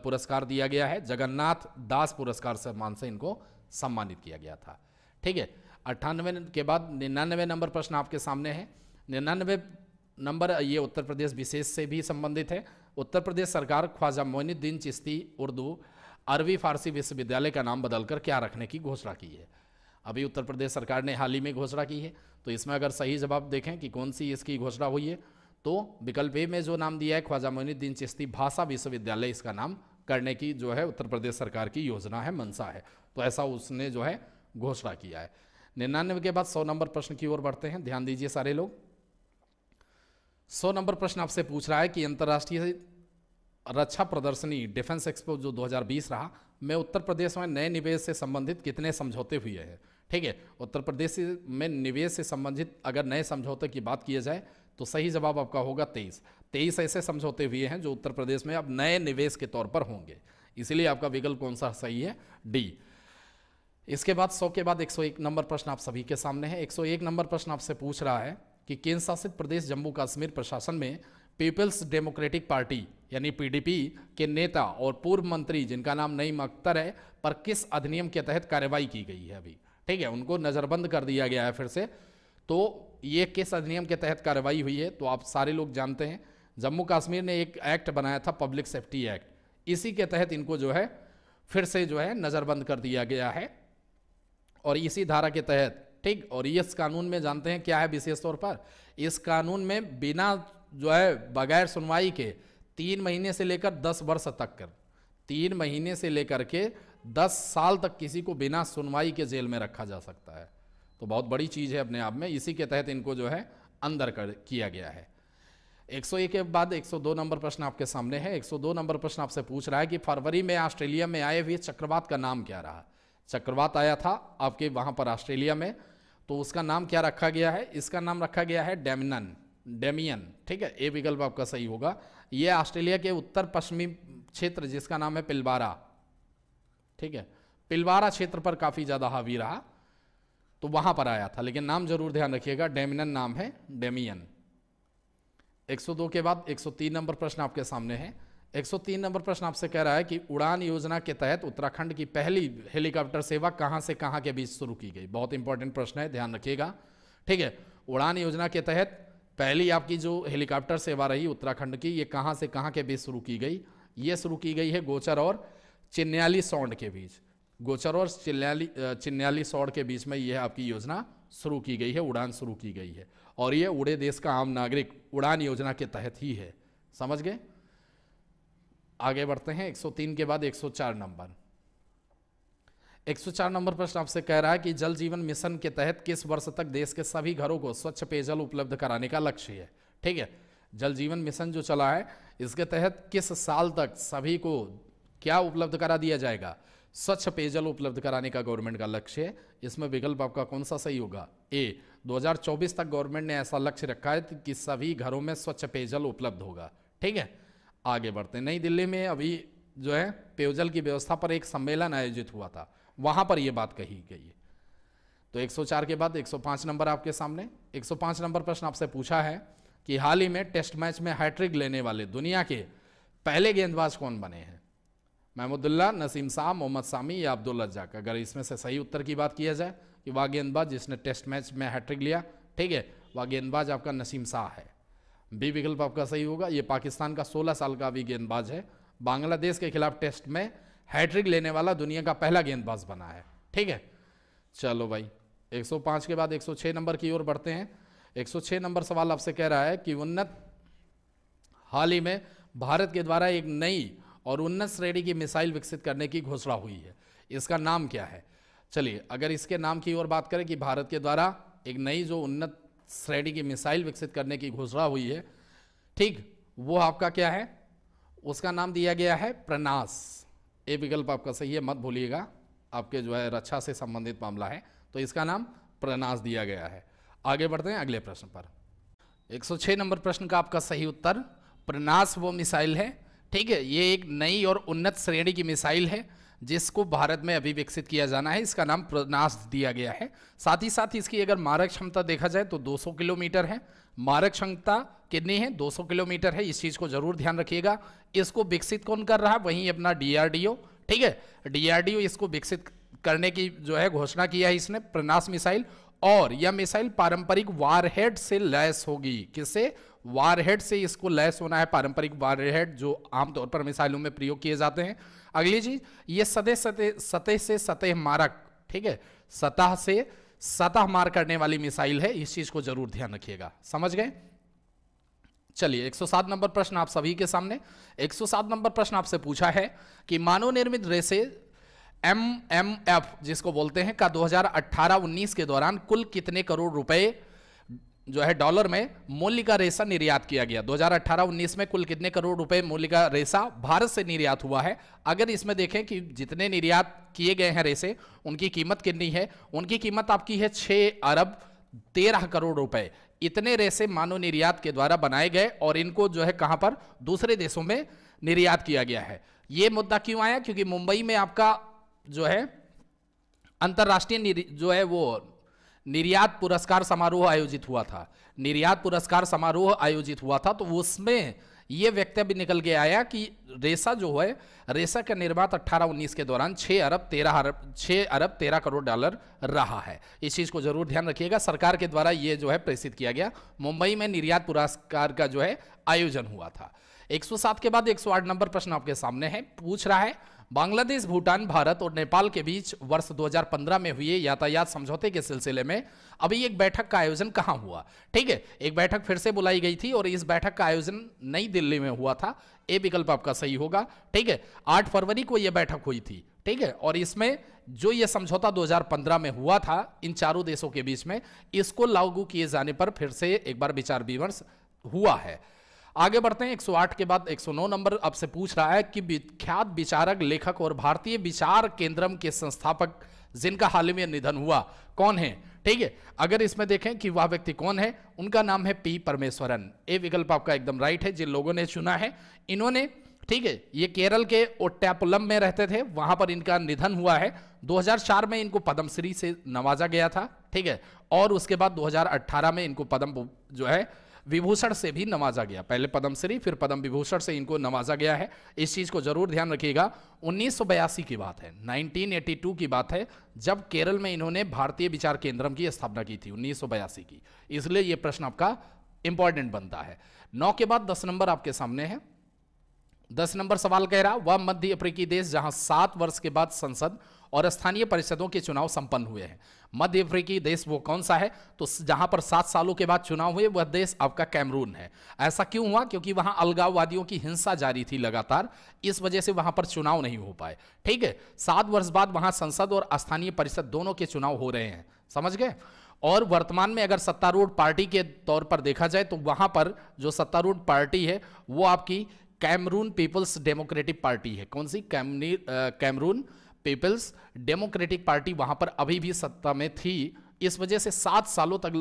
पुरस्कार दिया गया है जगन्नाथ दास पुरस्कार सम्मान से इनको सम्मानित किया गया था ठीक है अट्ठानवे के बाद निन्यानवे नंबर प्रश्न आपके सामने है निन्यानवे नंबर ये उत्तर प्रदेश विशेष से भी संबंधित है उत्तर प्रदेश सरकार ख्वाजा मोइनुद्दीन चिश्ती उर्दू अरबी फारसी विश्वविद्यालय का नाम बदलकर क्या रखने की घोषणा की है अभी उत्तर प्रदेश सरकार ने हाल ही में घोषणा की है तो इसमें अगर सही जवाब देखें कि कौन सी इसकी घोषणा हुई है तो विकल्प ए में जो नाम दिया है ख्वाजा मोनुद्दीन चिश्ती भाषा विश्वविद्यालय इसका नाम करने की जो है उत्तर प्रदेश सरकार की योजना है मनसा है तो ऐसा उसने जो है घोषणा किया है निन्यानवे के बाद सौ नंबर प्रश्न की ओर बढ़ते हैं ध्यान दीजिए सारे लोग सौ नंबर प्रश्न आपसे पूछ रहा है कि अंतर्राष्ट्रीय रक्षा प्रदर्शनी डिफेंस एक्सपो जो 2020 रहा में उत्तर प्रदेश में नए निवेश से संबंधित कितने समझौते हुए हैं ठीक है उत्तर प्रदेश में निवेश से संबंधित अगर नए समझौते की बात किया जाए तो सही जवाब आपका होगा तेईस तेईस ऐसे समझौते हुए हैं जो उत्तर प्रदेश में अब नए निवेश के तौर पर होंगे इसीलिए आपका विकल्प कौन सा सही है डी इसके बाद सौ के बाद 101 नंबर प्रश्न आप सभी के सामने है 101 नंबर प्रश्न आपसे पूछ रहा है कि केंद्र शासित प्रदेश जम्मू कश्मीर प्रशासन में पीपल्स डेमोक्रेटिक पार्टी यानी पीडीपी के नेता और पूर्व मंत्री जिनका नाम नईम अख्तर है पर किस अधिनियम के तहत कार्रवाई की गई है अभी ठीक है उनको नज़रबंद कर दिया गया है फिर से तो ये किस अधिनियम के तहत कार्रवाई हुई है तो आप सारे लोग जानते हैं जम्मू कश्मीर ने एक एक्ट बनाया था पब्लिक सेफ्टी एक्ट इसी के तहत इनको जो है फिर से जो है नज़रबंद कर दिया गया है और इसी धारा के तहत ठीक और इस कानून में जानते हैं क्या है विशेष तौर पर इस कानून में बिना जो है बगैर सुनवाई के तीन महीने से लेकर दस वर्ष तक कर तीन महीने से लेकर के दस साल तक किसी को बिना सुनवाई के जेल में रखा जा सकता है तो बहुत बड़ी चीज़ है अपने आप में इसी के तहत इनको जो है अंदर कर किया गया है 101 के बाद 102 नंबर प्रश्न आपके सामने है 102 नंबर प्रश्न आपसे पूछ रहा है कि फरवरी में ऑस्ट्रेलिया में आए हुए चक्रवात का नाम क्या रहा चक्रवात आया था आपके वहां पर ऑस्ट्रेलिया में तो उसका नाम क्या रखा गया है इसका नाम रखा गया है डेमिनन डेमियन ठीक है ए विकल्प आपका सही होगा ये ऑस्ट्रेलिया के उत्तर पश्चिमी क्षेत्र जिसका नाम है पिलवारा ठीक है पिलवारा क्षेत्र पर काफ़ी ज़्यादा हावी रहा तो वहां पर आया था लेकिन नाम जरूर ध्यान रखिएगा डेमिनन नाम है डेमियन 102 के बाद 103 नंबर प्रश्न आपके सामने है 103 नंबर प्रश्न आपसे कह रहा है कि उड़ान योजना के तहत उत्तराखंड की पहली हेलीकॉप्टर सेवा कहां से कहां के बीच शुरू की गई बहुत इंपॉर्टेंट प्रश्न है ध्यान रखिएगा ठीक है उड़ान योजना के तहत पहली आपकी जो हेलीकॉप्टर सेवा रही उत्तराखंड की ये कहां से कहां के बीच शुरू की गई ये शुरू की गई है गोचर और चिन्याली सौंड के बीच गोचर और चिन्याली चिन्याली सौड़ के बीच में यह आपकी योजना शुरू की गई है उड़ान शुरू की गई है और यह उड़े देश का आम नागरिक उड़ान योजना के तहत ही है समझ गए आगे बढ़ते हैं 103 के बाद 104 नंबर 104 नंबर प्रश्न आपसे कह रहा है कि जल जीवन मिशन के तहत किस वर्ष तक देश के सभी घरों को स्वच्छ पेयजल उपलब्ध कराने का लक्ष्य है ठीक है जल जीवन मिशन जो चला है इसके तहत किस साल तक सभी को क्या उपलब्ध करा दिया जाएगा स्वच्छ पेयजल उपलब्ध कराने का गवर्नमेंट का लक्ष्य है इसमें विकल्प आपका कौन सा सही होगा ए 2024 तक गवर्नमेंट ने ऐसा लक्ष्य रखा है कि सभी घरों में स्वच्छ पेयजल उपलब्ध होगा ठीक है आगे बढ़ते नई दिल्ली में अभी जो है पेयजल की व्यवस्था पर एक सम्मेलन आयोजित हुआ था वहां पर यह बात कही गई है तो 104 के बाद 105 नंबर आपके सामने 105 नंबर प्रश्न आपसे पूछा है कि हाल ही में टेस्ट मैच में हैट्रिक लेने वाले दुनिया के पहले गेंदबाज कौन बने हैं महमुदुल्ला नसीम शाह मोहम्मद सामी या अब्दुल रज्जाक अगर इसमें से सही उत्तर की बात किया जाए कि वह गेंदबाज जिसने टेस्ट मैच में हैट्रिक लिया ठीक है वह गेंदबाज आपका नसीम शाह है बी विकल्प आपका सही होगा ये पाकिस्तान का 16 साल का भी गेंदबाज है बांग्लादेश के खिलाफ टेस्ट में हैट्रिक लेने वाला दुनिया का पहला गेंदबाज बना है ठीक है चलो भाई 105 के बाद 106 नंबर की ओर बढ़ते हैं 106 नंबर सवाल आपसे कह रहा है कि उन्नत हाल ही में भारत के द्वारा एक नई और उन्नत श्रेणी की मिसाइल विकसित करने की घोषणा हुई है इसका नाम क्या है चलिए अगर इसके नाम की ओर बात करें कि भारत के द्वारा एक नई जो उन्नत श्रेणी की मिसाइल विकसित करने की घोषणा हुई है ठीक वो आपका क्या है उसका नाम दिया गया है प्रनास ये विकल्प आपका सही है मत भूलिएगा आपके जो है रक्षा से संबंधित मामला है तो इसका नाम प्रनास दिया गया है आगे बढ़ते हैं अगले प्रश्न पर 106 नंबर प्रश्न का आपका सही उत्तर प्रनास वो मिसाइल है ठीक है ये एक नई और उन्नत श्रेणी की मिसाइल है जिसको भारत में अभी विकसित किया जाना है इसका नाम प्रनाश दिया गया है साथ ही साथ इसकी अगर मारक क्षमता देखा जाए तो 200 किलोमीटर है मारक क्षमता कितनी है 200 किलोमीटर है इस चीज़ को जरूर ध्यान रखिएगा इसको विकसित कौन कर रहा है वहीं अपना डीआरडीओ ठीक है डीआरडीओ इसको विकसित करने की जो है घोषणा किया है इसने प्रनास मिसाइल और यह मिसाइल पारंपरिक वारहेड से लैस होगी किससे वारहेड से इसको लैस होना है पारंपरिक वारहेड जो आमतौर पर मिसाइलों में प्रयोग किए जाते हैं अगली चीज ये सतह सतह सतह से सतह मारक ठीक है सतह से सतह मार करने वाली मिसाइल है इस चीज को जरूर ध्यान रखिएगा समझ गए चलिए 107 नंबर प्रश्न आप सभी के सामने 107 नंबर प्रश्न आपसे पूछा है कि मानव निर्मित रेसे एम एम एफ जिसको बोलते हैं का 2018-19 के दौरान कुल कितने करोड़ रुपए जो है डॉलर में मूल्य का रेशा निर्यात किया गया 2018-19 में कुल कितने करोड़ रुपए मूल्य का रेशा भारत से निर्यात हुआ है अगर इसमें देखें कि जितने निर्यात किए गए हैं रेशे उनकी कीमत कितनी है उनकी कीमत आपकी है छह अरब तेरह करोड़ रुपए इतने रेशे मानव निर्यात के द्वारा बनाए गए और इनको जो है कहां पर दूसरे देशों में निर्यात किया गया है ये मुद्दा क्यों आया क्योंकि मुंबई में आपका जो है अंतर्राष्ट्रीय जो है वो निर्यात पुरस्कार समारोह आयोजित हुआ था निर्यात पुरस्कार समारोह आयोजित हुआ था तो उसमें ये व्यक्ति भी निकल के आया कि रेसा जो है रेसा का निर्मात अट्ठारह उन्नीस के दौरान 6 अरब 13 अरब 6 अरब 13 करोड़ डॉलर रहा है इस चीज़ को जरूर ध्यान रखिएगा सरकार के द्वारा ये जो है प्रेषित किया गया मुंबई में निर्यात पुरस्कार का जो है आयोजन हुआ था 107 के बाद 108 नंबर प्रश्न आपके सामने है पूछ रहा है बांग्लादेश भूटान भारत और नेपाल के बीच वर्ष 2015 में हुए यातायात समझौते के सिलसिले में अभी एक बैठक का आयोजन कहाँ हुआ ठीक है एक बैठक फिर से बुलाई गई थी और इस बैठक का आयोजन नई दिल्ली में हुआ था ए विकल्प आपका सही होगा ठीक है आठ फरवरी को यह बैठक हुई थी ठीक है और इसमें जो ये समझौता 2015 में हुआ था इन चारों देशों के बीच में इसको लागू किए जाने पर फिर से एक बार विचार विमर्श हुआ है आगे बढ़ते हैं 108 के बाद 109 नंबर आपसे पूछ रहा है कि विख्यात विचारक लेखक और भारतीय विचार केंद्रम के संस्थापक जिनका हाल ही में निधन हुआ कौन है ठीक है अगर इसमें देखें कि वह व्यक्ति कौन है उनका नाम है पी परमेश्वरन ए विकल्प आपका एकदम राइट है जिन लोगों ने चुना है इन्होंने ठीक है ये केरल के ओट्टैपुलम में रहते थे वहां पर इनका निधन हुआ है 2004 में इनको पद्मश्री से नवाजा गया था ठीक है और उसके बाद 2018 में इनको पद्म जो है विभूषण से भी नवाजा गया पहले पद्मश्री फिर पद्म विभूषण से इनको नवाजा गया है इस चीज़ को जरूर ध्यान रखिएगा उन्नीस की बात है 1982 की बात है जब केरल में इन्होंने भारतीय विचार केंद्रम की स्थापना की थी उन्नीस की इसलिए यह प्रश्न आपका इंपॉर्टेंट बनता है नौ के बाद दस नंबर आपके सामने है दस नंबर सवाल कह रहा वह मध्य अफ्रीकी देश जहां सात वर्ष के बाद संसद और स्थानीय परिषदों के चुनाव संपन्न हुए हैं मध्य अफ्रीकी देश वो कौन सा है तो जहां पर सात सालों के बाद चुनाव हुए वह देश आपका कैमरून है ऐसा क्यों हुआ क्योंकि वहां अलगाववादियों की हिंसा जारी थी लगातार इस वजह से वहां पर चुनाव नहीं हो पाए ठीक है सात वर्ष बाद वहां संसद और स्थानीय परिषद दोनों के चुनाव हो रहे हैं समझ गए और वर्तमान में अगर सत्तारूढ़ पार्टी के तौर पर देखा जाए तो वहां पर जो सत्तारूढ़ पार्टी है वो आपकी कैमरून पीपल्स डेमोक्रेटिक पार्टी है कौन सी कैमनी कैमरून पीपल्स डेमोक्रेटिक पार्टी वहां पर अभी भी सत्ता में थी इस वजह से सात सालों तक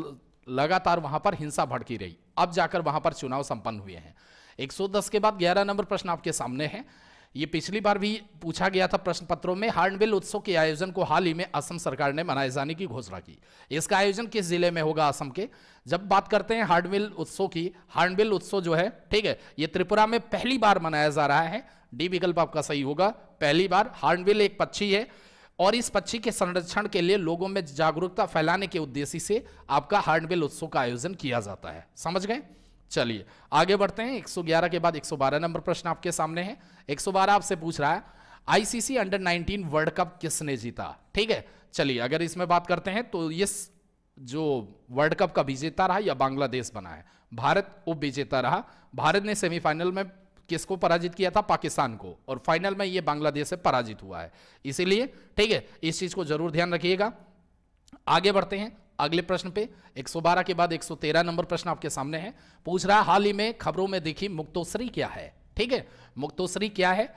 लगातार वहां पर हिंसा भड़की रही अब जाकर वहां पर चुनाव संपन्न हुए हैं 110 के बाद 11 नंबर प्रश्न आपके सामने है ये पिछली बार भी पूछा गया था प्रश्न पत्रों में हार्नबिल उत्सव के आयोजन को हाल ही में असम सरकार ने मनाए जाने की घोषणा की इसका आयोजन किस जिले में होगा असम के जब बात करते हैं हार्नबिल उत्सव की हार्नबिल उत्सव जो है ठीक है ये त्रिपुरा में पहली बार मनाया जा रहा है डी विकल्प आपका सही होगा पहली बार हार्नबिल एक पक्षी है और इस पक्षी के संरक्षण के लिए लोगों में जागरूकता फैलाने के उद्देश्य से आपका हार्नबिल उत्सव का आयोजन किया जाता है समझ गए चलिए आगे बढ़ते हैं 111 के बाद 112 नंबर प्रश्न आपके सामने है 112 आपसे पूछ रहा है आईसीसी अंडर 19 वर्ल्ड कप किसने जीता ठीक है चलिए अगर इसमें बात करते हैं तो ये जो वर्ल्ड कप का विजेता रहा या बांग्लादेश बना है भारत वो विजेता रहा भारत ने सेमीफाइनल में किसको पराजित किया था पाकिस्तान को और फाइनल में ये बांग्लादेश से पराजित हुआ है इसीलिए ठीक है इस चीज को जरूर ध्यान रखिएगा आगे बढ़ते हैं अगले प्रश्न पे 112 के बाद 113 नंबर प्रश्न आपके सामने है पूछ रहा हाल ही में खबरों में देखी मुक्तोश्री क्या है ठीक है मुक्तोश्री क्या है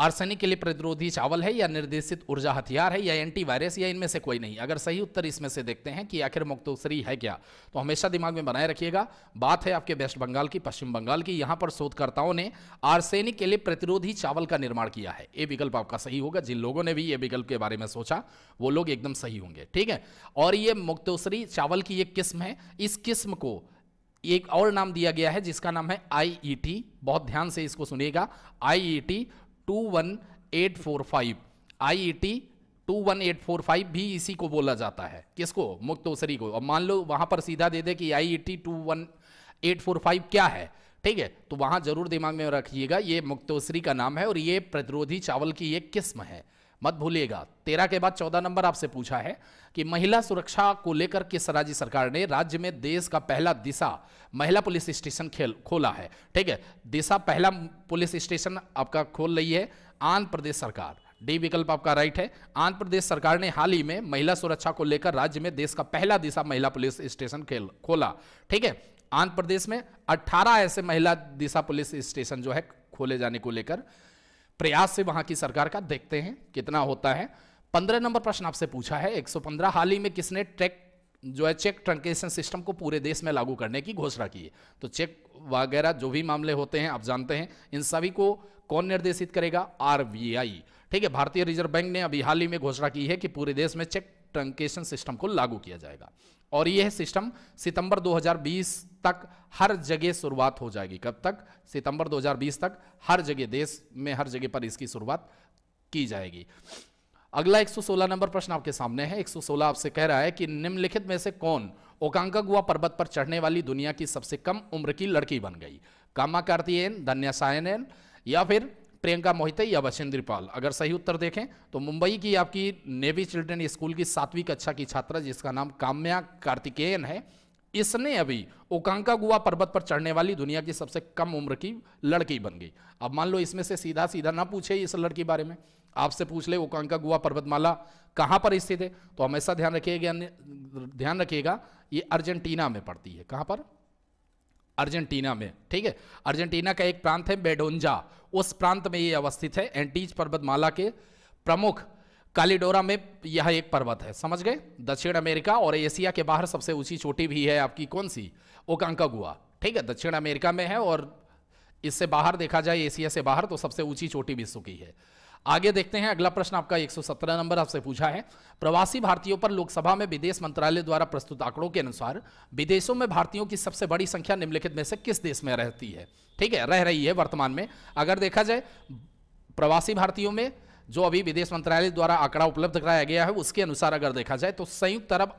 आर्सेनिक के लिए प्रतिरोधी चावल है या निर्देशित ऊर्जा हथियार है या एंटीवायरस या इनमें से कोई नहीं अगर सही उत्तर इसमें से देखते हैं कि आखिर मुक्तोसरी है क्या तो हमेशा दिमाग में बनाए रखिएगा बात है आपके वेस्ट बंगाल की पश्चिम बंगाल की यहां पर शोधकर्ताओं ने आर्सेनिक के लिए प्रतिरोधी चावल का निर्माण किया है ये विकल्प आपका सही होगा जिन लोगों ने भी ये विकल्प के बारे में सोचा वो लोग एकदम सही होंगे ठीक है और ये मुक्तोसरी चावल की एक किस्म है इस किस्म को एक और नाम दिया गया है जिसका नाम है आईईटी e बहुत ध्यान से इसको सुनिएगा IET two one eight four five I E T two one eight four five भी इसी को बोला जाता है किसको मुक्तोसरी को अब मान लो वहां पर सीधा दे दे कि I E T two one eight four five क्या है ठीक है तो वहां जरूर दिमाग में रखिएगा ये मुक्तोसरी का नाम है और ये प्रतिरोधी चावल की एक किस्म है मत भूलिएगा तेरह के बाद चौदह नंबर आपसे पूछा है कि महिला सुरक्षा को लेकर किस राज्य सरकार ने राज्य में देश का पहला दिशा महिला पुलिस स्टेशन खेल खोला है ठीक है दिशा पहला पुलिस स्टेशन आपका खोल रही है आंध्र प्रदेश सरकार डी विकल्प आपका राइट है आंध्र प्रदेश सरकार ने हाल ही में महिला सुरक्षा को लेकर राज्य में देश का पहला दिशा महिला पुलिस स्टेशन खेल खोला ठीक है आंध्र प्रदेश में 18 ऐसे महिला दिशा पुलिस स्टेशन जो है खोले जाने को लेकर प्रयास से वहां की सरकार का देखते हैं कितना होता है पंद्रह नंबर प्रश्न आपसे पूछा है 115 हाल ही में किसने ट्रैक जो है चेक ट्रंकेशन सिस्टम को पूरे देश में लागू करने की घोषणा की है तो चेक वगैरह जो भी मामले होते हैं आप जानते हैं इन सभी को कौन निर्देशित करेगा आर ठीक है भारतीय रिजर्व बैंक ने अभी हाल ही में घोषणा की है कि पूरे देश में चेक ट्रंकेशन सिस्टम को लागू किया जाएगा और यह सिस्टम सितंबर 2020 तक हर जगह शुरुआत हो जाएगी कब तक सितंबर 2020 तक हर जगह देश में हर जगह पर इसकी शुरुआत की जाएगी अगला 116 नंबर प्रश्न आपके सामने है 116 आपसे कह रहा है कि निम्नलिखित में से कौन ओकांकागुआ पर्वत पर चढ़ने वाली दुनिया की सबसे कम उम्र की लड़की बन गई कामा कार्तियन धन्यसायन या फिर प्रियंका मोहिते या बसेंद्री पाल अगर सही उत्तर देखें तो मुंबई की आपकी नेवी चिल्ड्रन स्कूल की सातवीं कक्षा की छात्रा जिसका नाम काम्या कार्तिकेयन है इसने अभी ओकांका गुआ पर्वत पर चढ़ने वाली दुनिया की सबसे कम उम्र की लड़की बन गई अब मान लो इसमें से सीधा सीधा ना पूछे इस लड़की बारे में आपसे पूछ ले ओकांका गुआ पर्वतमाला कहां पर स्थित है तो हमेशा ध्यान रखिएगा ध्यान रखिएगा ये अर्जेंटीना में पड़ती है कहां पर अर्जेंटीना में ठीक है अर्जेंटीना का एक प्रांत है बेडोंजा उस प्रांत में ये अवस्थित है एंटीज पर्वतमाला के प्रमुख कालीडोरा में यह एक पर्वत है समझ गए दक्षिण अमेरिका और एशिया के बाहर सबसे ऊंची चोटी भी है आपकी कौन सी ओकांका गुआ ठीक है दक्षिण अमेरिका में है और इससे बाहर देखा जाए एशिया से बाहर तो सबसे ऊंची चोटी विश्व की है आगे देखते हैं अगला प्रश्न आपका 117 नंबर आपसे पूछा है प्रवासी भारतीयों पर लोकसभा में विदेश मंत्रालय द्वारा प्रस्तुत आंकड़ों के अनुसार विदेशों में भारतीयों की सबसे बड़ी संख्या निम्नलिखित में से किस देश में रहती है ठीक है रह रही है वर्तमान में अगर देखा जाए प्रवासी भारतीयों में जो अभी विदेश मंत्रालय द्वारा आंकड़ा उपलब्ध कराया गया है उसके अनुसार अगर देखा जाए तो संयुक्त अरब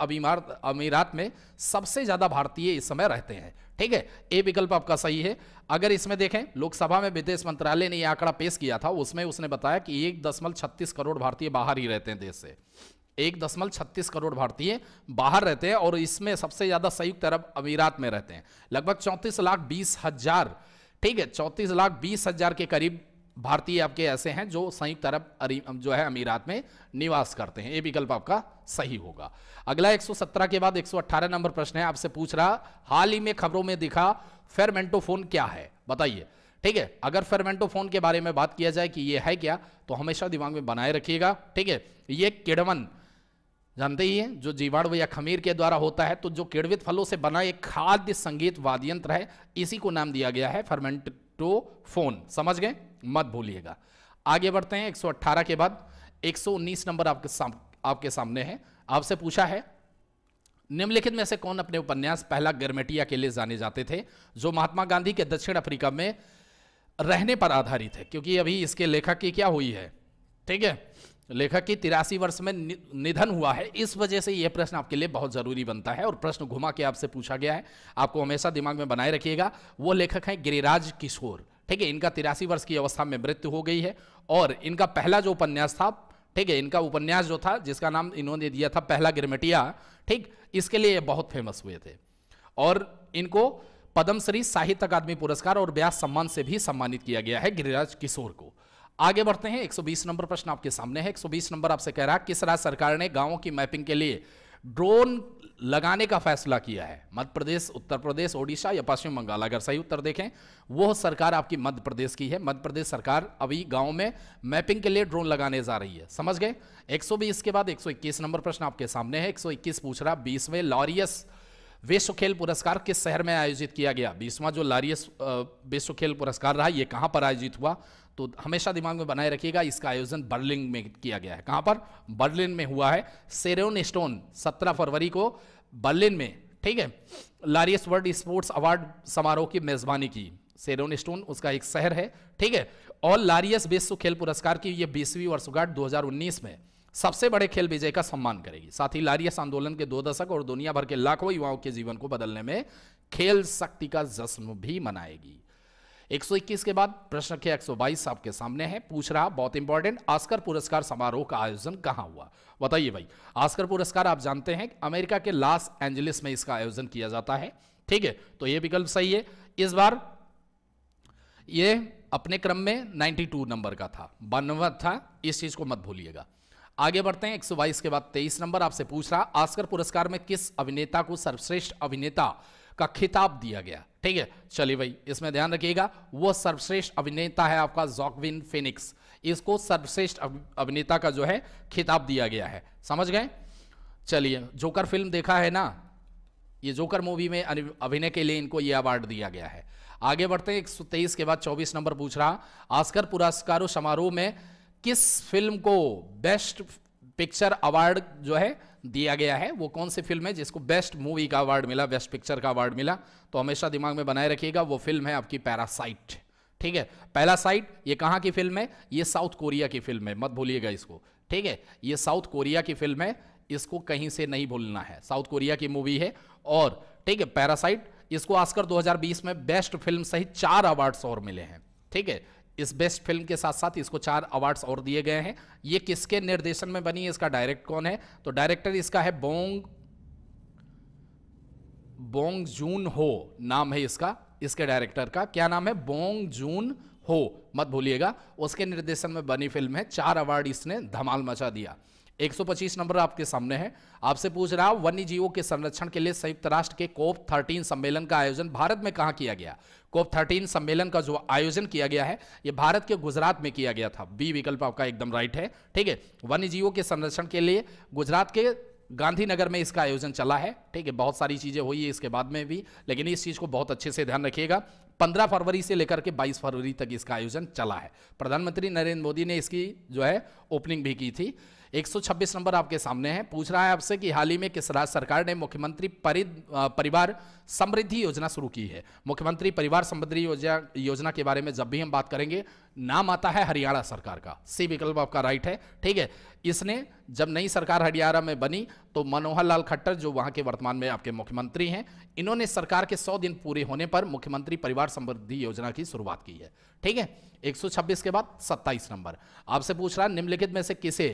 अमीरात में सबसे ज़्यादा भारतीय इस समय रहते हैं ठीक है ए विकल्प आपका सही है अगर इसमें देखें लोकसभा में विदेश मंत्रालय ने यह आंकड़ा पेश किया था उसमें उसने बताया कि एक दशमलव छत्तीस करोड़ भारतीय बाहर ही रहते हैं देश से एक दशमलव छत्तीस करोड़ भारतीय बाहर रहते हैं और इसमें सबसे ज़्यादा संयुक्त अरब अमीरात में रहते हैं लगभग चौंतीस लाख बीस हजार ठीक है चौंतीस लाख बीस हजार के करीब भारतीय आपके ऐसे हैं जो संयुक्त अरब जो है अमीरात में निवास करते हैं ये विकल्प आपका सही होगा अगला 117 के बाद 118 नंबर प्रश्न है आपसे पूछ रहा हाल ही में खबरों में दिखा फेरमेंटोफोन क्या है बताइए ठीक है अगर फेरमेंटोफोन के बारे में बात किया जाए कि यह है क्या तो हमेशा दिमाग में बनाए रखिएगा ठीक है ये किड़वन जानते ही हैं जो जीवाणु या खमीर के द्वारा होता है तो जो किड़वित फलों से बना एक खाद्य संगीत वाद्यंत्र है इसी को नाम दिया गया है फोन समझ गए मत भूलिएगा आगे बढ़ते हैं 118 के बाद 119 नंबर आपके साम, आपके सामने है आपसे पूछा है निम्नलिखित में से कौन अपने उपन्यास पहला गर्मेटिया के लिए जाने जाते थे जो महात्मा गांधी के दक्षिण अफ्रीका में रहने पर आधारित है क्योंकि अभी इसके लेखक की क्या हुई है ठीक है लेखक की तिरासी वर्ष में निधन हुआ है इस वजह से यह प्रश्न आपके लिए बहुत जरूरी बनता है और प्रश्न घुमा के आपसे पूछा गया है आपको हमेशा दिमाग में बनाए रखिएगा वो लेखक हैं गिरिराज किशोर ठीक है इनका तिरासी वर्ष की अवस्था में मृत्यु हो गई है और इनका पहला जो उपन्यास था ठीक है इनका उपन्यास जो था जिसका नाम इन्होंने दिया था पहला गिरमिटिया ठीक इसके लिए बहुत फेमस हुए थे और इनको पद्मश्री साहित्य अकादमी पुरस्कार और व्यास सम्मान से भी सम्मानित किया गया है गिरिराज किशोर को आगे बढ़ते हैं 120 नंबर प्रश्न आपके सामने है 120 नंबर आपसे कह रहा है किस राज्य सरकार ने गांवों की मैपिंग के लिए ड्रोन लगाने का फैसला किया है मध्य प्रदेश उत्तर प्रदेश ओडिशा या पश्चिम बंगाल अगर सही उत्तर देखें वो सरकार आपकी मध्य प्रदेश की है मध्य प्रदेश सरकार अभी गांव में मैपिंग के लिए ड्रोन लगाने जा रही है समझ गए 120 के बाद 121 नंबर प्रश्न आपके सामने है 121 पूछ रहा बीसवें लॉरियस विश्व खेल पुरस्कार किस शहर में आयोजित किया गया बीसवा जो लॉरियस विश्व खेल पुरस्कार रहा यह कहां पर आयोजित हुआ तो हमेशा दिमाग में बनाए रखिएगा इसका आयोजन बर्लिन में किया गया है कहां पर बर्लिन में हुआ है सेरोन स्टोन सत्रह फरवरी को बर्लिन में ठीक है लारियस वर्ल्ड स्पोर्ट्स अवार्ड समारोह की मेजबानी की सेरोन स्टोन उसका एक शहर है ठीक है और लारियस विश्व खेल पुरस्कार की यह बीसवीं वर्षगांठ दो में सबसे बड़े खेल विजय का सम्मान करेगी साथ ही लारियस आंदोलन के दो दशक और दुनिया भर के लाखों युवाओं के जीवन को बदलने में खेल शक्ति का जश्न भी मनाएगी 121 के बाद प्रश्न के 122 आपके सामने है पूछ रहा बहुत इंपॉर्टेंट आस्कर पुरस्कार समारोह का आयोजन कहां हुआ बताइए भाई आस्कर पुरस्कार आप जानते हैं अमेरिका के लॉस एंजलिस में इसका आयोजन किया जाता है ठीक है तो यह विकल्प सही है इस बार ये अपने क्रम में 92 नंबर का था बानवा था इस चीज को मत भूलिएगा आगे बढ़ते हैं 122 के बाद 23 नंबर आपसे पूछ रहा आस्कर पुरस्कार में किस अभिनेता को सर्वश्रेष्ठ अभिनेता का खिताब दिया गया ठीक है चलिए भाई इसमें ध्यान रखिएगा वो सर्वश्रेष्ठ अभिनेता है आपका जॉकविन फिनिक्स इसको सर्वश्रेष्ठ अभिनेता का जो है खिताब दिया गया है समझ गए चलिए जोकर फिल्म देखा है ना ये जोकर मूवी में अभिनय के लिए इनको ये अवार्ड दिया गया है आगे बढ़ते हैं 123 के बाद 24 नंबर पूछ रहा आस्कर पुरस्कारों समारोह में किस फिल्म को बेस्ट पिक्चर अवार्ड जो है दिया गया है वो कौन सी फिल्म है जिसको बेस्ट मूवी का अवार्ड मिला बेस्ट पिक्चर का अवार्ड मिला तो हमेशा दिमाग में बनाए रखिएगा वो फिल्म है आपकी पैरासाइट ठीक है पैरासाइट ये कहां की फिल्म है ये साउथ कोरिया की फिल्म है मत भूलिएगा इसको ठीक है ये साउथ कोरिया की फिल्म है इसको कहीं से नहीं भूलना है साउथ कोरिया की मूवी है और ठीक है पैरासाइट इसको आस्कर 2020 में बेस्ट फिल्म सहित चार अवार्ड्स और मिले हैं ठीक है इस बेस्ट फिल्म के साथ साथ इसको चार अवार्ड्स और दिए गए हैं ये किसके निर्देशन में बनी है इसका डायरेक्ट कौन है तो डायरेक्टर इसका है बोंग बोंग जून हो नाम है इसका इसके डायरेक्टर का क्या नाम है बोंग जून हो मत भूलिएगा उसके निर्देशन में बनी फिल्म है चार अवार्ड इसने धमाल मचा दिया 125 नंबर आपके सामने है आपसे पूछ रहा हूं वन्य जीवों के संरक्षण के लिए संयुक्त राष्ट्र के कोप 13 सम्मेलन का आयोजन भारत में कहा किया गया कोप 13 सम्मेलन का जो आयोजन किया गया है यह भारत के गुजरात में किया गया था बी विकल्प आपका एकदम राइट है ठीक है वन्य जीवों के संरक्षण के लिए गुजरात के गांधीनगर में इसका आयोजन चला है ठीक है बहुत सारी चीज़ें हुई है इसके बाद में भी लेकिन इस चीज़ को बहुत अच्छे से ध्यान रखिएगा 15 फरवरी से लेकर के 22 फरवरी तक इसका आयोजन चला है प्रधानमंत्री नरेंद्र मोदी ने इसकी जो है ओपनिंग भी की थी 126 नंबर आपके सामने है पूछ रहा है आपसे कि हाल ही में किस राज्य सरकार ने मुख्यमंत्री परिवार समृद्धि योजना शुरू की है मुख्यमंत्री परिवार समृद्धि योजना योजना के बारे में जब भी हम बात करेंगे नाम आता है हरियाणा सरकार का सी विकल्प आपका राइट है ठीक है इसने जब नई सरकार हरियाणा में बनी तो मनोहर लाल खट्टर जो वहां के वर्तमान में आपके मुख्यमंत्री हैं इन्होंने सरकार के 100 दिन पूरे होने पर मुख्यमंत्री परिवार समृद्धि योजना की शुरुआत की है ठीक है 126 के बाद 27 नंबर आपसे पूछ रहा है निम्नलिखित में से किसे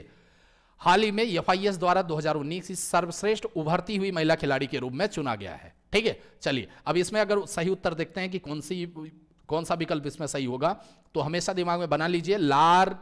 हाल ही में एफ द्वारा 2019 इस सर्वश्रेष्ठ उभरती हुई महिला खिलाड़ी के रूप में चुना गया है ठीक है चलिए अब इसमें अगर सही उत्तर देखते हैं कि कौन सी कौन सा विकल्प इसमें सही होगा तो हमेशा दिमाग में बना लीजिए लार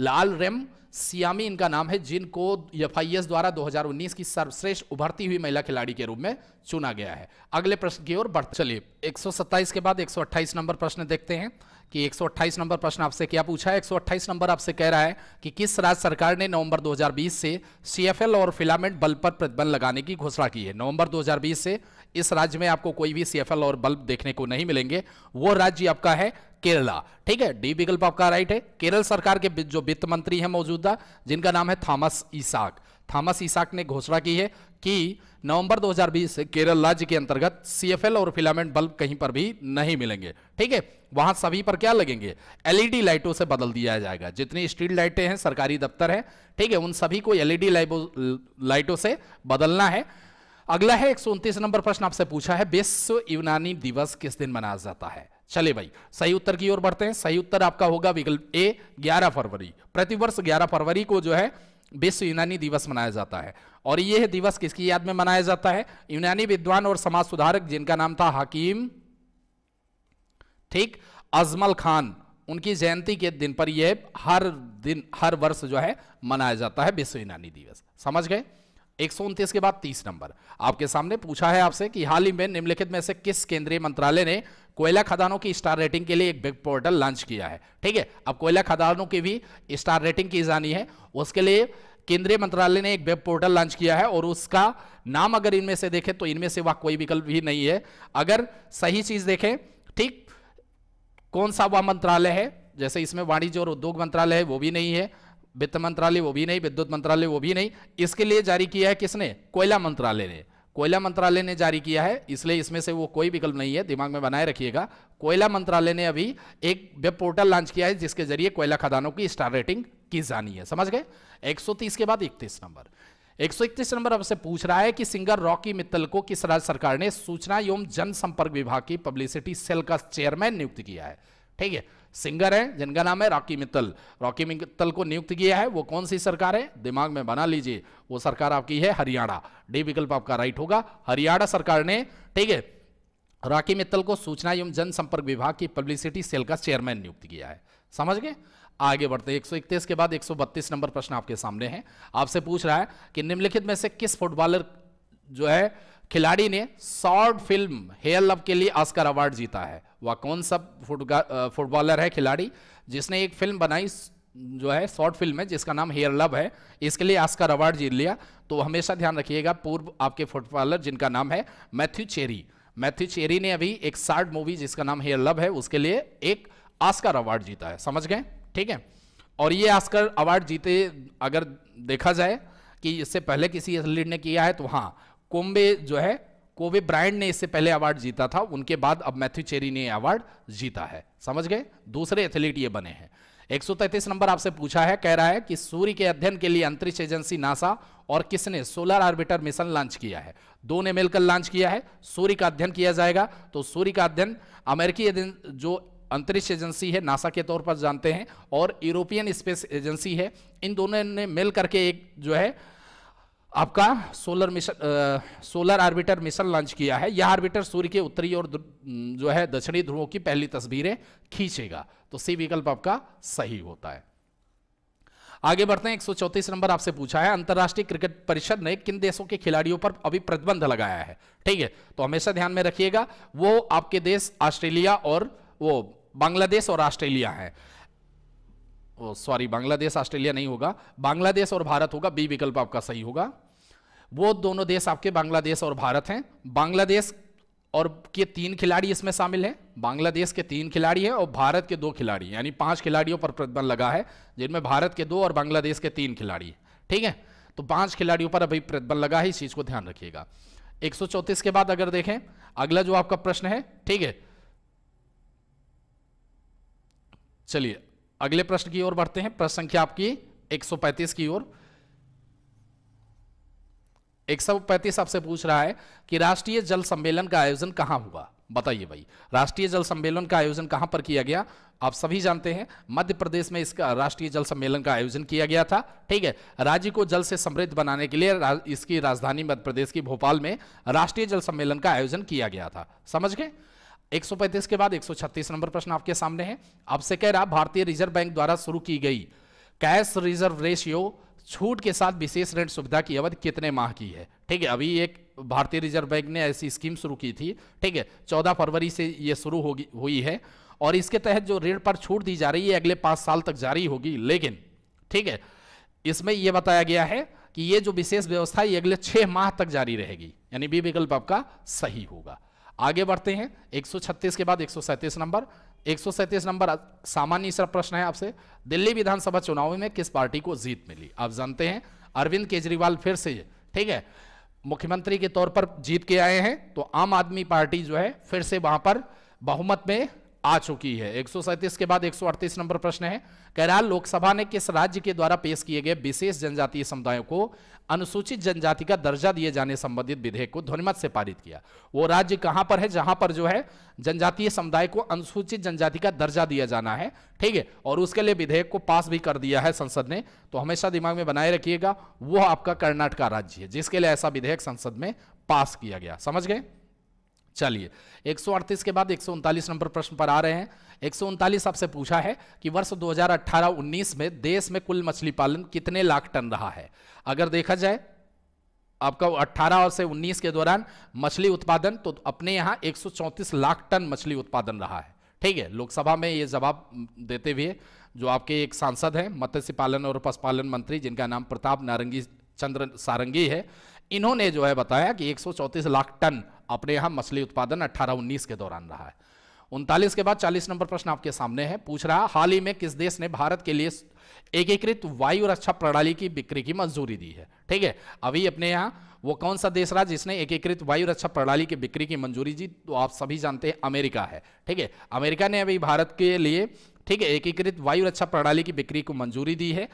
लाल रेम सियामी इनका नाम है जिनको एफ द्वारा 2019 की सर्वश्रेष्ठ उभरती हुई महिला खिलाड़ी के रूप में चुना गया है अगले प्रश्न की ओर बढ़ते चलिए 127 के बाद 128 नंबर प्रश्न देखते हैं कि 128 नंबर प्रश्न आपसे क्या पूछा है 128 नंबर आपसे कह रहा है कि किस राज्य सरकार ने नवंबर 2020 से सीएफएल और फिलामेंट बल्ब पर प्रतिबंध लगाने की घोषणा की है नवंबर 2020 से इस राज्य में आपको कोई भी सीएफएल और बल्ब देखने को नहीं मिलेंगे वो राज्य आपका है केरला ठीक है डी विकल्प आपका राइट है केरल सरकार के जो वित्त मंत्री है मौजूदा जिनका नाम है थॉमस ईसाक थॉमस ईसाक ने घोषणा की है कि नवंबर 2020 केरल राज्य के अंतर्गत सीएफएल और फिलामेंट बल्ब कहीं पर भी नहीं मिलेंगे ठीक है वहां सभी पर क्या लगेंगे एलईडी e लाइटों से बदल दिया जाएगा जितनी स्ट्रीट लाइटें हैं सरकारी दफ्तर है ठीक है उन सभी को एलईडी e लाइटों से बदलना है अगला है एक नंबर प्रश्न आपसे पूछा है विश्व यूनानी दिवस किस दिन मनाया जाता है चले भाई सही उत्तर की ओर बढ़ते हैं सही उत्तर आपका होगा विकल्प ए 11 फरवरी प्रतिवर्ष 11 फरवरी को जो है विश्व यूनानी दिवस मनाया जाता है और यह दिवस किसकी याद में मनाया जाता है यूनानी विद्वान और समाज सुधारक जिनका नाम था हकीम ठीक अजमल खान उनकी जयंती के दिन पर यह हर दिन हर वर्ष जो है मनाया जाता है विश्व यूनानी दिवस समझ गए एक के बाद तीस नंबर आपके सामने पूछा है आपसे कि हाल ही में निम्नलिखित में से किस केंद्रीय मंत्रालय ने कोयला खदानों की स्टार रेटिंग के लिए एक वेब पोर्टल लॉन्च किया है ठीक है अब कोयला खदानों की भी स्टार रेटिंग की जानी है उसके लिए केंद्रीय मंत्रालय ने एक वेब पोर्टल लॉन्च किया है और उसका नाम अगर इनमें से देखें तो इनमें से वह कोई विकल्प भी नहीं है अगर सही चीज देखें ठीक कौन सा वह मंत्रालय है जैसे इसमें वाणिज्य और उद्योग मंत्रालय है वो भी नहीं है वित्त मंत्रालय वो भी नहीं विद्युत मंत्रालय वो भी नहीं इसके लिए जारी किया है किसने कोयला मंत्रालय ने कोयला मंत्रालय ने जारी किया है इसलिए इसमें से वो कोई विकल्प नहीं है दिमाग में बनाए रखिएगा कोयला मंत्रालय ने अभी एक वेब पोर्टल लॉन्च किया है जिसके जरिए कोयला खदानों की स्टार रेटिंग की जानी है समझ गए 130 के बाद 31 नंबर 131 नंबर अब से पूछ रहा है कि सिंगर रॉकी मित्तल को किस राज्य सरकार ने सूचना एवं जनसंपर्क विभाग की पब्लिसिटी सेल का चेयरमैन नियुक्त किया है ठीक है सिंगर है जिनका नाम है रॉकी मित्तल रॉकी मित्तल को नियुक्त किया है वो कौन सी सरकार है दिमाग में बना लीजिए वो सरकार आपकी है हरियाणा डी विकल्प आपका राइट होगा हरियाणा सरकार ने ठीक है राकी मित्तल को सूचना एवं जनसंपर्क विभाग की पब्लिसिटी सेल का चेयरमैन नियुक्त किया है समझ गए आगे बढ़ते सौ इकतीस के बाद 132 नंबर प्रश्न आपके सामने है आपसे पूछ रहा है कि निम्नलिखित में से किस फुटबॉलर जो है खिलाड़ी ने शॉर्ट फिल्म हेयर लव के लिए ऑस्कर अवार्ड जीता है वह कौन सा फुटबॉलर है खिलाड़ी जिसने एक फिल्म बनाई जो है शॉर्ट फिल्म है जिसका नाम हेयर लव है इसके लिए आस्कर अवार्ड जीत लिया तो हमेशा ध्यान रखिएगा पूर्व आपके फुटबॉलर जिनका नाम है मैथ्यू चेरी मैथ्यू चेरी ने अभी एक शार्ट मूवी जिसका नाम हेयर लव है उसके लिए एक आस्कर अवार्ड जीता है समझ गए ठीक है और ये आस्कर अवार्ड जीते अगर देखा जाए कि इससे पहले किसी एथलीट ने किया है तो हाँ कुंबे जो है कोवे ब्रायंट ने इससे पहले अवार्ड जीता था उनके बाद अब मैथ्यू चेरी ने अवार्ड जीता है समझ गए दूसरे एथलीट ये बने हैं एक नंबर आपसे पूछा है कह रहा है कि सूर्य के अध्ययन के लिए अंतरिक्ष एजेंसी नासा और किसने सोलर आर्बिटर मिशन लॉन्च किया है दो ने मिलकर लॉन्च किया है सूर्य का अध्ययन किया जाएगा तो सूर्य का अध्ययन अमेरिकी जो अंतरिक्ष एजेंसी है नासा के तौर पर जानते हैं और यूरोपियन स्पेस एजेंसी है इन दोनों ने मिल करके एक जो है आपका solar mission solar orbiter mission launch किया है यह आर्बिटर सूर्य के उत्तरी और जो है दक्षिणी ध्रुवों की पहली तस्वीरें खींचेगा तो सी विकल्प आपका सही होता है आगे बढ़ते हैं एक नंबर आपसे पूछा है अंतर्राष्ट्रीय क्रिकेट परिषद ने किन देशों के खिलाड़ियों पर अभी प्रतिबंध लगाया है ठीक है तो हमेशा ध्यान में रखिएगा वो आपके देश ऑस्ट्रेलिया और वो बांग्लादेश और ऑस्ट्रेलिया है सॉरी बांग्लादेश ऑस्ट्रेलिया नहीं होगा बांग्लादेश और भारत होगा बी विकल्प आपका सही होगा वो दोनों देश आपके बांग्लादेश और भारत हैं बांग्लादेश और के तीन खिलाड़ी इसमें शामिल हैं बांग्लादेश के तीन खिलाड़ी हैं और भारत के दो खिलाड़ी यानी पांच खिलाड़ियों पर प्रतिबंध लगा है जिनमें भारत के दो और बांग्लादेश के तीन खिलाड़ी ठीक है तो पांच खिलाड़ियों पर अभी प्रतिबंध लगा है इस चीज को ध्यान रखिएगा एक के बाद अगर देखें अगला जो आपका प्रश्न है ठीक है चलिए अगले प्रश्न की ओर बढ़ते हैं प्रश्न संख्या आपकी 135 की ओर एक सौ पैंतीस आपसे पूछ रहा है कि राष्ट्रीय जल सम्मेलन का आयोजन कहां हुआ बताइए भाई राष्ट्रीय जल सम्मेलन का आयोजन कहां पर किया गया आप सभी जानते हैं मध्य प्रदेश में इसका राष्ट्रीय जल सम्मेलन का आयोजन किया गया था ठीक है राज्य को जल से समृद्ध बनाने के लिए राज, इसकी राजधानी मध्य प्रदेश की भोपाल में राष्ट्रीय जल सम्मेलन का आयोजन किया गया था समझ गए 135 के बाद 136 नंबर प्रश्न आपके सामने है आपसे कह रहा भारतीय रिजर्व बैंक द्वारा शुरू की गई कैश रिजर्व रेशियो छूट के साथ विशेष ऋण सुविधा की अवधि कितने माह की है ठीक है अभी एक भारतीय रिजर्व बैंक ने ऐसी स्कीम शुरू की थी ठीक है चौदह फरवरी से ये शुरू होगी हुई है और इसके तहत जो ऋण पर छूट दी जा रही है अगले पांच साल तक जारी होगी लेकिन ठीक है इसमें यह बताया गया है कि ये जो विशेष व्यवस्था ये अगले छह माह तक जारी रहेगी यानी बी विकल्प आपका सही होगा आगे बढ़ते हैं 136 के बाद एक नंबर एक नंबर सामान्य प्रश्न है आपसे दिल्ली विधानसभा चुनाव में किस पार्टी को जीत मिली आप जानते हैं अरविंद केजरीवाल फिर से ठीक है मुख्यमंत्री के तौर पर जीत के आए हैं तो आम आदमी पार्टी जो है फिर से वहां पर बहुमत में आ चुकी है एक के बाद एक नंबर प्रश्न है कह लोकसभा ने किस राज्य के द्वारा पेश किए गए विशेष जनजातीय समुदायों को अनुसूचित जनजाति का दर्जा दिए जाने संबंधित विधेयक को ध्वनिमत से पारित किया वो राज्य कहां पर है जहां पर जो है जनजातीय समुदाय को अनुसूचित जनजाति का दर्जा दिया जाना है ठीक है और उसके लिए विधेयक को पास भी कर दिया है संसद ने तो हमेशा दिमाग में बनाए रखिएगा वो आपका कर्नाटका राज्य है जिसके लिए ऐसा विधेयक संसद में पास किया गया समझ गए चलिए एक के बाद एक नंबर प्रश्न पर आ रहे हैं एक आपसे पूछा है कि वर्ष 2018-19 में देश में कुल मछली पालन कितने लाख टन रहा है अगर देखा जाए आपका 18 और से 19 के दौरान मछली उत्पादन तो अपने यहां 134 लाख टन मछली उत्पादन रहा है ठीक है लोकसभा में ये जवाब देते हुए जो आपके एक सांसद हैं मत्स्य पालन और पशुपालन मंत्री जिनका नाम प्रताप नारंगी चंद्र सारंगी है इन्होंने जो है बताया कि एक लाख टन अपने यहां मछली उत्पादन अट्ठारह उन्नीस के दौरान रहा है उनतालीस के बाद चालीस नंबर प्रश्न आपके सामने है पूछ रहा हाल ही में किस देश ने भारत के लिए एकीकृत वायु रक्षा प्रणाली की बिक्री की मंजूरी दी है ठीक है अभी अपने यहां वो कौन सा देश रहा जिसने एकीकृत वायु रक्षा प्रणाली की बिक्री की मंजूरी दी तो आप सभी जानते हैं अमेरिका है ठीक है अमेरिका ने अभी भारत के लिए ठीक है एकीकृत वायु रक्षा प्रणाली की बिक्री को मंजूरी दी है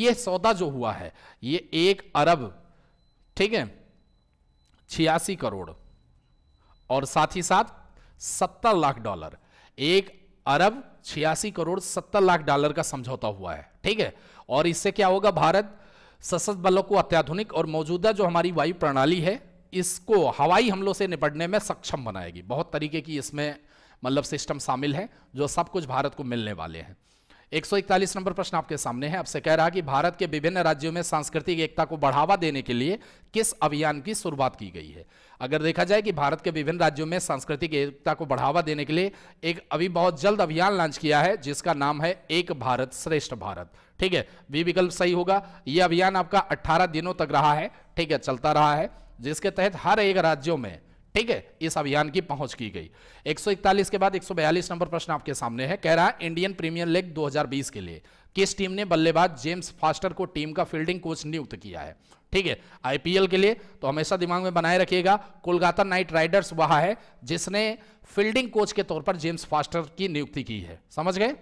यह सौदा जो हुआ है यह एक अरब ठीक है छियासी करोड़ और साथ ही साथ सत्तर लाख डॉलर एक अरब छियासी करोड़ सत्तर लाख डॉलर का समझौता हुआ है ठीक है और इससे क्या होगा भारत सशस्त्र बलों को अत्याधुनिक और मौजूदा जो हमारी वायु प्रणाली है इसको हवाई हमलों से निपटने में सक्षम बनाएगी बहुत तरीके की इसमें मतलब सिस्टम शामिल है जो सब कुछ भारत को मिलने वाले हैं 141 नंबर प्रश्न आपके सामने है आपसे कह रहा कि भारत के विभिन्न राज्यों में सांस्कृतिक एकता को बढ़ावा देने के लिए किस अभियान की शुरुआत की गई है अगर देखा जाए कि भारत के विभिन्न राज्यों में सांस्कृतिक एकता को बढ़ावा देने के लिए एक अभी बहुत जल्द अभियान लॉन्च किया है जिसका नाम है एक भारत श्रेष्ठ भारत ठीक है वी विकल्प सही होगा यह अभियान आपका 18 दिनों तक रहा है ठीक है चलता रहा है जिसके तहत हर एक राज्यों में ठीक है इस अभियान की पहुंच की गई 141 के बाद 142 नंबर प्रश्न आपके सामने है कह रहा है इंडियन प्रीमियर लीग 2020 के लिए किस टीम ने बल्लेबाज जेम्स फास्टर को टीम का फील्डिंग कोच नियुक्त किया है ठीक है आईपीएल के लिए तो हमेशा दिमाग में बनाए रखिएगा कोलकाता नाइट राइडर्स वहां है जिसने फील्डिंग कोच के तौर पर जेम्स फास्टर की नियुक्ति की है समझ गए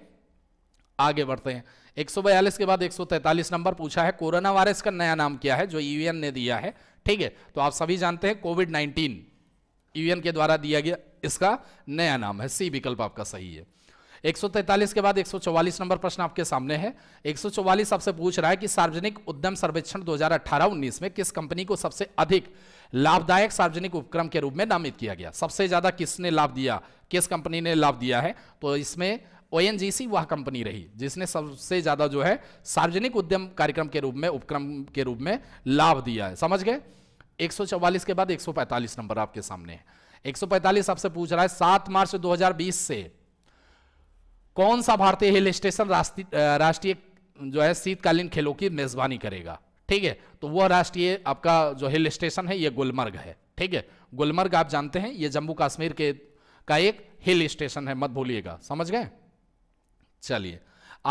आगे बढ़ते हैं एक के बाद 143 नंबर पूछा है कोरोना वायरस का नया नाम क्या है जो यूएन e ने दिया है ठीक है तो आप सभी जानते हैं कोविड 19 यूएन के द्वारा दिया गया इसका नया नाम है सी विकल्प आपका सही है 143 के बाद 144 नंबर प्रश्न आपके सामने है 144 सबसे पूछ रहा है कि सार्वजनिक उद्यम सर्वेक्षण 2018-19 में किस कंपनी को सबसे अधिक लाभदायक सार्वजनिक उपक्रम के रूप में नामित किया गया सबसे ज्यादा किसने लाभ दिया किस कंपनी ने लाभ दिया है तो इसमें ओ वह कंपनी रही जिसने सबसे ज्यादा जो है सार्वजनिक उद्यम कार्यक्रम के रूप में उपक्रम के रूप में लाभ दिया है समझ गए 144 के बाद 145 नंबर आपके सामने है 145 आपसे पूछ रहा है 7 मार्च 2020 से कौन सा भारतीय हिल स्टेशन राष्ट्रीय जो है शीतकालीन खेलों की मेजबानी करेगा ठीक है तो वह राष्ट्रीय आपका जो हिल स्टेशन है यह गुलमर्ग है ठीक है गुलमर्ग आप जानते हैं ये जम्मू कश्मीर के का एक हिल स्टेशन है मत भूलिएगा समझ गए चलिए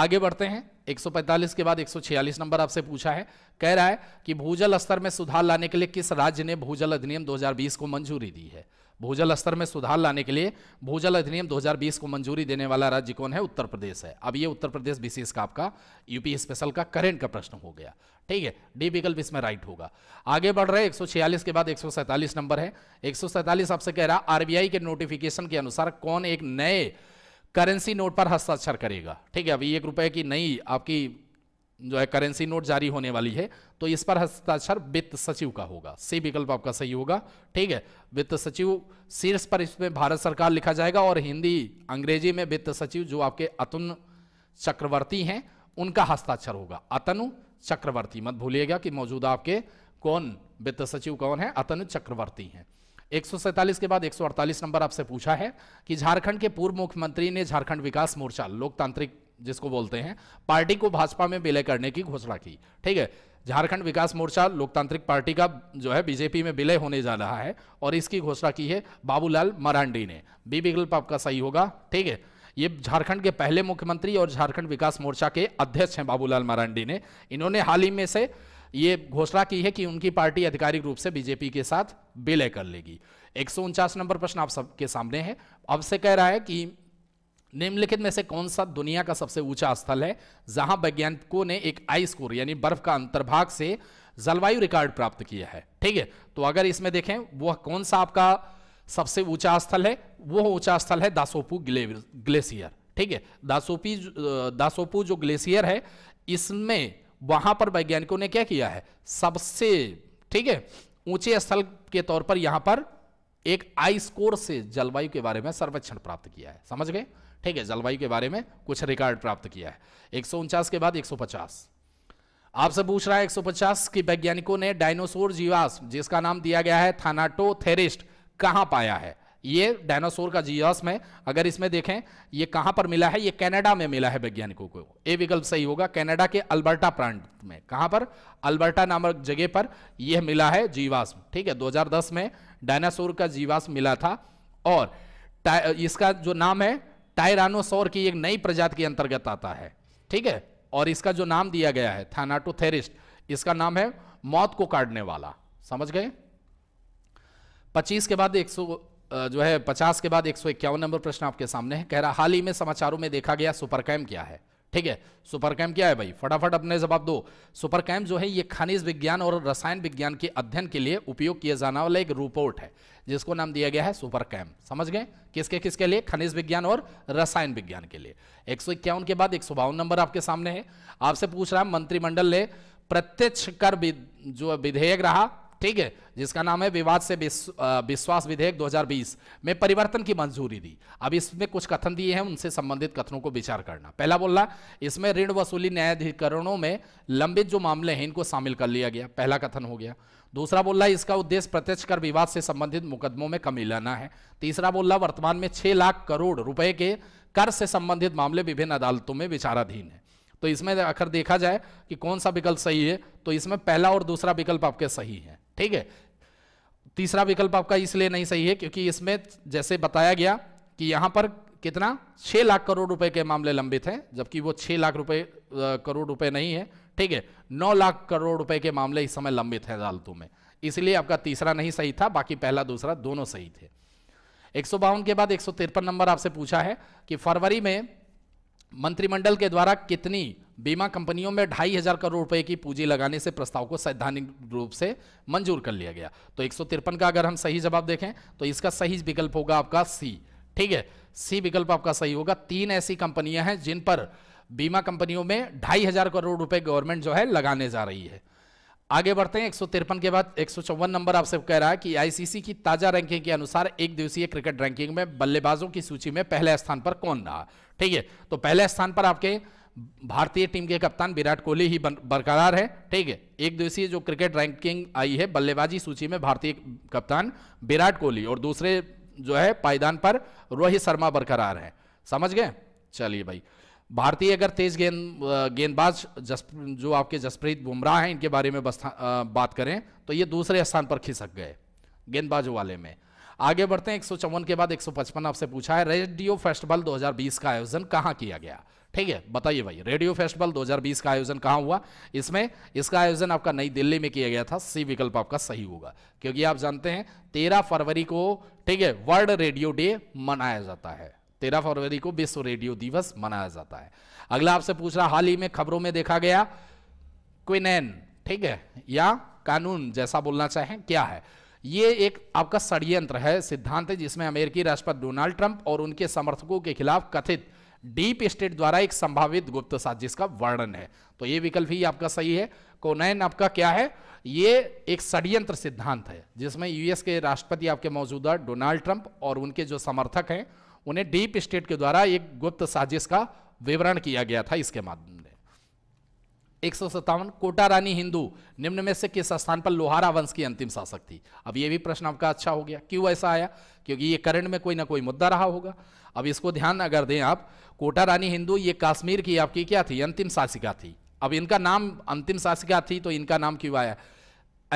आगे बढ़ते हैं 145 के बाद 146 नंबर आपसे पूछा है कह रहा है कि भूजल स्तर में सुधार लाने के लिए किस राज्य ने भूजल अधिनियम 2020 को मंजूरी दी है भूजल स्तर में सुधार लाने के लिए भूजल अधिनियम 2020 को मंजूरी देने वाला राज्य कौन है उत्तर प्रदेश है अब ये उत्तर प्रदेश विशेष का आपका यूपी स्पेशल का करेंट का प्रश्न हो गया ठीक है डी विकल्प इसमें राइट होगा आगे बढ़ रहे 146 के बाद 147 नंबर है 147 आपसे कह रहा आरबीआई के नोटिफिकेशन के अनुसार कौन एक नए करेंसी नोट पर हस्ताक्षर करेगा ठीक है अभी एक रुपए की नई आपकी जो है करेंसी नोट जारी होने वाली है तो इस पर हस्ताक्षर वित्त सचिव का होगा सी विकल्प आपका सही होगा ठीक है वित्त सचिव शीर्ष पर इसमें भारत सरकार लिखा जाएगा और हिंदी अंग्रेजी में वित्त सचिव जो आपके अतुन चक्रवर्ती हैं उनका हस्ताक्षर होगा अतनु चक्रवर्ती मत भूलिएगा कि मौजूदा आपके कौन वित्त सचिव कौन है अतनु चक्रवर्ती हैं एक के बाद 148 नंबर आपसे पूछा है कि झारखंड के पूर्व मुख्यमंत्री ने झारखंड विकास मोर्चा लोकतांत्रिक जिसको बोलते हैं पार्टी को भाजपा में विलय करने की घोषणा की ठीक है झारखंड विकास मोर्चा लोकतांत्रिक पार्टी का जो है बीजेपी में विलय होने जा रहा है और इसकी घोषणा की है बाबूलाल मरांडी ने बी विकल्प आपका सही होगा ठीक है ये झारखंड के पहले मुख्यमंत्री और झारखंड विकास मोर्चा के अध्यक्ष हैं बाबूलाल मरांडी ने इन्होंने हाल ही में से ये घोषणा की है कि उनकी पार्टी आधिकारिक रूप से बीजेपी के साथ विलय कर लेगी एक नंबर प्रश्न आप सबके सामने है अब से कह रहा है कि निम्नलिखित में से कौन सा दुनिया का सबसे ऊंचा स्थल है जहां वैज्ञानिकों ने एक आइस कोर यानी बर्फ का अंतर्भाग से जलवायु रिकॉर्ड प्राप्त किया है ठीक है तो अगर इसमें देखें वह कौन सा आपका सबसे ऊंचा स्थल है वह ऊंचा स्थल है दासोपू ग्लेशियर ठीक है दासोपी दासोपू जो ग्लेशियर है इसमें वहां पर वैज्ञानिकों ने क्या किया है सबसे ठीक है ऊंचे स्थल के तौर पर यहां पर एक आइस कोर से जलवायु के बारे में सर्वेक्षण प्राप्त किया है समझ गए ठीक है जलवायु के बारे में कुछ रिकॉर्ड प्राप्त किया है एक के बाद एक आपसे पूछ रहा है 150 कि वैज्ञानिकों ने डायनासोर जीवाश्म जिसका नाम दिया गया है थानाटो थेरिस्ट कहां पाया है ये डायनासोर का जीवाश्म है अगर इसमें देखें ये कहां पर मिला है ये कनाडा में मिला है वैज्ञानिकों को ए विकल्प सही होगा कनाडा के अल्बर्टा प्रांत में कहां पर अल्बर्टा नामक जगह पर यह मिला है जीवाश्म ठीक है दो में डायनासोर का जीवाश्म मिला था और इसका जो नाम है टायरानोसोर की एक नई प्रजाति के अंतर्गत आता है ठीक है और इसका जो नाम दिया गया है थानाटोथेरिस्ट इसका नाम है मौत को काटने वाला समझ गए 25 के बाद 100 जो है 50 के बाद एक नंबर प्रश्न आपके सामने है कह रहा हाल ही में समाचारों में देखा गया सुपरकैम क्या है ठीक है सुपर कैम क्या है भाई फटाफट अपने जवाब दो सुपर कैम जो है ये खनिज विज्ञान और रसायन विज्ञान के अध्ययन के लिए उपयोग किया जाने वाला एक रिपोर्ट है जिसको नाम दिया गया है सुपर कैम समझ गए किसके किसके लिए खनिज विज्ञान और रसायन विज्ञान के लिए एक के बाद एक नंबर आपके सामने है आपसे पूछ रहा है मंत्रिमंडल ने प्रत्यक्ष कर जो विधेयक रहा ठीक है जिसका नाम है विवाद से विश्वास विधेयक 2020 में परिवर्तन की मंजूरी दी अब इसमें कुछ कथन दिए हैं उनसे संबंधित कथनों को विचार करना पहला बोल रहा इसमें ऋण वसूली न्यायाधिकरणों में लंबित जो मामले हैं इनको शामिल कर लिया गया पहला कथन हो गया दूसरा बोल रहा इसका उद्देश्य प्रत्यक्ष कर विवाद से संबंधित मुकदमों में कमी लाना है तीसरा बोल रहा वर्तमान में छह लाख करोड़ रुपए के कर से संबंधित मामले विभिन्न अदालतों में विचाराधीन है तो इसमें अगर देखा जाए कि कौन सा विकल्प सही है तो इसमें पहला और दूसरा विकल्प आपके सही है ठीक है तीसरा विकल्प आपका इसलिए नहीं सही है क्योंकि इसमें जैसे बताया गया कि यहां पर कितना छह लाख करोड़ रुपए के मामले लंबित हैं जबकि वो छह लाख रुपए करोड़ रुपए नहीं है ठीक है नौ लाख करोड़ रुपए के मामले इस समय लंबित हैं अदालतों में इसलिए आपका तीसरा नहीं सही था बाकी पहला दूसरा दोनों सही थे एक के बाद एक नंबर आपसे पूछा है कि फरवरी में मंत्रिमंडल के द्वारा कितनी बीमा कंपनियों में ढाई हजार करोड़ रुपए की पूंजी लगाने से प्रस्ताव को सैद्धांतिक रूप से मंजूर कर लिया गया तो एक का अगर हम सही जवाब देखें तो इसका सही विकल्प होगा आपका सी ठीक है सी विकल्प आपका सही होगा तीन ऐसी कंपनियां हैं जिन पर बीमा कंपनियों में ढाई हजार करोड़ रुपए गवर्नमेंट जो है लगाने जा रही है आगे बढ़ते हैं एक के बाद एक नंबर आपसे कह रहा है कि आईसीसी की ताजा रैंकिंग के अनुसार एक दिवसीय क्रिकेट रैंकिंग में बल्लेबाजों की सूची में पहले स्थान पर कौन रहा ठीक है तो पहले स्थान पर आपके भारतीय टीम के कप्तान विराट कोहली ही बरकरार है ठीक है एक दिवसीय जो क्रिकेट रैंकिंग आई है बल्लेबाजी सूची में भारतीय कप्तान विराट कोहली और दूसरे जो है पायदान पर रोहित शर्मा बरकरार है समझ गए चलिए भाई भारतीय अगर तेज गेंद गेंदबाज जो आपके जसप्रीत बुमराह हैं इनके बारे में बस बात करें तो ये दूसरे स्थान पर खिसक गए गेंदबाज वाले में आगे बढ़ते हैं एक के बाद 155 आपसे पूछा है रेडियो फेस्टिवल 2020 का आयोजन कहाँ किया गया ठीक है बताइए भाई रेडियो फेस्टिवल 2020 का आयोजन कहाँ हुआ इसमें इसका आयोजन आपका नई दिल्ली में किया गया था सी विकल्प आपका सही होगा क्योंकि आप जानते हैं तेरह फरवरी को ठीक है वर्ल्ड रेडियो डे मनाया जाता है तेरह फरवरी को विश्व रेडियो दिवस मनाया जाता है अगला आपसे पूछ रहा हाल ही में खबरों में देखा गया क्विनेन ठीक है या कानून जैसा बोलना चाहें क्या है ये एक आपका षड्यंत्र है सिद्धांत है जिसमें अमेरिकी राष्ट्रपति डोनाल्ड ट्रंप और उनके समर्थकों के खिलाफ कथित डीप स्टेट द्वारा एक संभावित गुप्त साजिश का वर्णन है तो ये विकल्प ही आपका सही है कोनैन आपका क्या है ये एक षड्यंत्र सिद्धांत है जिसमें यूएस के राष्ट्रपति आपके मौजूदा डोनाल्ड ट्रंप और उनके जो समर्थक हैं उन्हें डीप स्टेट के द्वारा एक गुप्त साजिश का विवरण किया गया था इसके माध्यम एक कोटा रानी हिंदू निम्न में से किस स्थान पर लोहारा वंश की अंतिम शासक थी अब ये भी प्रश्न आपका अच्छा हो गया क्यों ऐसा आया क्योंकि ये करंट में कोई ना कोई मुद्दा रहा होगा अब इसको ध्यान अगर दें आप कोटा रानी हिंदू ये काश्मीर की आपकी क्या थी अंतिम शासिका थी अब इनका नाम अंतिम शासिका थी तो इनका नाम क्यों आया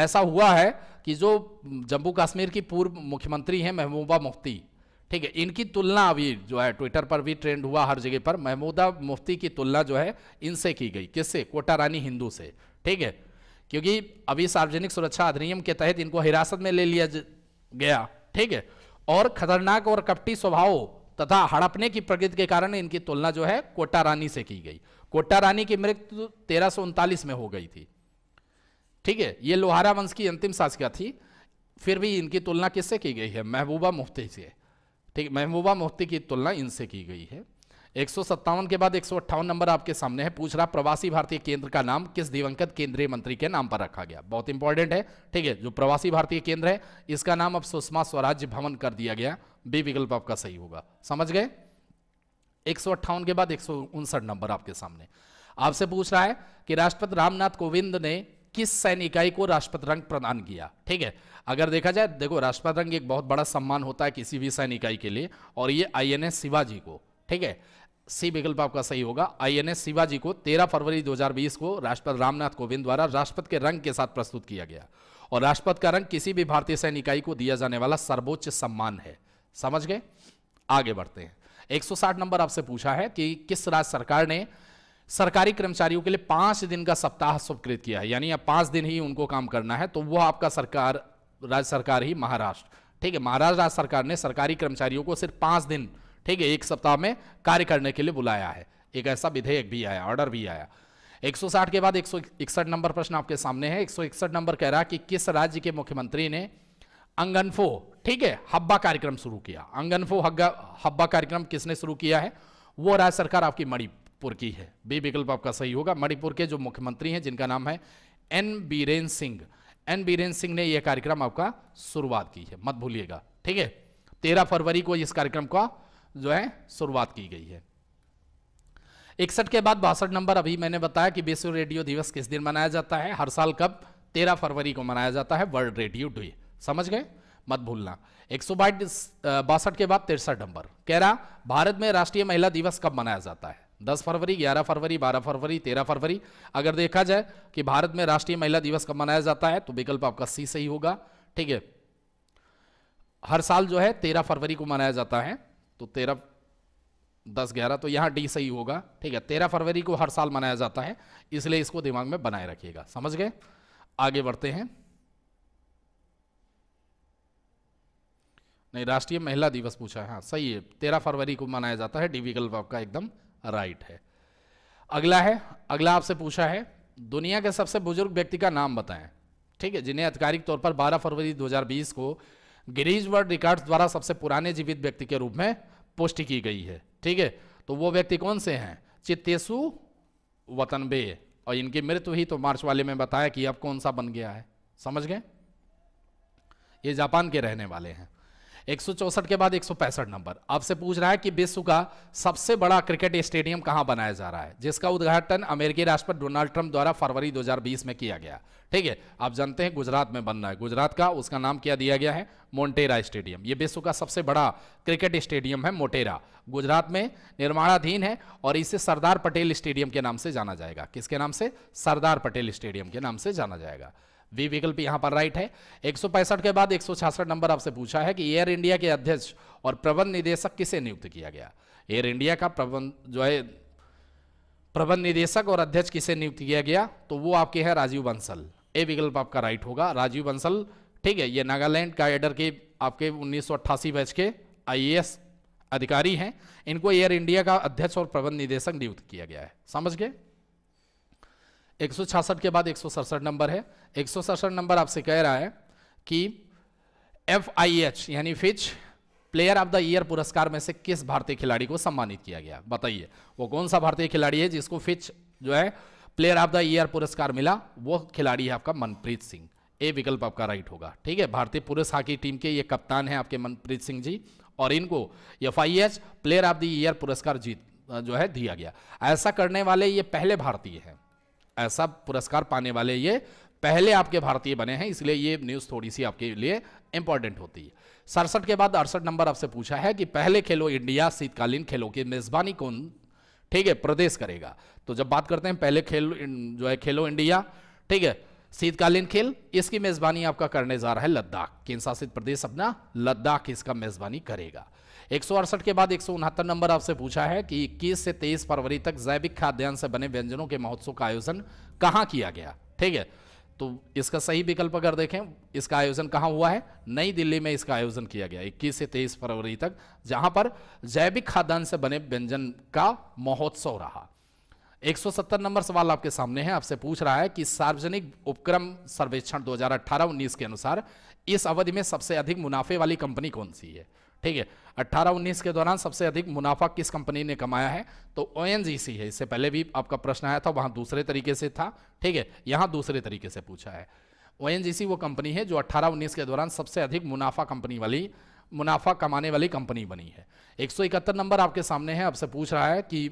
ऐसा हुआ है कि जो जम्मू कश्मीर की पूर्व मुख्यमंत्री हैं महबूबा मुफ्ती ठीक है इनकी तुलना अभी जो है ट्विटर पर भी ट्रेंड हुआ हर जगह पर महमूदा मुफ्ती की तुलना जो है इनसे की गई किससे कोटा रानी हिंदू से ठीक है क्योंकि अभी सार्वजनिक सुरक्षा अधिनियम के तहत इनको हिरासत में ले लिया गया ठीक है और खतरनाक और कपटी स्वभाव तथा हड़पने की प्रगति के कारण इनकी तुलना जो है कोटा रानी से की गई कोटा रानी की मृत्यु तेरह में हो गई थी ठीक है ये लोहारा वंश की अंतिम शासिका थी फिर भी इनकी तुलना किससे की गई है महबूबा मुफ्ती से ठीक महबूबा मुफ्ती की तुलना इनसे की गई है एक के बाद एक नंबर आपके सामने है पूछ रहा प्रवासी भारतीय केंद्र का नाम किस दिवंगत केंद्रीय मंत्री के नाम पर रखा गया बहुत इंपॉर्टेंट है ठीक है जो प्रवासी भारतीय केंद्र है इसका नाम अब सुषमा स्वराज भवन कर दिया गया बी विकल्प आपका सही होगा समझ गए एक के बाद एक नंबर आपके सामने आपसे पूछ रहा है कि राष्ट्रपति रामनाथ कोविंद ने किस सैन्य इकाई को राष्ट्रपति रंग प्रदान किया ठीक है अगर देखा जाए देखो राष्ट्रपति रंग एक बहुत बड़ा सम्मान होता है किसी भी सैन्य इकाई के लिए और ये आई एन शिवाजी को ठीक है सी विकल्प आपका सही होगा आई एन शिवाजी को 13 फरवरी 2020 को राष्ट्रपति रामनाथ कोविंद द्वारा राष्ट्रपति के रंग के साथ प्रस्तुत किया गया और राष्ट्रपति का रंग किसी भी भारतीय सैन्य इकाई को दिया जाने वाला सर्वोच्च सम्मान है समझ गए आगे बढ़ते हैं 160 नंबर आपसे पूछा है कि किस राज्य सरकार ने सरकारी कर्मचारियों के लिए पांच दिन का सप्ताह स्वीकृत किया है यानी अब पांच दिन ही उनको काम करना है तो वह आपका सरकार राज्य सरकार ही महाराष्ट्र ठीक है महाराष्ट्र राज्य सरकार ने सरकारी कर्मचारियों को सिर्फ पांच दिन ठीक है एक सप्ताह में कार्य करने के लिए बुलाया है एक ऐसा विधेयक भी आया ऑर्डर भी आया 160 के बाद एक नंबर प्रश्न आपके सामने है 161 नंबर कह रहा कि किस राज्य के मुख्यमंत्री ने अंगनफो ठीक है हब्बा कार्यक्रम शुरू किया अंगनफो हब्बा कार्यक्रम किसने शुरू किया है वो राज्य सरकार आपकी मणि मणिपुर की है बी विकल्प आपका सही होगा मणिपुर के जो मुख्यमंत्री हैं जिनका नाम है एन बीरेन सिंह एन बीरेन सिंह ने यह कार्यक्रम आपका शुरुआत की है मत भूलिएगा ठीक है तेरह फरवरी को इस कार्यक्रम का जो है शुरुआत की गई है इकसठ के बाद बासठ नंबर अभी मैंने बताया कि विश्व रेडियो दिवस किस दिन मनाया जाता है हर साल कब तेरह फरवरी को मनाया जाता है वर्ल्ड रेडियो डे समझ गए मत भूलना एक सौ बासठ के बाद तिरसठ नंबर कह रहा भारत में राष्ट्रीय महिला दिवस कब मनाया जाता है 10 फरवरी 11 फरवरी 12 फरवरी 13 फरवरी अगर देखा जाए कि भारत में राष्ट्रीय महिला दिवस कब मनाया जाता है तो विकल्प आपका सी सही होगा ठीक है हर साल जो है 13 फरवरी को मनाया जाता है तो 13 10 11 तो यहां डी सही होगा ठीक है 13 फरवरी को हर साल मनाया जाता है इसलिए इसको दिमाग में बनाए रखिएगा समझ गए आगे बढ़ते हैं नहीं राष्ट्रीय महिला दिवस पूछा है हाँ सही है तेरह फरवरी को मनाया जाता है डी विकल्प आपका एकदम राइट है अगला है अगला आपसे पूछा है दुनिया के सबसे बुजुर्ग व्यक्ति का नाम बताएं ठीक है जिन्हें आधिकारिक तौर पर 12 फरवरी 2020 को गिरीज वर्ल्ड रिकॉर्ड्स द्वारा सबसे पुराने जीवित व्यक्ति के रूप में पुष्टि की गई है ठीक है तो वो व्यक्ति कौन से हैं चित्तेसु वतनबे और इनकी मृत्यु ही तो मार्च वाले में बताया कि अब कौन सा बन गया है समझ गए ये जापान के रहने वाले हैं एक के बाद एक नंबर आपसे पूछ रहा है कि विश्व का सबसे बड़ा क्रिकेट स्टेडियम कहां बनाया जा रहा है जिसका उद्घाटन अमेरिकी राष्ट्रपति डोनाल्ड ट्रंप द्वारा फरवरी 2020 में किया गया ठीक है आप जानते हैं गुजरात में बनना है गुजरात का उसका नाम क्या दिया गया है मोन्टेरा स्टेडियम ये विश्व का सबसे बड़ा क्रिकेट स्टेडियम है मोटेरा गुजरात में निर्माणाधीन है और इसे सरदार पटेल स्टेडियम के नाम से जाना जाएगा किसके नाम से सरदार पटेल स्टेडियम के नाम से जाना जाएगा वी विकल्प यहां पर राइट है एक के बाद एक नंबर आपसे पूछा है कि एयर इंडिया के अध्यक्ष और प्रबंध निदेशक किसे नियुक्त किया गया एयर इंडिया का प्रबंध जो है प्रबंध निदेशक और अध्यक्ष किसे नियुक्त किया गया तो वो आपके हैं राजीव बंसल ए विकल्प आपका राइट होगा राजीव बंसल ठीक है ये नागालैंड का एडर के आपके उन्नीस बैच के आई अधिकारी हैं इनको एयर इंडिया का अध्यक्ष और प्रबंध निदेशक नियुक्त किया गया है समझ गए एक के बाद एक नंबर है एक नंबर आपसे कह रहा है कि एफ यानी फिच प्लेयर ऑफ द ईयर पुरस्कार में से किस भारतीय खिलाड़ी को सम्मानित किया गया बताइए वो कौन सा भारतीय खिलाड़ी है जिसको फिच जो है प्लेयर ऑफ द ईयर पुरस्कार मिला वो खिलाड़ी है आपका मनप्रीत सिंह ए विकल्प आपका राइट होगा ठीक है भारतीय पुरुष हॉकी टीम के ये कप्तान है आपके मनप्रीत सिंह जी और इनको F player of the year पुरस्कार जीत जो है दिया गया ऐसा करने वाले ये पहले भारतीय हैं ऐसा पुरस्कार पाने वाले ये पहले आपके भारतीय बने हैं इसलिए ये न्यूज़ थोड़ी सी आपके लिए इंपॉर्टेंट होती है सड़सठ के बाद अड़सठ नंबर आपसे पूछा है कि पहले खेलो इंडिया शीतकालीन खेलों की मेज़बानी कौन ठीक है प्रदेश करेगा तो जब बात करते हैं पहले खेल जो है खेलो इंडिया ठीक है शीतकालीन खेल इसकी मेज़बानी आपका करने जा रहा है लद्दाख केंद्र शासित प्रदेश अपना लद्दाख इसका मेज़बानी करेगा एक के बाद एक नंबर आपसे पूछा है कि इक्कीस से तेईस फरवरी तक जैविक खाद्यान्न से बने व्यंजनों के महोत्सव का आयोजन कहाँ किया गया ठीक है तो इसका सही विकल्प अगर देखें इसका आयोजन कहां हुआ है नई दिल्ली में इसका आयोजन किया गया 21 से 23 फरवरी तक जहां पर जैविक खाद्यान्न से बने व्यंजन का महोत्सव रहा 170 नंबर सवाल आपके सामने है आपसे पूछ रहा है कि सार्वजनिक उपक्रम सर्वेक्षण 2018-19 के अनुसार इस अवधि में सबसे अधिक मुनाफे वाली कंपनी कौन सी है ठीक है 18-19 के दौरान सबसे अधिक मुनाफा किस कंपनी ने कमाया है तो ओ है इससे पहले भी आपका प्रश्न आया था वहां दूसरे तरीके से था ठीक है यहां दूसरे तरीके से पूछा है ओ वो कंपनी है जो 18-19 के दौरान सबसे अधिक मुनाफा कंपनी वाली मुनाफा कमाने वाली कंपनी बनी है एक नंबर आपके सामने है आपसे पूछ रहा है कि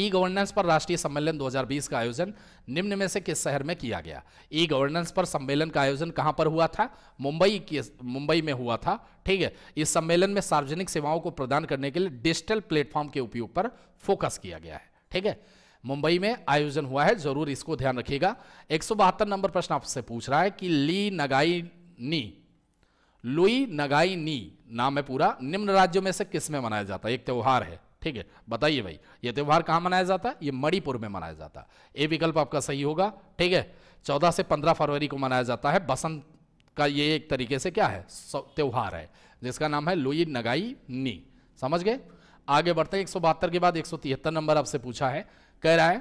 ई गवर्नेंस पर राष्ट्रीय सम्मेलन 2020 का आयोजन निम्न में से किस शहर में किया गया ई गवर्नेंस पर सम्मेलन का आयोजन कहां पर हुआ था मुंबई के मुंबई में हुआ था ठीक है इस सम्मेलन में सार्वजनिक सेवाओं को प्रदान करने के लिए डिजिटल प्लेटफॉर्म के उपयोग पर फोकस किया गया है ठीक है मुंबई में आयोजन हुआ है जरूर इसको ध्यान रखिएगा एक नंबर प्रश्न आपसे पूछ रहा है कि ली नगाई नी लुई नगाई नी नाम है पूरा निम्न राज्यों में से किस में मनाया जाता है एक त्यौहार है ठीक है बताइए भाई ये त्यौहार कहाँ मनाया जाता है ये मणिपुर में मनाया जाता है ये विकल्प आपका सही होगा ठीक है चौदह से पंद्रह फरवरी को मनाया जाता है बसंत का ये एक तरीके से क्या है त्यौहार है जिसका नाम है लुई नगाई नी समझ गए आगे बढ़ते हैं एक सौ के बाद एक नंबर आपसे पूछा है कह रहा है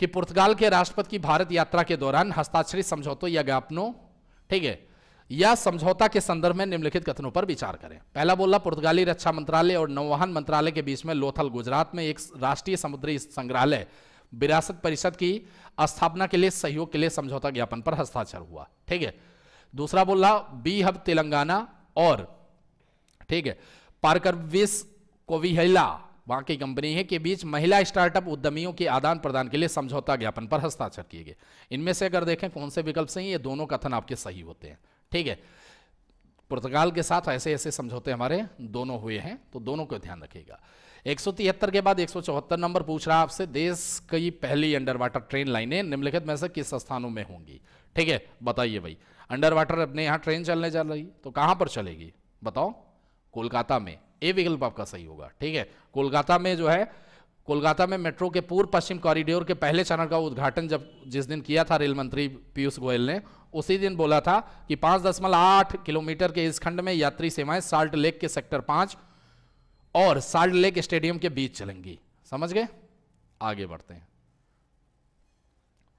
कि पुर्तगाल के राष्ट्रपति की भारत यात्रा के दौरान हस्ताक्षरित समझौतों या ज्ञापनों ठीक है या समझौता के संदर्भ में निम्नलिखित कथनों पर विचार करें पहला बोला पुर्तगाली रक्षा मंत्रालय और नौवाहन मंत्रालय के बीच में लोथल गुजरात में एक राष्ट्रीय समुद्री संग्रहालय विरासत परिषद की स्थापना के लिए सहयोग के लिए समझौता ज्ञापन पर हस्ताक्षर हुआ ठीक है दूसरा बोला बी हब तेलंगाना और ठीक है पार्करविस कोविहला वहां की कंपनी है के बीच महिला स्टार्टअप उद्यमियों के आदान प्रदान के लिए समझौता ज्ञापन पर हस्ताक्षर किए गए इनमें से अगर देखें कौन से विकल्प सही ये दोनों कथन आपके सही होते हैं ठीक है पुर्तगाल के साथ ऐसे ऐसे समझौते हमारे दोनों हुए हैं तो दोनों को ध्यान रखिएगा एक के बाद एक नंबर पूछ रहा आपसे देश की पहली अंडर वाटर ट्रेन लाइने निम्नलिखित में से किस स्थानों में होंगी ठीक है बताइए भाई अंडर वाटर अपने यहां ट्रेन चलने जा रही तो कहां पर चलेगी बताओ कोलकाता में ए विकल्प आपका सही होगा ठीक है कोलकाता में जो है कोलकाता में मेट्रो के पूर्व पश्चिम कॉरिडोर के पहले चरण का उद्घाटन जब जिस दिन किया था रेल मंत्री पीयूष गोयल ने उसी दिन बोला था कि पांच दशमलव आठ किलोमीटर के इस खंड में यात्री सेवाएं साल्ट लेक के सेक्टर पांच और साल्ट लेक स्टेडियम के बीच चलेंगी समझ गए आगे बढ़ते हैं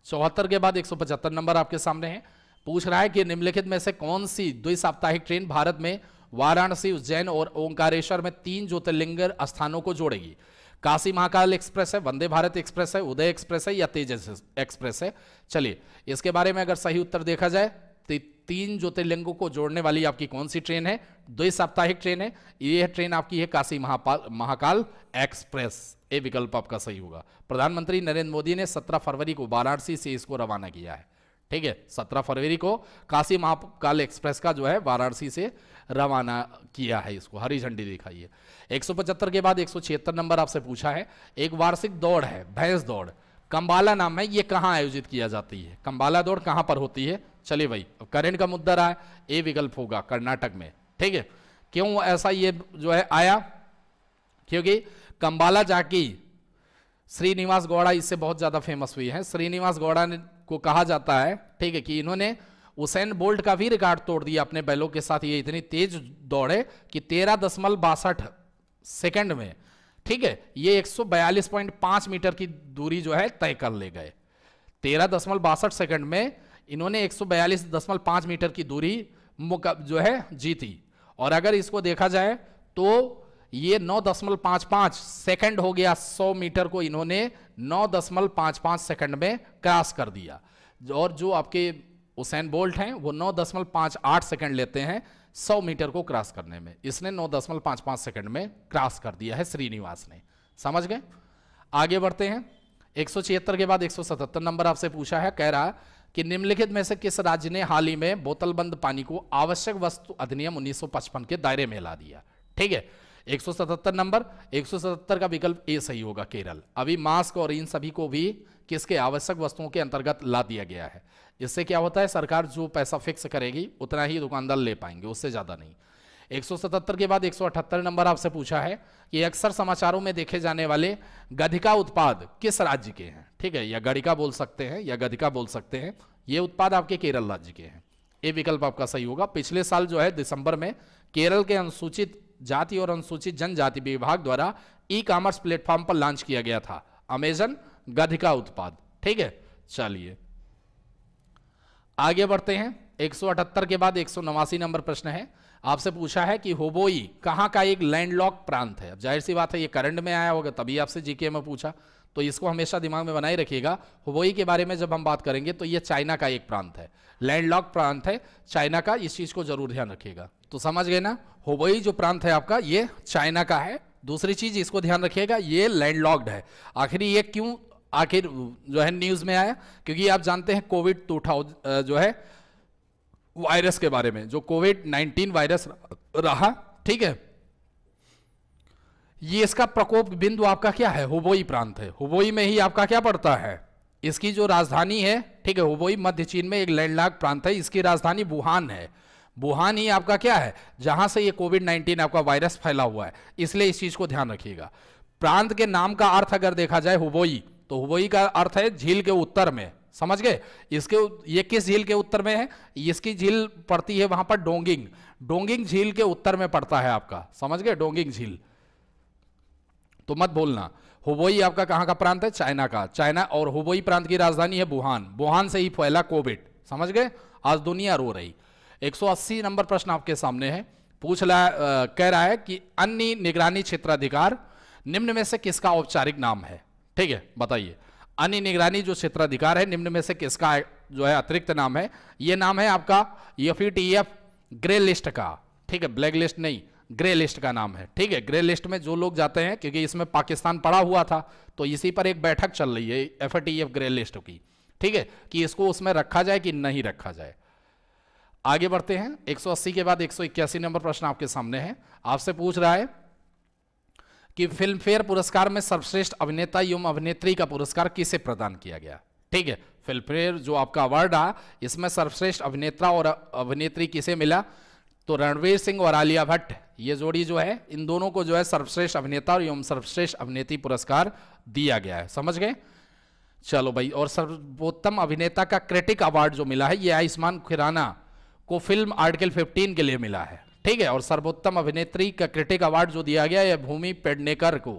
चौहत्तर के बाद एक नंबर आपके सामने है पूछ रहा है कि निम्नलिखित में से कौन सी द्विसाप्ताहिक ट्रेन भारत में वाराणसी उज्जैन और ओंकारेश्वर में तीन ज्योतिर्लिंग स्थानों को जोड़ेगी काशी महाकाल एक्सप्रेस है वंदे भारत एक्सप्रेस है उदय एक्सप्रेस है या तेजस एक्सप्रेस है चलिए इसके बारे में अगर सही उत्तर देखा जाए तो तीन ज्योतिर्लिंगों को जोड़ने वाली आपकी कौन सी ट्रेन है द्वि साप्ताहिक ट्रेन है यह ट्रेन आपकी है काशी महापाल महाकाल एक्सप्रेस ये विकल्प आपका सही होगा प्रधानमंत्री नरेंद्र मोदी ने 17 फरवरी को वाराणसी से इसको रवाना किया है ठीक है 17 फरवरी को काशी महाकाल एक्सप्रेस का जो है वाराणसी से रवाना किया है इसको हरी झंडी दिखाई है 175 के बाद एक नंबर आपसे पूछा है एक वार्षिक दौड़ है भैंस दौड़ कंबाला नाम है ये कहाँ आयोजित किया जाती है कंबाला दौड़ कहाँ पर होती है चलिए भाई करेंट का मुद्दा रहा है ए विकल्प होगा कर्नाटक में ठीक है क्यों ऐसा ये जो है आया क्योंकि कंबाला जाकी श्रीनिवास गौड़ा इससे बहुत ज़्यादा फेमस हुई है श्रीनिवास गौड़ा ने को कहा जाता है ठीक है कि इन्होंने उसेन बोल्ट का भी रिकॉर्ड तोड़ दिया अपने बैलों के साथ ये इतनी तेज दौड़े कि तेरह दशमलव बासठ सेकेंड में ठीक है ये 142.5 मीटर की दूरी जो है तय कर ले गए तेरह दशमलव बासठ सेकेंड में इन्होंने 142.5 मीटर की दूरी जो है जीती और अगर इसको देखा जाए तो ये 9.55 सेकंड हो गया 100 मीटर को इन्होंने 9.55 सेकंड में क्रॉस कर दिया और जो आपके उसेन बोल्ट हैं वो नौ दशमलव पाँच आठ सेकेंड लेते हैं सौ मीटर को क्रॉस करने में इसने नौ दशमलव पाँच पाँच सेकेंड में क्रॉस कर दिया है श्रीनिवास ने समझ गए आगे बढ़ते हैं एक के बाद 177 नंबर आपसे पूछा है कह रहा कि निम्नलिखित में से किस राज्य ने हाल ही में बोतलबंद पानी को आवश्यक वस्तु अधिनियम 1955 के दायरे में ला दिया ठीक है 177 नंबर 177 का विकल्प ए सही होगा केरल अभी मास्क और इन सभी को भी किसके आवश्यक वस्तुओं के अंतर्गत ला दिया गया है इससे क्या होता है सरकार जो पैसा फिक्स करेगी उतना ही दुकानदार ले पाएंगे उससे ज़्यादा नहीं 177 के बाद 178 नंबर आपसे पूछा है कि अक्सर समाचारों में देखे जाने वाले गधिका उत्पाद किस राज्य के हैं ठीक है या गढ़िका बोल सकते हैं या गधिका बोल सकते हैं ये उत्पाद आपके केरल राज्य के हैं ये विकल्प आपका सही होगा पिछले साल जो है दिसंबर में केरल के अनुसूचित जाति और अनुसूचित जनजाति विभाग द्वारा ई कॉमर्स प्लेटफॉर्म पर लॉन्च किया गया था अमेजन गधिका उत्पाद ठीक है चलिए आगे बढ़ते हैं 178 के बाद एक नंबर प्रश्न है आपसे पूछा है कि होबोई कहां का एक लैंडलॉक प्रांत है अब जाहिर सी बात है ये करंट में आया होगा तभी आपसे जीके में पूछा तो इसको हमेशा दिमाग में बनाए रखिएगा होबोई के बारे में जब हम बात करेंगे तो ये चाइना का एक प्रांत है लैंडलॉक प्रांत है चाइना का इस चीज को जरूर ध्यान रखिएगा तो समझ गए ना होबोई जो प्रांत है आपका ये चाइना का है दूसरी चीज इसको ध्यान रखिएगा ये लैंडलॉक्ड है आखिरी ये क्यों आखिर जो है न्यूज़ में आया क्योंकि आप जानते हैं कोविड टू जो है वायरस के बारे में जो कोविड 19 वायरस रहा ठीक है ये इसका प्रकोप बिंदु आपका क्या है हुबोई प्रांत है हुबोई में ही आपका क्या पड़ता है इसकी जो राजधानी है ठीक है हुबोई मध्य चीन में एक लैंडलॉक प्रांत है इसकी राजधानी वुहान है वुहान ही आपका क्या है जहां से ये कोविड 19 आपका वायरस फैला हुआ है इसलिए इस चीज को ध्यान रखिएगा प्रांत के नाम का अर्थ अगर देखा जाए हुबोई तो हुबई का अर्थ है झील के उत्तर में समझ गए इसके ये किस झील के उत्तर में है इसकी झील पड़ती है वहां पर डोंगिंग डोंगिंग झील के उत्तर में पड़ता है आपका समझ गए डोंगिंग झील तो मत बोलना हुबोई आपका कहां का प्रांत है चाइना का चाइना और हुबोई प्रांत की राजधानी है बुहान बुहान से ही फैला कोविड समझ गए आज दुनिया रो रही 180 नंबर प्रश्न आपके सामने है पूछ रहा कह रहा है कि अन्य निगरानी क्षेत्राधिकार निम्न में से किसका औपचारिक नाम है ठीक है बताइए अन्य निगरानी जो क्षेत्राधिकार है निम्न में से किसका है? जो है अतिरिक्त नाम है यह नाम है आपका एफ ग्रे लिस्ट का ठीक है ब्लैक लिस्ट नहीं ग्रे लिस्ट का नाम है ठीक है ग्रे लिस्ट में जो लोग जाते हैं क्योंकि इसमें पाकिस्तान पड़ा हुआ था तो इसी पर एक बैठक चल रही है एफ एफ ग्रे लिस्ट की ठीक है कि इसको उसमें रखा जाए कि नहीं रखा जाए आगे बढ़ते हैं 180 के बाद 181 नंबर प्रश्न आपके सामने है आपसे पूछ रहा है कि फिल्म फेयर पुरस्कार में सर्वश्रेष्ठ अभिनेता एवं अभिनेत्री का पुरस्कार किसे प्रदान किया गया ठीक है फिल्म फेयर जो आपका अवार्ड आ इसमें सर्वश्रेष्ठ अभिनेता और अभिनेत्री किसे मिला तो रणवीर सिंह और आलिया भट्ट ये जोड़ी जो है इन दोनों को जो है सर्वश्रेष्ठ अभिनेता और एवं सर्वश्रेष्ठ अभिनेत्री पुरस्कार दिया गया है समझ गए चलो भाई और सर्वोत्तम अभिनेता का क्रिटिक अवार्ड जो मिला है ये आयुष्मान खुराना को फिल्म आर्टिकल 15 के लिए मिला है ठीक है और सर्वोत्तम अभिनेत्री का क्रिटिक अवार्ड जो दिया गया है भूमि पेडनेकर को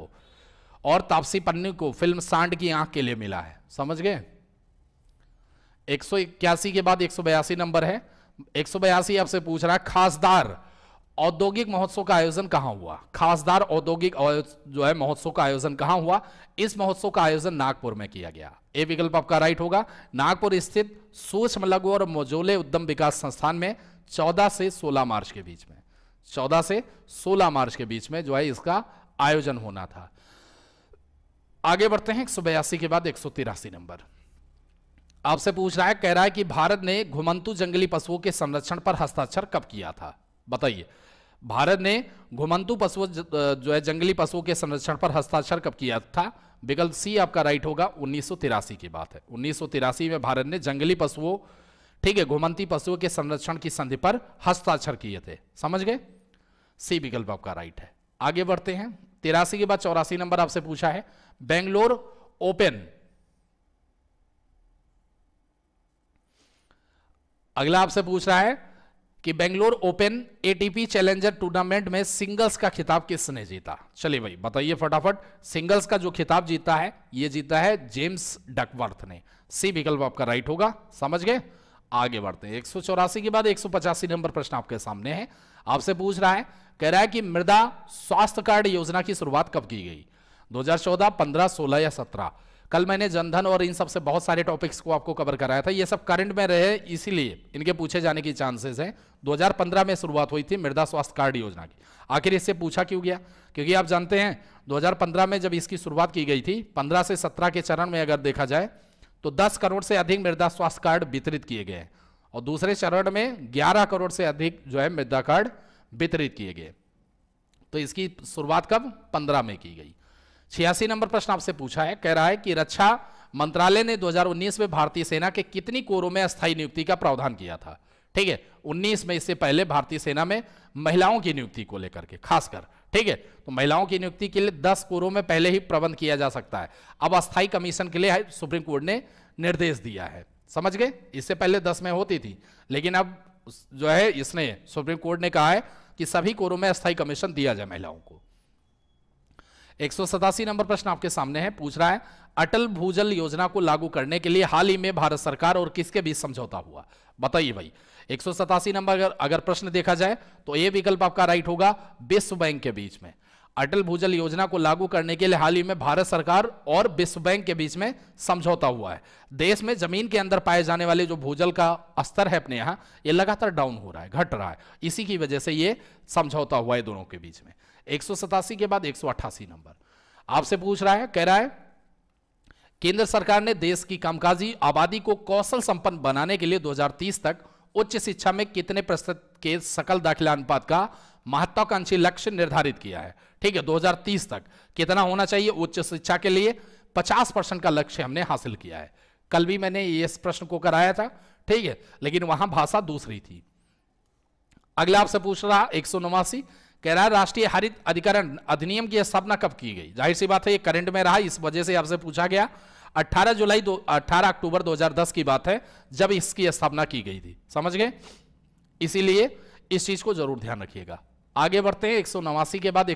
और तापसी पन्नी को फिल्म सांड की आंख के लिए मिला है समझ गए एक के बाद एक नंबर है एक आपसे पूछ रहा है खासदार औद्योगिक महोत्सव का आयोजन कहां हुआ खासदार औद्योगिक जो है महोत्सव का आयोजन कहां हुआ इस महोत्सव का आयोजन नागपुर में किया गया ए विकल्प आपका राइट होगा नागपुर स्थित सूक्ष्म लघु और मोजोले उद्यम विकास संस्थान में 14 से 16 मार्च के बीच में चौदह से सोलह मार्च के बीच में जो है इसका आयोजन होना था आगे बढ़ते हैं एक के बाद एक नंबर आपसे पूछ रहा है कह रहा है कि भारत ने घुमंतु जंगली पशुओं के संरक्षण पर हस्ताक्षर कब किया था बताइए भारत ने घुमंतु पशु जो है जंगली पशुओं के संरक्षण पर हस्ताक्षर कब किया था विकल्प सी आपका राइट होगा उन्नीस की बात है उन्नीस में भारत ने जंगली पशुओं ठीक है घुमंती पशुओं के संरक्षण की संधि पर हस्ताक्षर किए थे समझ गए सी विकल्प आपका राइट है आगे बढ़ते हैं तिरासी के बाद चौरासी नंबर आपसे पूछा है बेंगलोर ओपन अगला आपसे पूछ रहा है कि Bangalore open ATP challenger tournament में सिंगल्स का खिताब किसने जीता चलिए भाई बताइए फटाफट सिंगल्स का जो खिताब जीता है ये जीता है जेम्स डकवर्थ ने सी विकल्प आपका राइट होगा समझ गए आगे बढ़ते हैं एक के बाद एक नंबर प्रश्न आपके सामने है आपसे पूछ रहा है कह रहा है कि मृदा स्वास्थ्य कार्ड योजना की शुरुआत कब की गई 2014, 15, 16 या 17 कल मैंने जनधन और इन सब से बहुत सारे टॉपिक्स को आपको कवर कराया था ये सब करंट में रहे इसीलिए इनके पूछे जाने की चांसेस हैं 2015 में शुरुआत हुई थी मृदा स्वास्थ्य कार्ड योजना की आखिर इससे पूछा क्यों गया क्योंकि आप जानते हैं 2015 में जब इसकी शुरुआत की गई थी पंद्रह से सत्रह के चरण में अगर देखा जाए तो दस करोड़ से अधिक मृदा स्वास्थ्य कार्ड वितरित किए गए और दूसरे चरण में 11 करोड़ से अधिक जो है मृदा कार्ड वितरित किए गए तो इसकी शुरुआत कब 15 में की गई छियासी नंबर प्रश्न आपसे पूछा है कह रहा है कि रक्षा मंत्रालय ने 2019 में भारतीय सेना के कितनी कोरों में अस्थायी नियुक्ति का प्रावधान किया था ठीक है 19 में इससे पहले भारतीय सेना में महिलाओं की नियुक्ति को लेकर के खासकर ठीक है तो महिलाओं की नियुक्ति के लिए 10 कोरों में पहले ही प्रबंध किया जा सकता है अब अस्थायी कमीशन के लिए सुप्रीम कोर्ट ने निर्देश दिया है समझ गए इससे पहले दस में होती थी लेकिन अब जो है इसने सुप्रीम कोर्ट ने कहा है कि सभी कोरों में अस्थायी कमीशन दिया जाए महिलाओं को एक नंबर प्रश्न आपके सामने है पूछ रहा है अटल भूजल योजना को लागू करने के लिए हाल ही में भारत सरकार और किसके बीच समझौता हुआ बताइए भाई एक नंबर अगर, अगर प्रश्न देखा जाए तो यह विकल्प आपका राइट होगा विश्व बैंक के बीच में अटल भूजल योजना को लागू करने के लिए हाल ही में भारत सरकार और विश्व बैंक के बीच में समझौता हुआ है देश में जमीन के अंदर पाए जाने वाले जो भूजल का स्तर है अपने यहां ये लगातार डाउन हो रहा है घट रहा है इसी की वजह से ये समझौता हुआ है दोनों के बीच में एक के बाद एक नंबर आपसे पूछ रहा है कह रहा है केंद्र सरकार ने देश की कामकाजी आबादी को कौशल संपन्न बनाने के लिए 2030 तक उच्च शिक्षा में कितने प्रतिशत के सकल दाखिला अनुपात का महत्वाकांक्षी लक्ष्य निर्धारित किया है ठीक है 2030 तक कितना होना चाहिए उच्च शिक्षा के लिए 50 परसेंट का लक्ष्य हमने हासिल किया है कल भी मैंने इस प्रश्न को कराया था ठीक है लेकिन वहां भाषा दूसरी थी अगला आपसे पूछ रहा एक सौ नवासी कह रहा है राष्ट्रीय हरित अधिकरण अधिनियम की स्थापना कब की गई जाहिर सी बात है ये करंट में रहा इस वजह से आपसे पूछा गया 18 जुलाई दो 18 अक्टूबर 2010 की बात है जब इसकी स्थापना की गई थी समझ गए इसीलिए इस चीज को जरूर ध्यान रखिएगा आगे बढ़ते हैं एक के बाद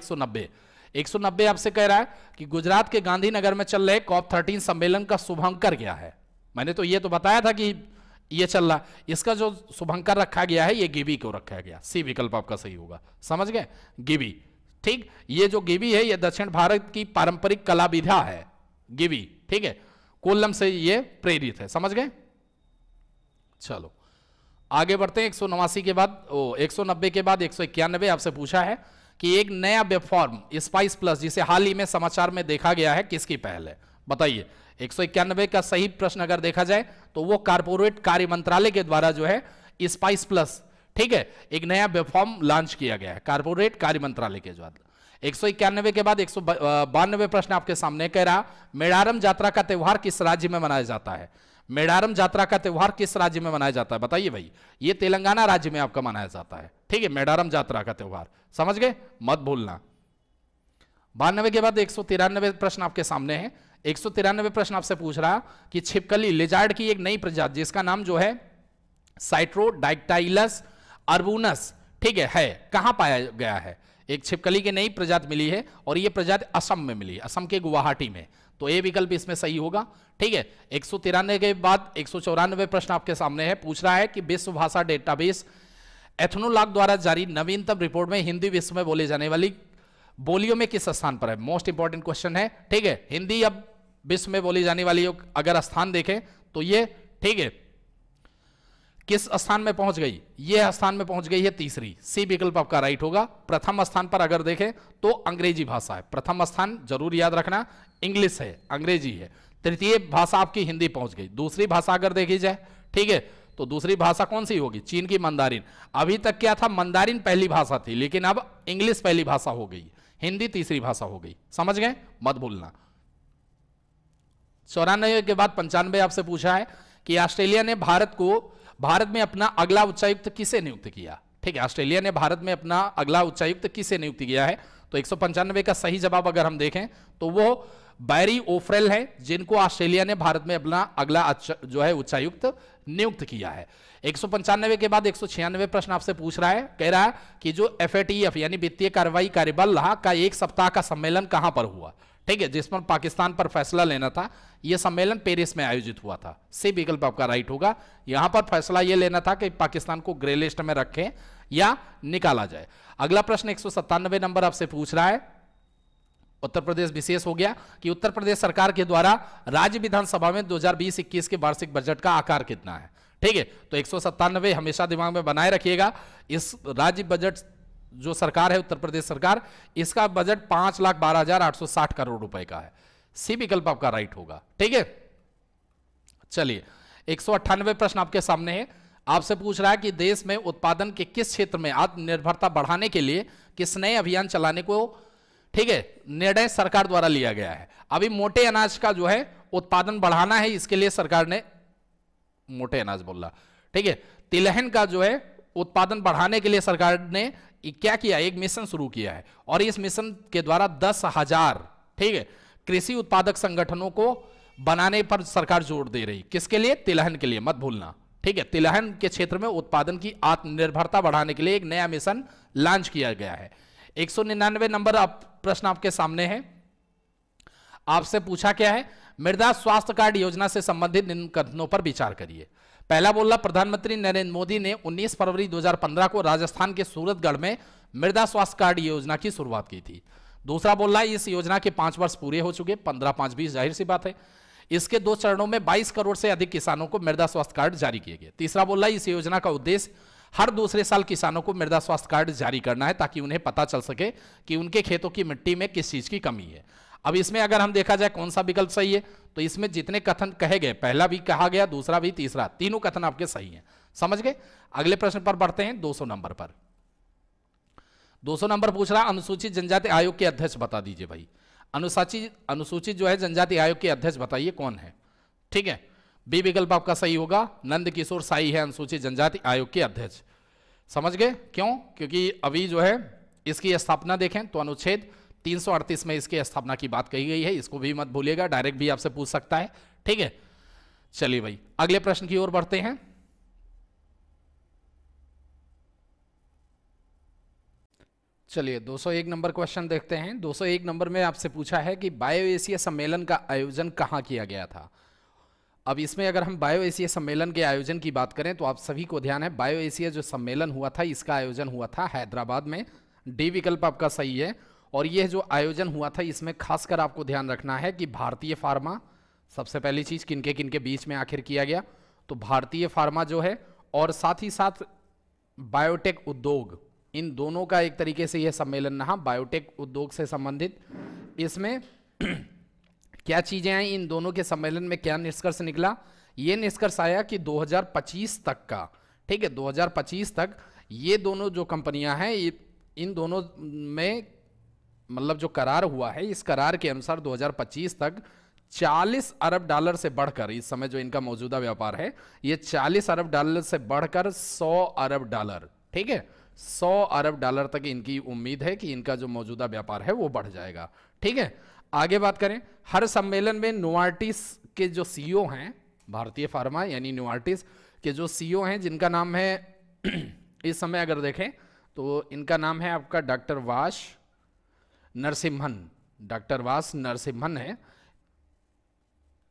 एक 190 आपसे कह रहा है कि गुजरात के गांधीनगर में चल रहे कॉप थर्टीन सम्मेलन का शुभंकर गया है मैंने तो ये तो बताया था कि ये चल रहा इसका जो शुभंकर रखा गया है ये गिबी को रखा गया सी विकल्प आपका सही होगा समझ गए गिबी ठीक ये जो गिबी है यह दक्षिण भारत की पारंपरिक कला विधा है गिबी ठीक है कोल्लम से ये प्रेरित है समझ गए चलो आगे बढ़ते हैं एक सौ नवासी के बाद ओ 190 के बाद एक सौ इक्यानबे आपसे पूछा है कि एक नया वेबफॉर्म स्पाइस प्लस जिसे हाल ही में समाचार में देखा गया है किसकी पहल है बताइए एक सौ इक्यानबे का सही प्रश्न अगर देखा जाए तो वो कारपोरेट कार्य मंत्रालय के द्वारा जो है स्पाइस प्लस ठीक है एक नया वेबफॉर्म लॉन्च किया गया है कारपोरेट कार्य मंत्रालय के द्वारा एक सौ इक्यानवे के बाद एक सौ बानवे प्रश्न आपके सामने कह रहा मेड़ारम यात्रा का त्यौहार किस राज्य में मनाया जाता है मेडारम जात्रा का त्यौहार किस राज्य में मनाया जाता है बताइए भाई ये तेलंगाना राज्य में आपका मनाया जाता है ठीक है मेडारम जात्रा का त्यौहार समझ गए मत भूलना बानवे के बाद एक प्रश्न आपके सामने है एक प्रश्न आपसे पूछ रहा कि छिपकली लिजार्ड की एक नई प्रजाति जिसका नाम जो है साइट्रो साइट्रोडाइक्टाइलस अर्बुनस ठीक है है कहां पाया गया है एक छिपकली की नई प्रजाति मिली है और यह प्रजाति असम में मिली असम के गुवाहाटी में तो ए विकल्प इसमें सही होगा ठीक है एक के बाद एक प्रश्न आपके सामने है पूछ रहा है कि विश्व भाषा डेटाबेस एथनोलॉग द्वारा जारी नवीनतम रिपोर्ट में हिंदी विश्व में बोली जाने वाली बोलियों में किस स्थान पर है मोस्ट इंपॉर्टेंट क्वेश्चन है ठीक है हिंदी अब विश्व में बोली जाने वाली अगर स्थान देखें तो ये ठीक है किस स्थान में पहुंच गई यह स्थान में पहुंच गई है तीसरी सी विकल्प आपका राइट होगा प्रथम स्थान पर अगर देखें तो अंग्रेजी भाषा है प्रथम स्थान जरूर याद रखना इंग्लिश है अंग्रेजी है तृतीय भाषा आपकी हिंदी पहुंच गई दूसरी भाषा अगर देखी जाए ठीक है तो दूसरी भाषा कौन सी होगी चीन की मंदारिन अभी तक क्या था मंदारिन पहली भाषा थी लेकिन अब इंग्लिश पहली भाषा हो गई हिंदी तीसरी भाषा हो गई समझ गए मत भूलना चौरानवे के बाद पंचानवे आपसे पूछा है कि ऑस्ट्रेलिया ने भारत को भारत में अपना अगला उच्चायुक्त किसे नियुक्त किया ठीक है ऑस्ट्रेलिया ने भारत में अपना अगला उच्चायुक्त किसे नियुक्त किया है तो एक का सही जवाब अगर हम देखें तो वो बैरी ओफ्रेल है जिनको ऑस्ट्रेलिया ने भारत में अपना अगला जो है उच्चायुक्त नियुक्त किया है एक के बाद एक प्रश्न आपसे पूछ रहा है कह रहा है कि जो एफ यानी वित्तीय कार्रवाई कार्यबल रहा का एक सप्ताह का सम्मेलन कहां पर हुआ ठीक है पर पाकिस्तान पर फैसला लेना था यह सम्मेलन पेरिस में आयोजित हुआ था सी विकल्प आपका राइट होगा यहां पर फैसला यह लेना था कि पाकिस्तान को ग्रे लिस्ट में रखें या निकाला जाए अगला प्रश्न एक नंबर आपसे पूछ रहा है उत्तर प्रदेश विशेष हो गया कि उत्तर प्रदेश सरकार के द्वारा राज्य विधानसभा में 2020-21 के वार्षिक बजट का आकार कितना है ठीक है तो एक हमेशा दिमाग में बनाए रखिएगा इस राज्य बजट जो सरकार है उत्तर प्रदेश सरकार इसका बजट पांच लाख बारह हजार आठ सौ साठ करोड़ रुपए का है सी विकल्प आपका राइट होगा ठीक है चलिए एक सौ अट्ठानवे प्रश्न आपके सामने है आपसे पूछ रहा है कि देश में उत्पादन के किस क्षेत्र में आत्मनिर्भरता बढ़ाने के लिए किस नए अभियान चलाने को ठीक है निर्णय सरकार द्वारा लिया गया है अभी मोटे अनाज का जो है उत्पादन बढ़ाना है इसके लिए सरकार ने मोटे अनाज बोला ठीक है तिलहन का जो है उत्पादन बढ़ाने के लिए सरकार ने क्या किया एक मिशन शुरू किया है और इस मिशन के द्वारा दस हजार ठीक है कृषि उत्पादक संगठनों को बनाने पर सरकार जोर दे रही किसके लिए तिलहन के लिए मत भूलना ठीक है तिलहन के क्षेत्र में उत्पादन की आत्मनिर्भरता बढ़ाने के लिए एक नया मिशन लॉन्च किया गया है एक नंबर आप प्रश्न आपके सामने है आपसे पूछा क्या है मृदा स्वास्थ्य कार्ड योजना से संबंधित निम्न कथनों पर विचार करिए पहला बोल रहा प्रधानमंत्री नरेंद्र मोदी ने 19 फरवरी 2015 को राजस्थान के सूरतगढ़ में मृदा स्वास्थ्य कार्ड योजना की शुरुआत की थी दूसरा बोल रहा है इस योजना के पांच वर्ष पूरे हो चुके पंद्रह पांच बीस जाहिर सी बात है इसके दो चरणों में बाईस करोड़ से अधिक किसानों को मृदा स्वास्थ्य कार्ड जारी किए गए तीसरा बोल रहा है इस योजना का उद्देश्य हर दूसरे साल किसानों को मृदा स्वास्थ्य कार्ड जारी करना है ताकि उन्हें पता चल सके कि उनके खेतों की मिट्टी में किस चीज की कमी है अब इसमें अगर हम देखा जाए कौन सा विकल्प सही है तो इसमें जितने कथन कहे गए पहला भी कहा गया दूसरा भी तीसरा तीनों कथन आपके सही हैं समझ गए अगले प्रश्न पर बढ़ते हैं 200 नंबर पर 200 नंबर पूछ रहा अनुसूचित जनजाति आयोग के अध्यक्ष बता दीजिए भाई अनुसूचित अनुसूचित जो है जनजाति आयोग के अध्यक्ष बताइए कौन है ठीक है बी विकल्प आपका सही होगा नंद किशोर साई है अनुसूचित जनजाति आयोग के अध्यक्ष समझ गए क्यों क्योंकि अभी जो है इसकी स्थापना देखें तो अनुच्छेद तीन में इसकी स्थापना की बात कही गई है इसको भी मत भूलिएगा डायरेक्ट भी आपसे पूछ सकता है ठीक है चलिए भाई अगले प्रश्न की ओर बढ़ते हैं चलिए 201 नंबर क्वेश्चन देखते हैं 201 नंबर में आपसे पूछा है कि बायो एशिया सम्मेलन का आयोजन कहां किया गया था अब इसमें अगर हम बायो एशिया सम्मेलन के आयोजन की बात करें तो आप सभी को ध्यान है बायो एशिया जो सम्मेलन हुआ था इसका आयोजन हुआ था हैदराबाद में डी विकल्प आपका सही है और यह जो आयोजन हुआ था इसमें खासकर आपको ध्यान रखना है कि भारतीय फार्मा सबसे पहली चीज किनके किनके बीच में आखिर किया गया तो भारतीय फार्मा जो है और साथ ही साथ बायोटेक उद्योग इन दोनों का एक तरीके से यह सम्मेलन रहा बायोटेक उद्योग से संबंधित इसमें (clears throat) क्या चीजें आई इन दोनों के सम्मेलन में क्या निष्कर्ष निकला ये निष्कर्ष आया कि 2025 तक का ठीक है 2025 तक ये दोनों जो कंपनियां हैं इन दोनों में मतलब जो करार हुआ है इस करार के अनुसार 2025 तक 40 अरब डॉलर से बढ़कर इस समय जो इनका मौजूदा व्यापार है ये 40 अरब डॉलर से बढ़कर 100 अरब डॉलर ठीक है 100 अरब डॉलर तक इनकी उम्मीद है कि इनका जो मौजूदा व्यापार है वो बढ़ जाएगा ठीक है आगे बात करें हर सम्मेलन में नोआर्टिस के जो सीईओ हैं भारतीय फार्मा यानी नोआर्टिस के जो सीईओ हैं जिनका नाम है इस समय अगर देखें तो इनका नाम है आपका डॉक्टर वाश नरसिम्हन डॉक्टर वास नरसिम्हन है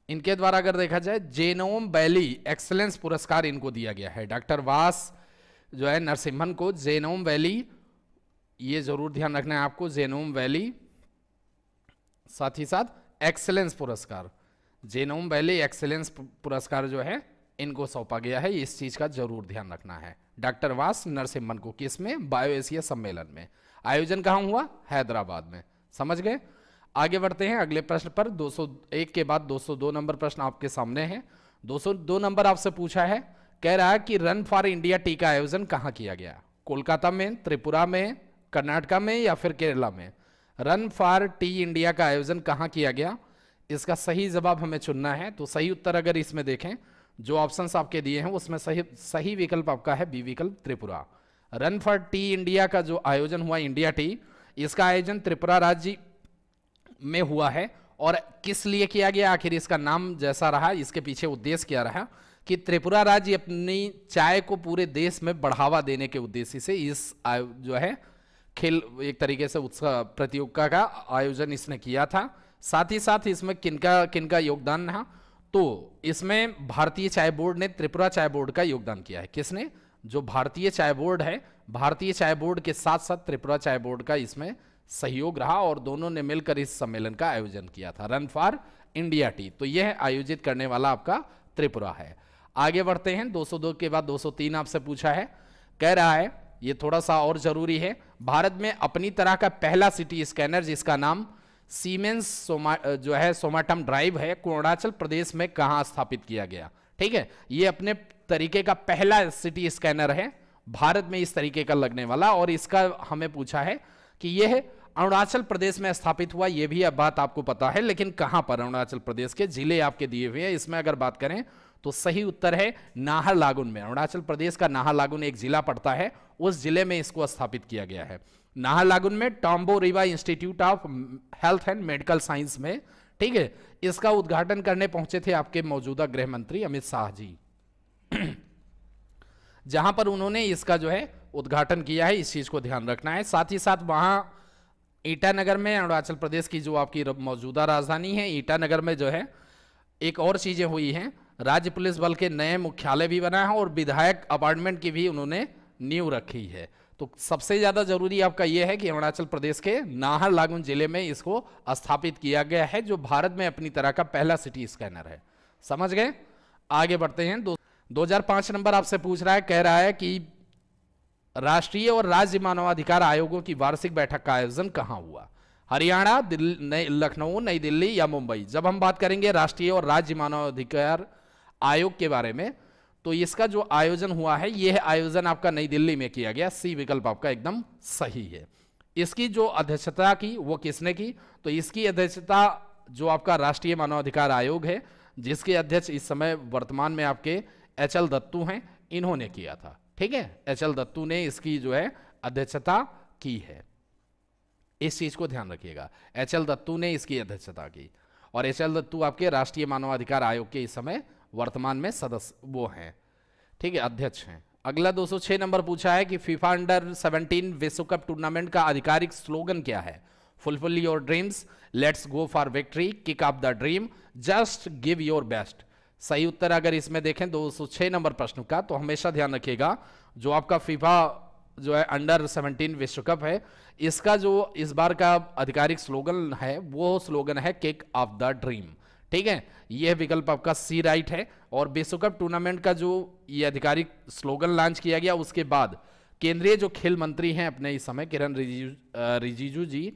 इनके द्वारा अगर देखा जाए जेनोम वैली एक्सलेंस पुरस्कार इनको दिया गया है डॉक्टर वास जो है नरसिम्हन को जेनोम वैली ये जरूर ध्यान रखना है आपको जेनोम वैली साथ ही साथ एक्सेलेंस पुरस्कार जेनोम वैली एक्सेलेंस पुरस्कार जो है इनको सौंपा गया है इस चीज का जरूर ध्यान रखना है डॉक्टर वास नरसिम्हन को किस में बायोएशिया सम्मेलन में आयोजन कहां हुआ हैदराबाद में समझ गए आगे बढ़ते हैं अगले प्रश्न पर 201 के बाद 202 नंबर प्रश्न आपके सामने है 202 नंबर आपसे पूछा है कह रहा है कि रन फॉर इंडिया टीका आयोजन कहां किया गया कोलकाता में त्रिपुरा में कर्नाटका में या फिर केरला में रन फॉर टी इंडिया का आयोजन कहाँ किया गया इसका सही जवाब हमें चुनना है तो सही उत्तर अगर इसमें देखें जो ऑप्शंस आपके दिए हैं उसमें सही सही विकल्प आपका है बी विकल्प Tripura run for T India का जो आयोजन हुआ इंडिया टी इसका आयोजन त्रिपुरा राज्य में हुआ है और किस लिए किया गया आखिर इसका नाम जैसा रहा इसके पीछे उद्देश्य क्या रहा कि त्रिपुरा राज्य अपनी चाय को पूरे देश में बढ़ावा देने के उद्देश्य से इस जो है खेल एक तरीके से उत्साह प्रतियोगिता का आयोजन इसने किया था साथ ही साथ इसमें किनका किनका योगदान रहा तो इसमें भारतीय चाय बोर्ड ने त्रिपुरा चाय बोर्ड का योगदान किया है किसने जो भारतीय चाय बोर्ड है भारतीय चाय बोर्ड के साथ साथ त्रिपुरा चाय बोर्ड का इसमें सहयोग रहा और दोनों ने मिलकर इस सम्मेलन का आयोजन किया था रन फॉर इंडिया टी तो यह आयोजित करने वाला आपका त्रिपुरा है आगे बढ़ते हैं 202 के बाद 203 आपसे पूछा है कह रहा है ये थोड़ा सा और जरूरी है भारत में अपनी तरह का पहला सिटी स्कैनर जिसका नाम सीमेंस सोमा जो है सोमाटम ड्राइव है अरुणाचल प्रदेश में कहा स्थापित किया गया ठीक है ये अपने तरीके का पहला सिटी स्कैनर है भारत में इस तरीके का लगने वाला और इसका हमें पूछा है कि यह अरुणाचल प्रदेश में स्थापित हुआ यह भी अब बात आपको पता है लेकिन कहां पर अरुणाचल प्रदेश के जिले आपके दिए हुए हैं इसमें अगर बात करें तो सही उत्तर है नाहरलागुन में अरुणाचल प्रदेश का नाहरलागुन एक जिला पड़ता है उस जिले में इसको स्थापित किया गया है नाहरलागुन में Tomo Riba institute of health and medical science में ठीक है इसका उद्घाटन करने पहुंचे थे आपके मौजूदा गृह मंत्री अमित शाह जी (clears throat) जहां पर उन्होंने इसका जो है उद्घाटन किया है इस चीज को ध्यान रखना है साथ ही साथ वहां ईटानगर में अरुणाचल प्रदेश की जो आपकी मौजूदा राजधानी है ईटानगर में जो है एक और चीजें हुई हैं राज्य पुलिस बल के नए मुख्यालय भी बना है और विधायक अपार्टमेंट की भी उन्होंने नींव रखी है तो सबसे ज़्यादा जरूरी आपका यह है कि अरुणाचल प्रदेश के नाहर लागुन जिले में इसको स्थापित किया गया है जो भारत में अपनी तरह का पहला सिटी स्कैनर है समझ गए आगे बढ़ते हैं दो 2005 नंबर आपसे पूछ रहा है कह रहा है कि राष्ट्रीय और राज्य मानवाधिकार आयोगों की वार्षिक बैठक का आयोजन कहां हुआ हरियाणा लखनऊ नई दिल्ली या मुंबई जब हम बात करेंगे राष्ट्रीय और राज्य मानवाधिकार आयोग के बारे में तो इसका जो आयोजन हुआ है यह आयोजन आपका नई दिल्ली में किया गया सी विकल्प आपका एकदम सही है इसकी जो अध्यक्षता की वो किसने की तो इसकी अध्यक्षता जो आपका राष्ट्रीय मानवाधिकार आयोग है जिसके अध्यक्ष इस समय वर्तमान में आपके एच एल दत्तू हैं इन्होंने किया था ठीक है एच एल दत्तू ने इसकी जो है अध्यक्षता की है इस चीज को ध्यान रखिएगा एच एल दत्तू ने इसकी अध्यक्षता की और एच एल दत्तू आपके राष्ट्रीय मानवाधिकार आयोग के इस समय वर्तमान में सदस्य वो हैं ठीक है अध्यक्ष हैं अगला 206 नंबर पूछा है कि फीफा अंडर 17 विश्व कप टूर्नामेंट का आधिकारिक स्लोगन क्या है fulfil your dreams let's go for victory kick off the dream just give your best सही उत्तर अगर इसमें देखें दो सौ नंबर प्रश्न का तो हमेशा ध्यान रखिएगा जो आपका फीफा जो है अंडर 17 विश्व कप है इसका जो इस बार का आधिकारिक स्लोगन है वो स्लोगन है केक ऑफ द ड्रीम ठीक है यह विकल्प आपका सी राइट है और विश्व कप टूर्नामेंट का जो ये आधिकारिक स्लोगन लॉन्च किया गया उसके बाद केंद्रीय जो खेल मंत्री हैं अपने इस समय किरण रिजिजू रिजिजू जी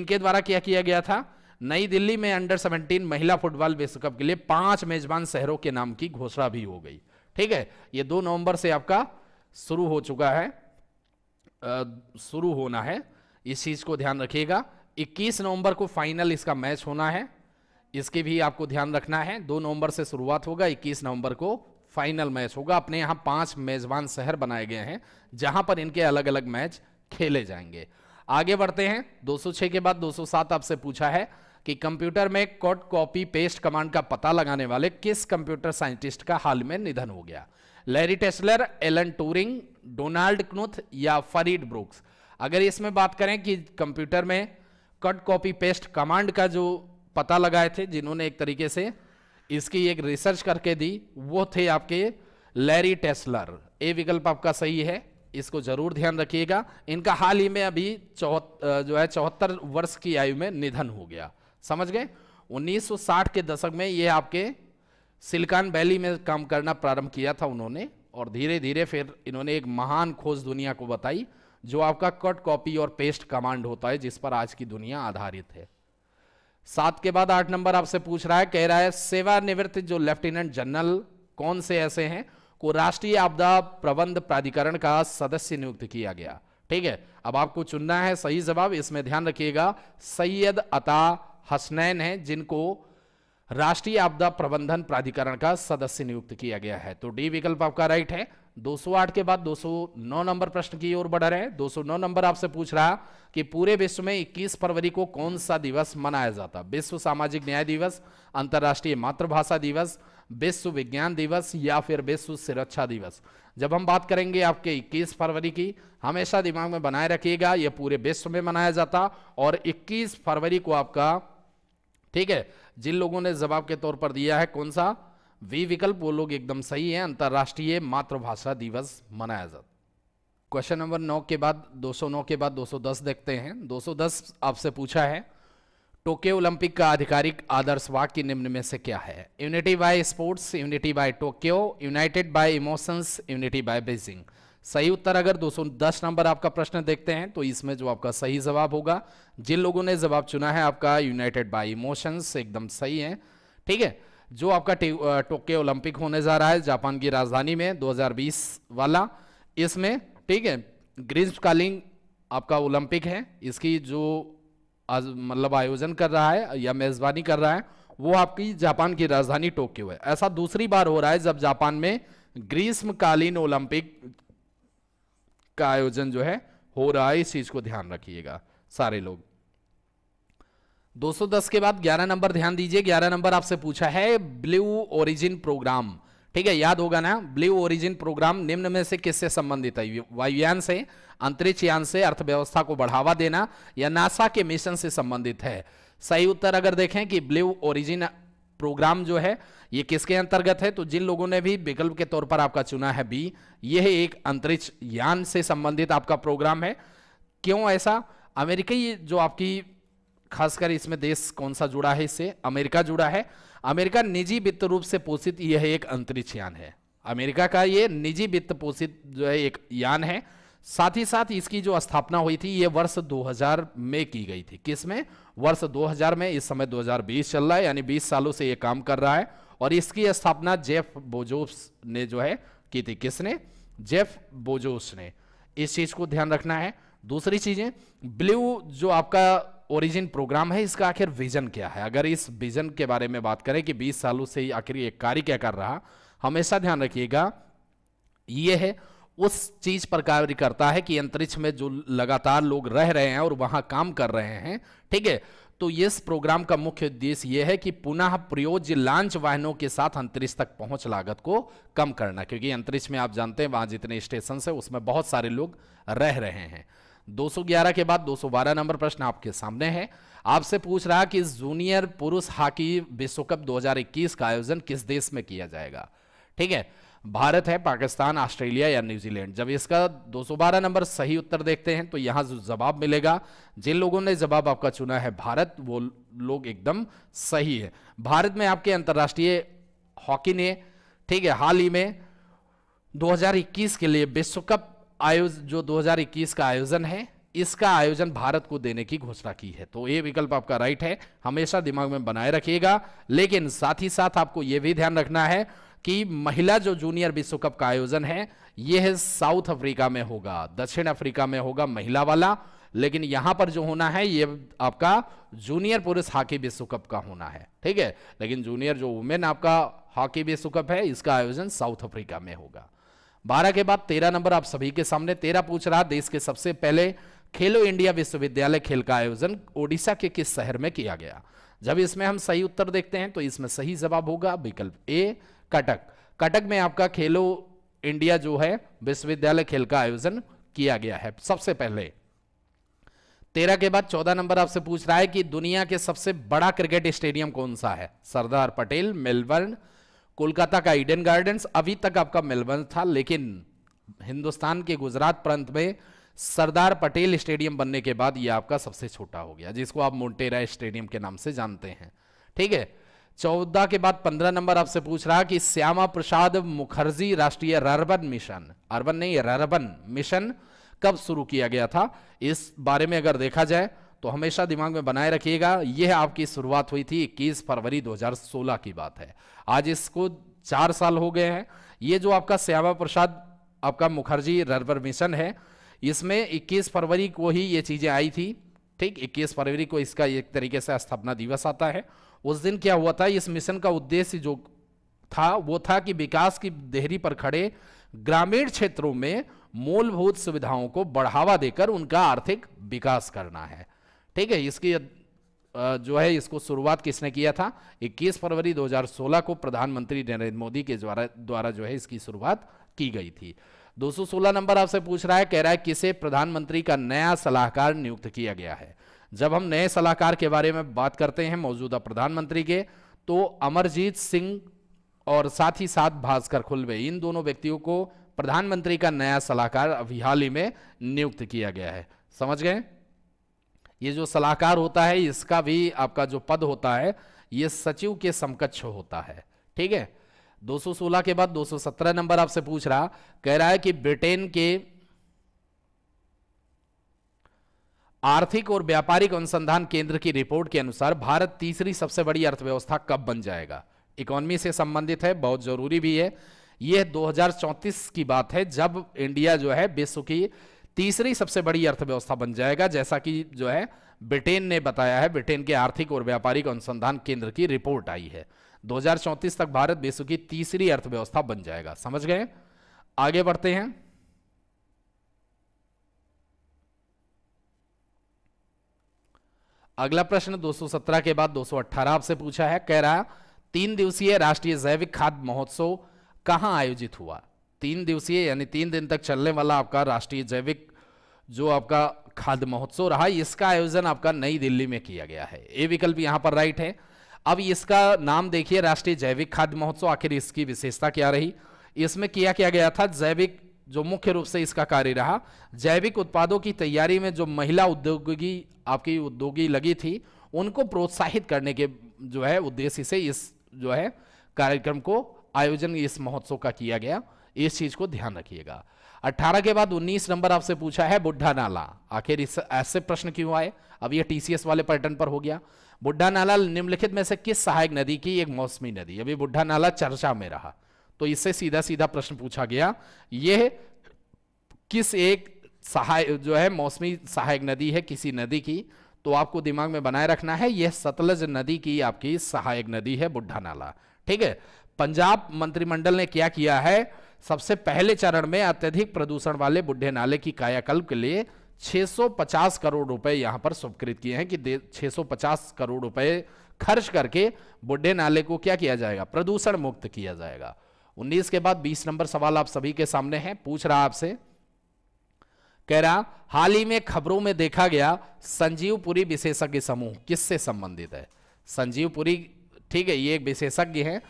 इनके द्वारा क्या किया गया था नई दिल्ली में अंडर 17 महिला फुटबॉल विश्व कप के लिए पांच मेजबान शहरों के नाम की घोषणा भी हो गई ठीक है ये दो नवंबर से आपका शुरू हो चुका है शुरू होना है इस चीज को ध्यान रखिएगा 21 नवंबर को फाइनल इसका मैच होना है इसके भी आपको ध्यान रखना है दो नवंबर से शुरुआत होगा 21 नवंबर को फाइनल मैच होगा अपने यहाँ पांच मेजबान शहर बनाए गए हैं जहां पर इनके अलग अलग मैच खेले जाएंगे आगे बढ़ते हैं 206 के बाद 207 आपसे पूछा है कि कंप्यूटर में कॉट कॉपी पेस्ट कमांड का पता लगाने वाले किस कंप्यूटर साइंटिस्ट का हाल में निधन हो गया Larry Tesler Alan Turing Donald Knuth या फरीड ब्रुक्स अगर इसमें बात करें कि कंप्यूटर में कट कॉपी पेस्ट कमांड का जो पता लगाए थे जिन्होंने एक तरीके से इसकी एक रिसर्च करके दी वो थे आपके लैरी टेस्लर ए विकल्प आपका सही है इसको जरूर ध्यान रखिएगा इनका हाल ही में अभी चौहत जो है चौहत्तर वर्ष की आयु में निधन हो गया समझ गए 1960 के दशक में ये आपके सिलिकॉन वैली में काम करना प्रारंभ किया था उन्होंने और धीरे धीरे फिर इन्होंने एक महान खोज दुनिया को बताई जो आपका कट कॉपी और पेस्ट कमांड होता है जिस पर आज की दुनिया आधारित है सात के बाद आठ नंबर आपसे पूछ रहा है कह रहा है सेवानिवृत्त जो लेफ्टिनेंट जनरल कौन से ऐसे हैं को राष्ट्रीय आपदा प्रबंध प्राधिकरण का सदस्य नियुक्त किया गया ठीक है अब आपको चुनना है सही जवाब इसमें ध्यान रखिएगा सैयद अता हसनैन हैं जिनको राष्ट्रीय आपदा प्रबंधन प्राधिकरण का सदस्य नियुक्त किया गया है तो डी विकल्प आपका राइट है 208 के बाद 209 नंबर प्रश्न की ओर बढ़ रहे हैं 209 नंबर आपसे पूछ रहा कि पूरे विश्व में 21 फरवरी को कौन सा दिवस मनाया जाता विश्व सामाजिक न्याय दिवस अंतर्राष्ट्रीय मातृभाषा दिवस विश्व विज्ञान दिवस या फिर विश्व सुरक्षा दिवस जब हम बात करेंगे आपके 21 फरवरी की हमेशा दिमाग में बनाए रखिएगा यह पूरे विश्व में मनाया जाता और 21 फरवरी को आपका ठीक है जिन लोगों ने जवाब के तौर पर दिया है कौन सा वी विकल्प वो लोग एकदम सही है अंतर्राष्ट्रीय मातृभाषा दिवस मनाया जाता क्वेश्चन नंबर नौ के बाद 209 के बाद 210 देखते हैं 210 आपसे पूछा है टोक्यो ओलंपिक का आधिकारिक आदर्श वाक्य निम्न में से क्या है unity by sports unity by Tokyo united by emotions unity by Beijing सही उत्तर अगर 210 नंबर आपका प्रश्न देखते हैं तो इसमें जो आपका सही जवाब होगा जिन लोगों ने जवाब चुना है आपका यूनाइटेड बाय इमोशंस एकदम सही है ठीक है जो आपका टोक्यो ओलंपिक होने जा रहा है जापान की राजधानी में 2020 वाला इसमें ठीक है ग्रीष्मकालीन आपका ओलंपिक है इसकी जो मतलब आयोजन कर रहा है या मेजबानी कर रहा है वो आपकी जापान की राजधानी टोक्यो है ऐसा दूसरी बार हो रहा है जब जापान में ग्रीष्मकालीन ओलंपिक का आयोजन जो है हो रहा है इस चीज को ध्यान रखिएगा सारे लोग 210 के बाद 11 नंबर ध्यान दीजिए 11 नंबर आपसे पूछा है ब्लू ओरिजिन प्रोग्राम ठीक है याद होगा ना ब्लू ओरिजिन प्रोग्राम निम्न में से किससे संबंधित है वायुयान से अंतरिक्ष यान से अर्थव्यवस्था को बढ़ावा देना या नासा के मिशन से संबंधित है सही उत्तर अगर देखें कि ब्लू ओरिजिन प्रोग्राम जो है ये किसके अंतर्गत है तो जिन लोगों ने भी विकल्प के तौर पर आपका चुना है बी यह एक अंतरिक्ष यान से संबंधित आपका प्रोग्राम है क्यों ऐसा अमेरिकी जो आपकी खासकर इसमें देश कौन सा जुड़ा है इससे अमेरिका जुड़ा है अमेरिका निजी वित्त रूप से पोषित यह एक अंतरिक्ष यान है अमेरिका का ये निजी वित्त पोषित जो है एक यान है साथ ही साथ इसकी जो स्थापना हुई थी ये वर्ष 2000 में की गई थी किस में वर्ष 2000 में इस समय 2020 चल रहा है यानी 20 सालों से ये काम कर रहा है और इसकी स्थापना जेफ बोजोस ने जो है की थी किसने जेफ बोजोस ने इस चीज को ध्यान रखना है दूसरी चीजें ब्लू जो आपका ओरिजिन प्रोग्राम है इसका आखिर विजन क्या है अगर इस विजन के बारे में बात करें कि बीस सालों से आखिर ये कार्य क्या कर रहा हमेशा ध्यान रखिएगा ये है उस चीज पर कार्य करता है कि अंतरिक्ष में जो लगातार लोग रह रहे हैं और वहां काम कर रहे हैं ठीक है तो इस प्रोग्राम का मुख्य उद्देश्य यह है कि पुनः प्रयोज्य लॉन्च वाहनों के साथ अंतरिक्ष तक पहुंच लागत को कम करना क्योंकि अंतरिक्ष में आप जानते हैं वहां जितने स्टेशन है उसमें बहुत सारे लोग रह रहे हैं 211 के बाद 212 नंबर प्रश्न आपके सामने है आपसे पूछ रहा कि जूनियर पुरुष हॉकी विश्व कप 2021 का आयोजन किस देश में किया जाएगा ठीक है भारत है पाकिस्तान ऑस्ट्रेलिया या न्यूजीलैंड जब इसका 212 नंबर सही उत्तर देखते हैं तो यहां जवाब मिलेगा जिन लोगों ने जवाब आपका चुना है भारत वो लोग एकदम सही है भारत में आपके अंतर्राष्ट्रीय हॉकी ने ठीक है हाल ही में 2021 के लिए विश्व कप आयोज जो 2021 का आयोजन है इसका आयोजन भारत को देने की घोषणा की है तो ये विकल्प आपका राइट है हमेशा दिमाग में बनाए रखिएगा लेकिन साथ ही साथ आपको यह भी ध्यान रखना है कि महिला जो जूनियर विश्व कप का आयोजन है यह है साउथ अफ्रीका में होगा दक्षिण अफ्रीका में होगा महिला वाला लेकिन यहां पर जो होना है ये आपका जूनियर पुरुष हॉकी विश्व कप का होना है ठीक है लेकिन जूनियर जो वुमेन आपका हॉकी विश्व कप है इसका आयोजन साउथ अफ्रीका में होगा बारह के बाद तेरह नंबर आप सभी के सामने तेरह पूछ रहा देश के सबसे पहले खेलो इंडिया विश्वविद्यालय खेल का आयोजन ओडिशा के किस शहर में किया गया जब इसमें हम सही उत्तर देखते हैं तो इसमें सही जवाब होगा विकल्प ए कटक कटक में आपका खेलो इंडिया जो है विश्वविद्यालय खेल का आयोजन किया गया है सबसे पहले तेरह के बाद चौदह नंबर आपसे पूछ रहा है कि दुनिया के सबसे बड़ा क्रिकेट स्टेडियम कौन सा है सरदार पटेल मेलबर्न कोलकाता का ईडन गार्डन्स अभी तक आपका मेलबर्न था लेकिन हिंदुस्तान के गुजरात प्रांत में सरदार पटेल स्टेडियम बनने के बाद यह आपका सबसे छोटा हो गया जिसको आप मोन्टेरा स्टेडियम के नाम से जानते हैं ठीक है चौदह के बाद पंद्रह नंबर आपसे पूछ रहा कि श्यामा प्रसाद मुखर्जी राष्ट्रीय रर्बन मिशन अर्बन नहीं रर्बन मिशन कब शुरू किया गया था इस बारे में अगर देखा जाए तो हमेशा दिमाग में बनाए रखिएगा यह आपकी शुरुआत हुई थी 21 फरवरी 2016 की बात है आज इसको चार साल हो गए हैं यह जो आपका श्यामा प्रसाद आपका मुखर्जी ररबर मिशन है इसमें 21 फरवरी को ही ये चीज़ें आई थी ठीक 21 फरवरी को इसका एक तरीके से स्थापना दिवस आता है उस दिन क्या हुआ था इस मिशन का उद्देश्य जो था वो था कि विकास की देहरी पर खड़े ग्रामीण क्षेत्रों में मूलभूत सुविधाओं को बढ़ावा देकर उनका आर्थिक विकास करना है ठीक है इसकी जो है इसको शुरुआत किसने किया था 21 फरवरी 2016 को प्रधानमंत्री नरेंद्र मोदी के द्वारा द्वारा जो है इसकी शुरुआत की गई थी 216 नंबर आपसे पूछ रहा है कह रहा है किसे प्रधानमंत्री का नया सलाहकार नियुक्त किया गया है जब हम नए सलाहकार के बारे में बात करते हैं मौजूदा प्रधानमंत्री के तो अमरजीत सिंह और साथ ही साथ भास्कर खुलवे इन दोनों व्यक्तियों को प्रधानमंत्री का नया सलाहकार अभी हाल ही में नियुक्त किया गया है समझ गए ये जो सलाहकार होता है इसका भी आपका जो पद होता है ये सचिव के समकक्ष होता है ठीक है 216 के बाद 217 नंबर आपसे पूछ रहा कह रहा है कि ब्रिटेन के आर्थिक और व्यापारिक अनुसंधान केंद्र की रिपोर्ट के अनुसार भारत तीसरी सबसे बड़ी अर्थव्यवस्था कब बन जाएगा इकोनॉमी से संबंधित है बहुत जरूरी भी है यह दो की बात है जब इंडिया जो है विश्व की तीसरी सबसे बड़ी अर्थव्यवस्था बन जाएगा जैसा कि जो है ब्रिटेन ने बताया है ब्रिटेन के आर्थिक और व्यापारिक अनुसंधान केंद्र की रिपोर्ट आई है 2034 तक भारत विश्व की तीसरी अर्थव्यवस्था बन जाएगा समझ गए आगे बढ़ते हैं अगला प्रश्न 217 के बाद 218 आपसे पूछा है कह रहा तीन दिवसीय राष्ट्रीय जैविक खाद महोत्सव कहां आयोजित हुआ तीन दिवसीय यानी तीन दिन तक चलने वाला आपका राष्ट्रीय जैविक जो आपका खाद्य महोत्सव रहा इसका आयोजन आपका नई दिल्ली में किया गया है ये विकल्प यहां पर राइट है अब इसका नाम देखिए राष्ट्रीय जैविक खाद्य महोत्सव आखिर इसकी विशेषता क्या रही इसमें किया क्या गया था जैविक जो मुख्य रूप से इसका कार्य रहा जैविक उत्पादों की तैयारी में जो महिला उद्योगी आपकी उद्योगी लगी थी उनको प्रोत्साहित करने के जो है उद्देश्य से इस जो है कार्यक्रम को आयोजन इस महोत्सव का किया गया इस चीज को ध्यान रखिएगा 18 के बाद 19 नंबर आपसे पूछा है बुढ़ा नाला आखिर इस ऐसे प्रश्न क्यों आए अब ये टीसीएस वाले पैटर्न पर हो गया बुढ़ा नाला निम्नलिखित में से किस सहायक नदी की एक मौसमी नदी अभी बुढ़ा नाला चर्चा में रहा तो इससे सीधा सीधा प्रश्न पूछा गया यह किस एक सहाय जो है मौसमी सहायक नदी है किसी नदी की तो आपको दिमाग में बनाए रखना है यह सतलज नदी की आपकी सहायक नदी है बुढ़ा नाला ठीक है पंजाब मंत्रिमंडल ने क्या किया है सबसे पहले चरण में अत्यधिक प्रदूषण वाले बुढ़े नाले की कायाकल्प के लिए 650 करोड़ रुपए यहां पर स्वीकृत किए हैं कि 650 करोड़ रुपए खर्च करके बुढ़े नाले को क्या किया जाएगा प्रदूषण मुक्त किया जाएगा 19 के बाद 20 नंबर सवाल आप सभी के सामने है पूछ रहा आपसे कह रहा हाल ही में खबरों में देखा गया संजीवपुरी विशेषज्ञ समूह किससे संबंधित है संजीवपुरी ठीक है ये एक विशेषज्ञ हैं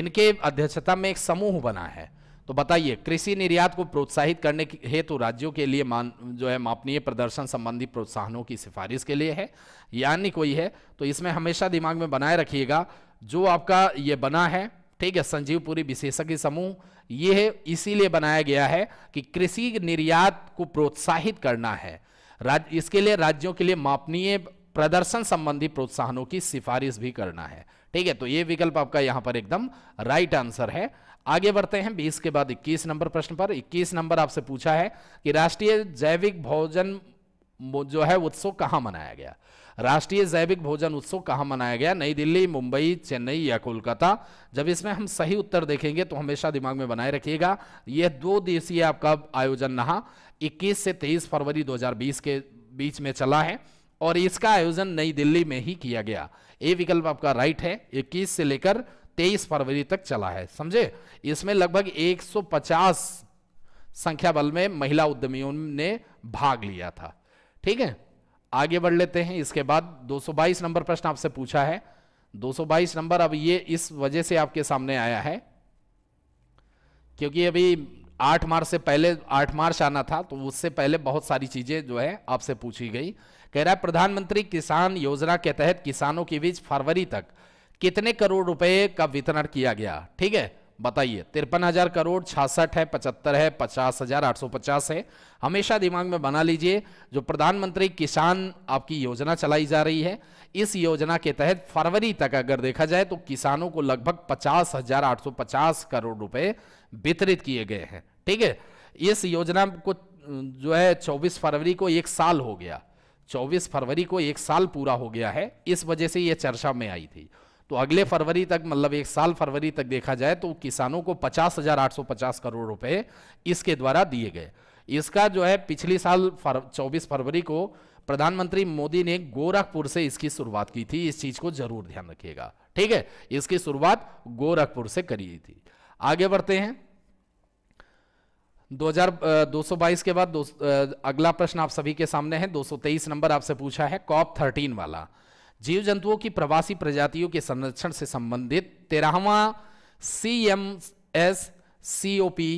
इनके अध्यक्षता में एक समूह बना है तो बताइए कृषि निर्यात को प्रोत्साहित करने हेतु राज्यों के लिए मान जो है मापनीय प्रदर्शन संबंधी प्रोत्साहनों की सिफारिश के लिए है यानी कोई है तो इसमें हमेशा दिमाग में बनाए रखिएगा जो आपका ये बना है ठीक है संजीवपुरी विशेषज्ञ समूह ये इसीलिए बनाया गया है कि कृषि निर्यात को प्रोत्साहित करना है राज, इसके लिए राज्यों के लिए मापनीय प्रदर्शन संबंधी प्रोत्साहनों की सिफारिश भी करना है ठीक है तो ये विकल्प आपका यहां पर एकदम राइट आंसर है आगे बढ़ते हैं बीस के बाद इक्कीस नंबर प्रश्न पर इक्कीस नंबर आपसे पूछा है कि राष्ट्रीय जैविक भोजन जो है उत्सव कहां मनाया गया राष्ट्रीय जैविक भोजन उत्सव कहाँ मनाया गया नई दिल्ली मुंबई चेन्नई या कोलकाता जब इसमें हम सही उत्तर देखेंगे तो हमेशा दिमाग में बनाए रखिएगा यह दो दिवसीय आपका आयोजन रहा 21 से 23 फरवरी 2020 के बीच में चला है और इसका आयोजन नई दिल्ली में ही किया गया ये विकल्प आपका राइट है इक्कीस से लेकर तेईस फरवरी तक चला है समझे इसमें लगभग 150 संख्या बल में महिला उद्यमियों ने भाग लिया था ठीक है आगे बढ़ लेते हैं इसके बाद 222 नंबर प्रश्न आपसे पूछा है 222 नंबर अब ये इस वजह से आपके सामने आया है क्योंकि अभी 8 मार्च से पहले 8 मार्च आना था तो उससे पहले बहुत सारी चीजें जो है आपसे पूछी गई कह रहा है प्रधानमंत्री किसान योजना के तहत किसानों के बीच फरवरी तक कितने करोड़ रुपए का वितरण किया गया ठीक है बताइए तिरपन हजार करोड़ छियासठ है पचहत्तर है पचास हजार आठ सौ पचास है हमेशा दिमाग में बना लीजिए जो प्रधानमंत्री किसान आपकी योजना चलाई जा रही है इस योजना के तहत फरवरी तक अगर देखा जाए तो किसानों को लगभग पचास हजार आठ सौ पचास करोड़ रुपए वितरित किए गए हैं ठीक है इस योजना को जो है चौबीस फरवरी को एक साल हो गया चौबीस फरवरी को एक साल पूरा हो गया है इस वजह से यह चर्चा में आई थी तो अगले फरवरी तक मतलब एक साल फरवरी तक देखा जाए तो किसानों को पचास हजार आठ सौ पचास करोड़ रुपए इसके द्वारा दिए गए इसका जो है पिछली साल फर, 24 फरवरी को प्रधानमंत्री मोदी ने गोरखपुर से इसकी शुरुआत की थी इस चीज को जरूर ध्यान रखिएगा ठीक है इसकी शुरुआत गोरखपुर से करी थी आगे बढ़ते हैं 2022 के बाद अगला प्रश्न आप सभी के सामने है 223 नंबर आपसे पूछा है कॉप 13 वाला जीव जंतुओं की प्रवासी प्रजातियों के संरक्षण से संबंधित तेरहवा C M S C O P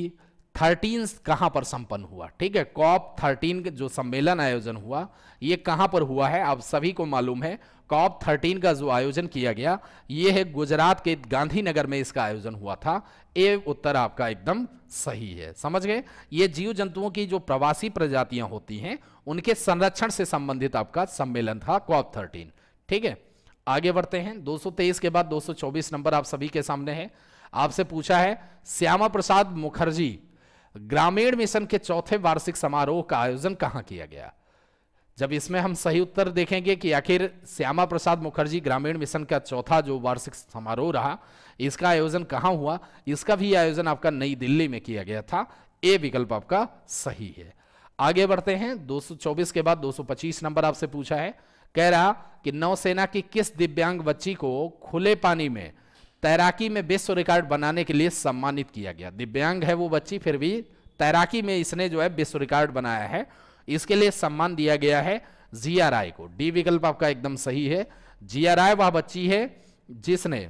thirteen कहाँ पर संपन्न हुआ ठीक है कॉप थर्टीन जो सम्मेलन आयोजन हुआ ये कहाँ पर हुआ है आप सभी को मालूम है कॉप थर्टीन का जो आयोजन किया गया ये है गुजरात के गांधीनगर में इसका आयोजन हुआ था ये उत्तर आपका एकदम सही है समझ गए ये जीव जंतुओं की जो प्रवासी प्रजातियां होती हैं उनके संरक्षण से संबंधित आपका सम्मेलन था कॉप थर्टीन ठीक है आगे बढ़ते हैं 223 के बाद 224 नंबर आप सभी के सामने है आपसे पूछा है श्यामा प्रसाद मुखर्जी ग्रामीण मिशन के चौथे वार्षिक समारोह का आयोजन कहां किया गया जब इसमें हम सही उत्तर देखेंगे कि आखिर श्यामा प्रसाद मुखर्जी ग्रामीण मिशन का चौथा जो वार्षिक समारोह रहा इसका आयोजन कहां हुआ इसका भी आयोजन आपका नई दिल्ली में किया गया था ए विकल्प आपका सही है आगे बढ़ते हैं 224 के बाद 225 नंबर आपसे पूछा है कह रहा कि नौसेना की किस दिव्यांग बच्ची को खुले पानी में तैराकी में विश्व रिकॉर्ड बनाने के लिए सम्मानित किया गया दिव्यांग है वो बच्ची फिर भी तैराकी में इसने जो है विश्व रिकॉर्ड बनाया है इसके लिए सम्मान दिया गया है जिया राय को डी विकल्प आपका एकदम सही है जिया राय वह बच्ची है जिसने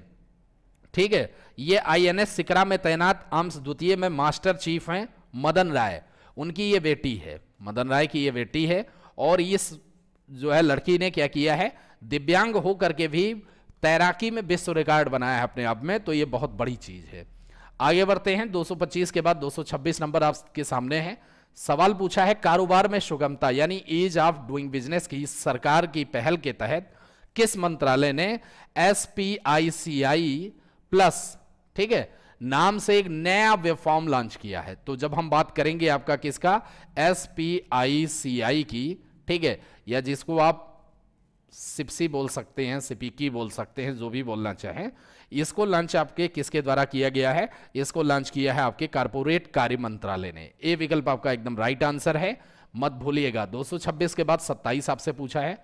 ठीक है ये आईएनएस सिकरा में तैनात आर्म्स द्वितीय में मास्टर चीफ हैं मदन राय उनकी ये बेटी है मदन राय की ये बेटी है और इस जो है लड़की ने क्या किया है दिव्यांग होकर के भी तैराकी में विश्व रिकॉर्ड बनाया है अपने आप में तो ये बहुत बड़ी चीज़ है आगे बढ़ते हैं 225 के बाद 226 नंबर आपके सामने है सवाल पूछा है कारोबार में सुगमता यानी ईज ऑफ डूइंग बिजनेस की सरकार की पहल के तहत किस मंत्रालय ने S P I C E plus ठीक है नाम से एक नया वेबफॉर्म लॉन्च किया है तो जब हम बात करेंगे आपका किसका एस पी आई सी आई की ठीक है या जिसको आप सिपसी बोल सकते हैं सिपिकी बोल सकते हैं जो भी बोलना चाहें इसको लॉन्च आपके किसके द्वारा किया गया है इसको लॉन्च किया है आपके कारपोरेट कार्य मंत्रालय ने ए विकल्प आपका एकदम राइट आंसर है मत भूलिएगा 226 के बाद 27 आपसे पूछा है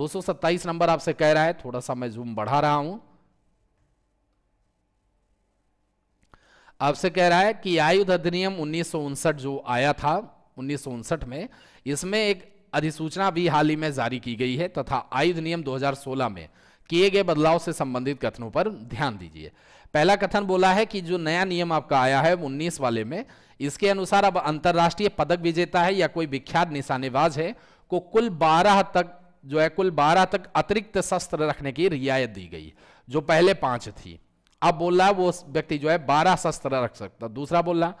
227 नंबर आपसे कह रहा है थोड़ा सा मैं जूम बढ़ा रहा हूं आपसे कह रहा है कि आयुध अधिनियम उन्नीस जो आया था उन्नीस में इसमें एक अधिसूचना भी हाल ही में जारी की गई है तथा आयुध नियम 2016 में किए गए बदलाव से संबंधित कथनों पर ध्यान दीजिए पहला कथन बोला है कि जो नया नियम आपका आया है उन्नीस वाले में इसके अनुसार अब अंतर्राष्ट्रीय पदक विजेता है या कोई विख्यात निशानेबाज है को कुल बारह तक जो है कुल बारह तक अतिरिक्त शस्त्र रखने की रियायत दी गई जो पहले पांच थी अब बोल रहा वो व्यक्ति जो है बारह शस्त्र रख सकता दूसरा बोल रहा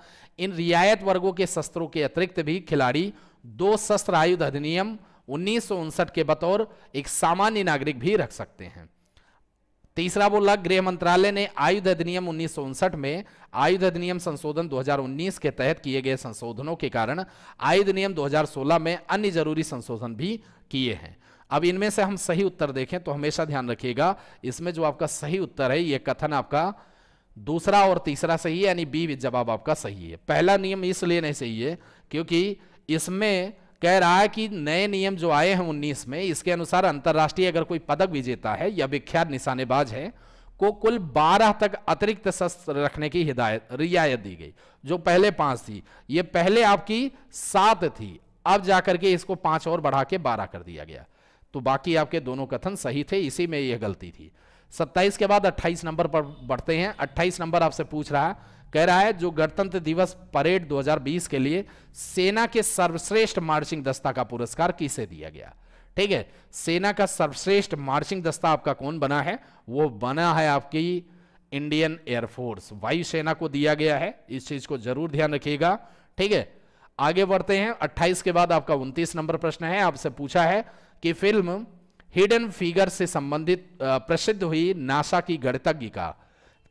इन रियायत वर्गों के शस्त्रों के अतिरिक्त भी खिलाड़ी दो शस्त्र आयुध अधिनियम उन्नीस के बतौर एक सामान्य नागरिक भी रख सकते हैं तीसरा बोला गृह मंत्रालय ने आयुध अधिनियम उन्नीस में आयुध अधिनियम संशोधन 2019 के तहत किए गए संशोधनों के कारण आयुध नियम 2016 में अन्य जरूरी संशोधन भी किए हैं अब इनमें से हम सही उत्तर देखें तो हमेशा ध्यान रखिएगा इसमें जो आपका सही उत्तर है यह कथन आपका दूसरा और तीसरा सही है यानी बी जवाब आपका सही है पहला नियम इसलिए नहीं सही है क्योंकि इसमें कह रहा है कि नए नियम जो आए हैं 19 में इसके अनुसार अंतर्राष्ट्रीय अगर कोई पदक विजेता है या विख्यात निशानेबाज है को कुल 12 तक अतिरिक्त शस्त्र रखने की हिदायत रियायत दी गई जो पहले पांच थी ये पहले आपकी सात थी अब जाकर के इसको पांच और बढ़ा के बारह कर दिया गया तो बाकी आपके दोनों कथन सही थे इसी में यह गलती थी 27 के बाद 28 नंबर पर बढ़ते हैं 28 नंबर आपसे पूछ रहा है कह रहा है जो गणतंत्र दिवस परेड 2020 के लिए सेना के सर्वश्रेष्ठ मार्चिंग दस्ता का पुरस्कार किसे दिया गया ठीक है सेना का सर्वश्रेष्ठ मार्चिंग दस्ता आपका कौन बना है वो बना है आपकी इंडियन एयरफोर्स वायुसेना को दिया गया है इस चीज को जरूर ध्यान रखिएगा ठीक है आगे बढ़ते हैं 28 के बाद आपका 29 नंबर प्रश्न है आपसे पूछा है कि फिल्म हिडन फिगर से संबंधित प्रसिद्ध हुई नासा की गणतज्ञ का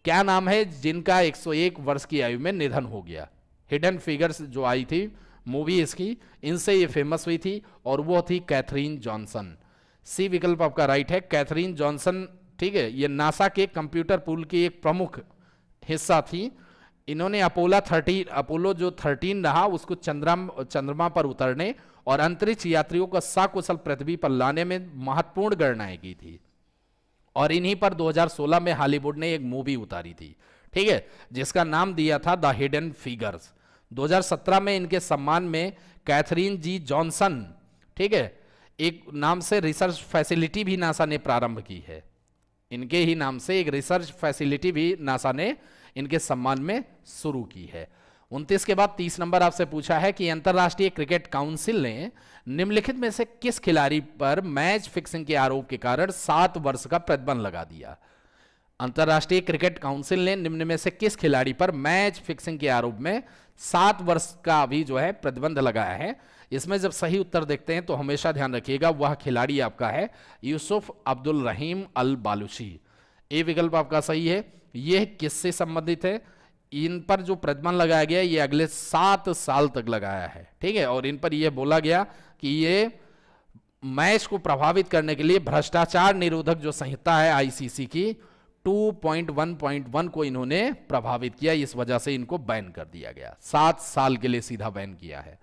क्या नाम है जिनका 101 वर्ष की आयु में निधन हो गया हिडन फिगर्स जो आई थी मूवी इसकी इनसे ये फेमस हुई थी और वो थी कैथरीन जॉनसन सी विकल्प आपका राइट है कैथरीन जॉनसन ठीक है ये नासा के कंप्यूटर पूल की एक प्रमुख हिस्सा थी इन्होंने अपोला थर्टीन अपोलो जो थर्टीन रहा उसको चंद्रा चंद्रमा पर उतरने और अंतरिक्ष यात्रियों का साकुशल पृथ्वी पर लाने में महत्वपूर्ण गणनाएं की थी और इन्हीं पर 2016 में हॉलीवुड ने एक मूवी उतारी थी ठीक है जिसका नाम दिया था द हिडन फिगर्स 2017 में इनके सम्मान में कैथरीन जी जॉनसन ठीक है एक नाम से रिसर्च फैसिलिटी भी नासा ने प्रारंभ की है इनके ही नाम से एक रिसर्च फैसिलिटी भी नासा ने इनके सम्मान में शुरू की है 29 के बाद तीस नंबर आपसे पूछा है कि अंतरराष्ट्रीय क्रिकेट काउंसिल ने निम्नलिखित में से किस खिलाड़ी पर मैच फिक्सिंग के आरोप के कारण सात वर्ष का प्रतिबंध लगा दिया अंतरराष्ट्रीय क्रिकेट काउंसिल ने निम्न में से किस खिलाड़ी पर मैच फिक्सिंग के आरोप में सात वर्ष का भी जो है प्रतिबंध लगाया है इसमें जब सही उत्तर देखते हैं तो हमेशा ध्यान रखिएगा वह खिलाड़ी आपका है यूसुफ अब्दुल रहीम अल बालूशी ए विकल्प आपका सही है यह किससे संबंधित है इन पर जो प्रतिबंध लगाया गया ये अगले सात साल तक लगाया है ठीक है और इन पर यह बोला गया कि ये मैच को प्रभावित करने के लिए भ्रष्टाचार निरोधक जो संहिता है आईसीसी की 2.1.1 को इन्होंने प्रभावित किया इस वजह से इनको बैन कर दिया गया सात साल के लिए सीधा बैन किया है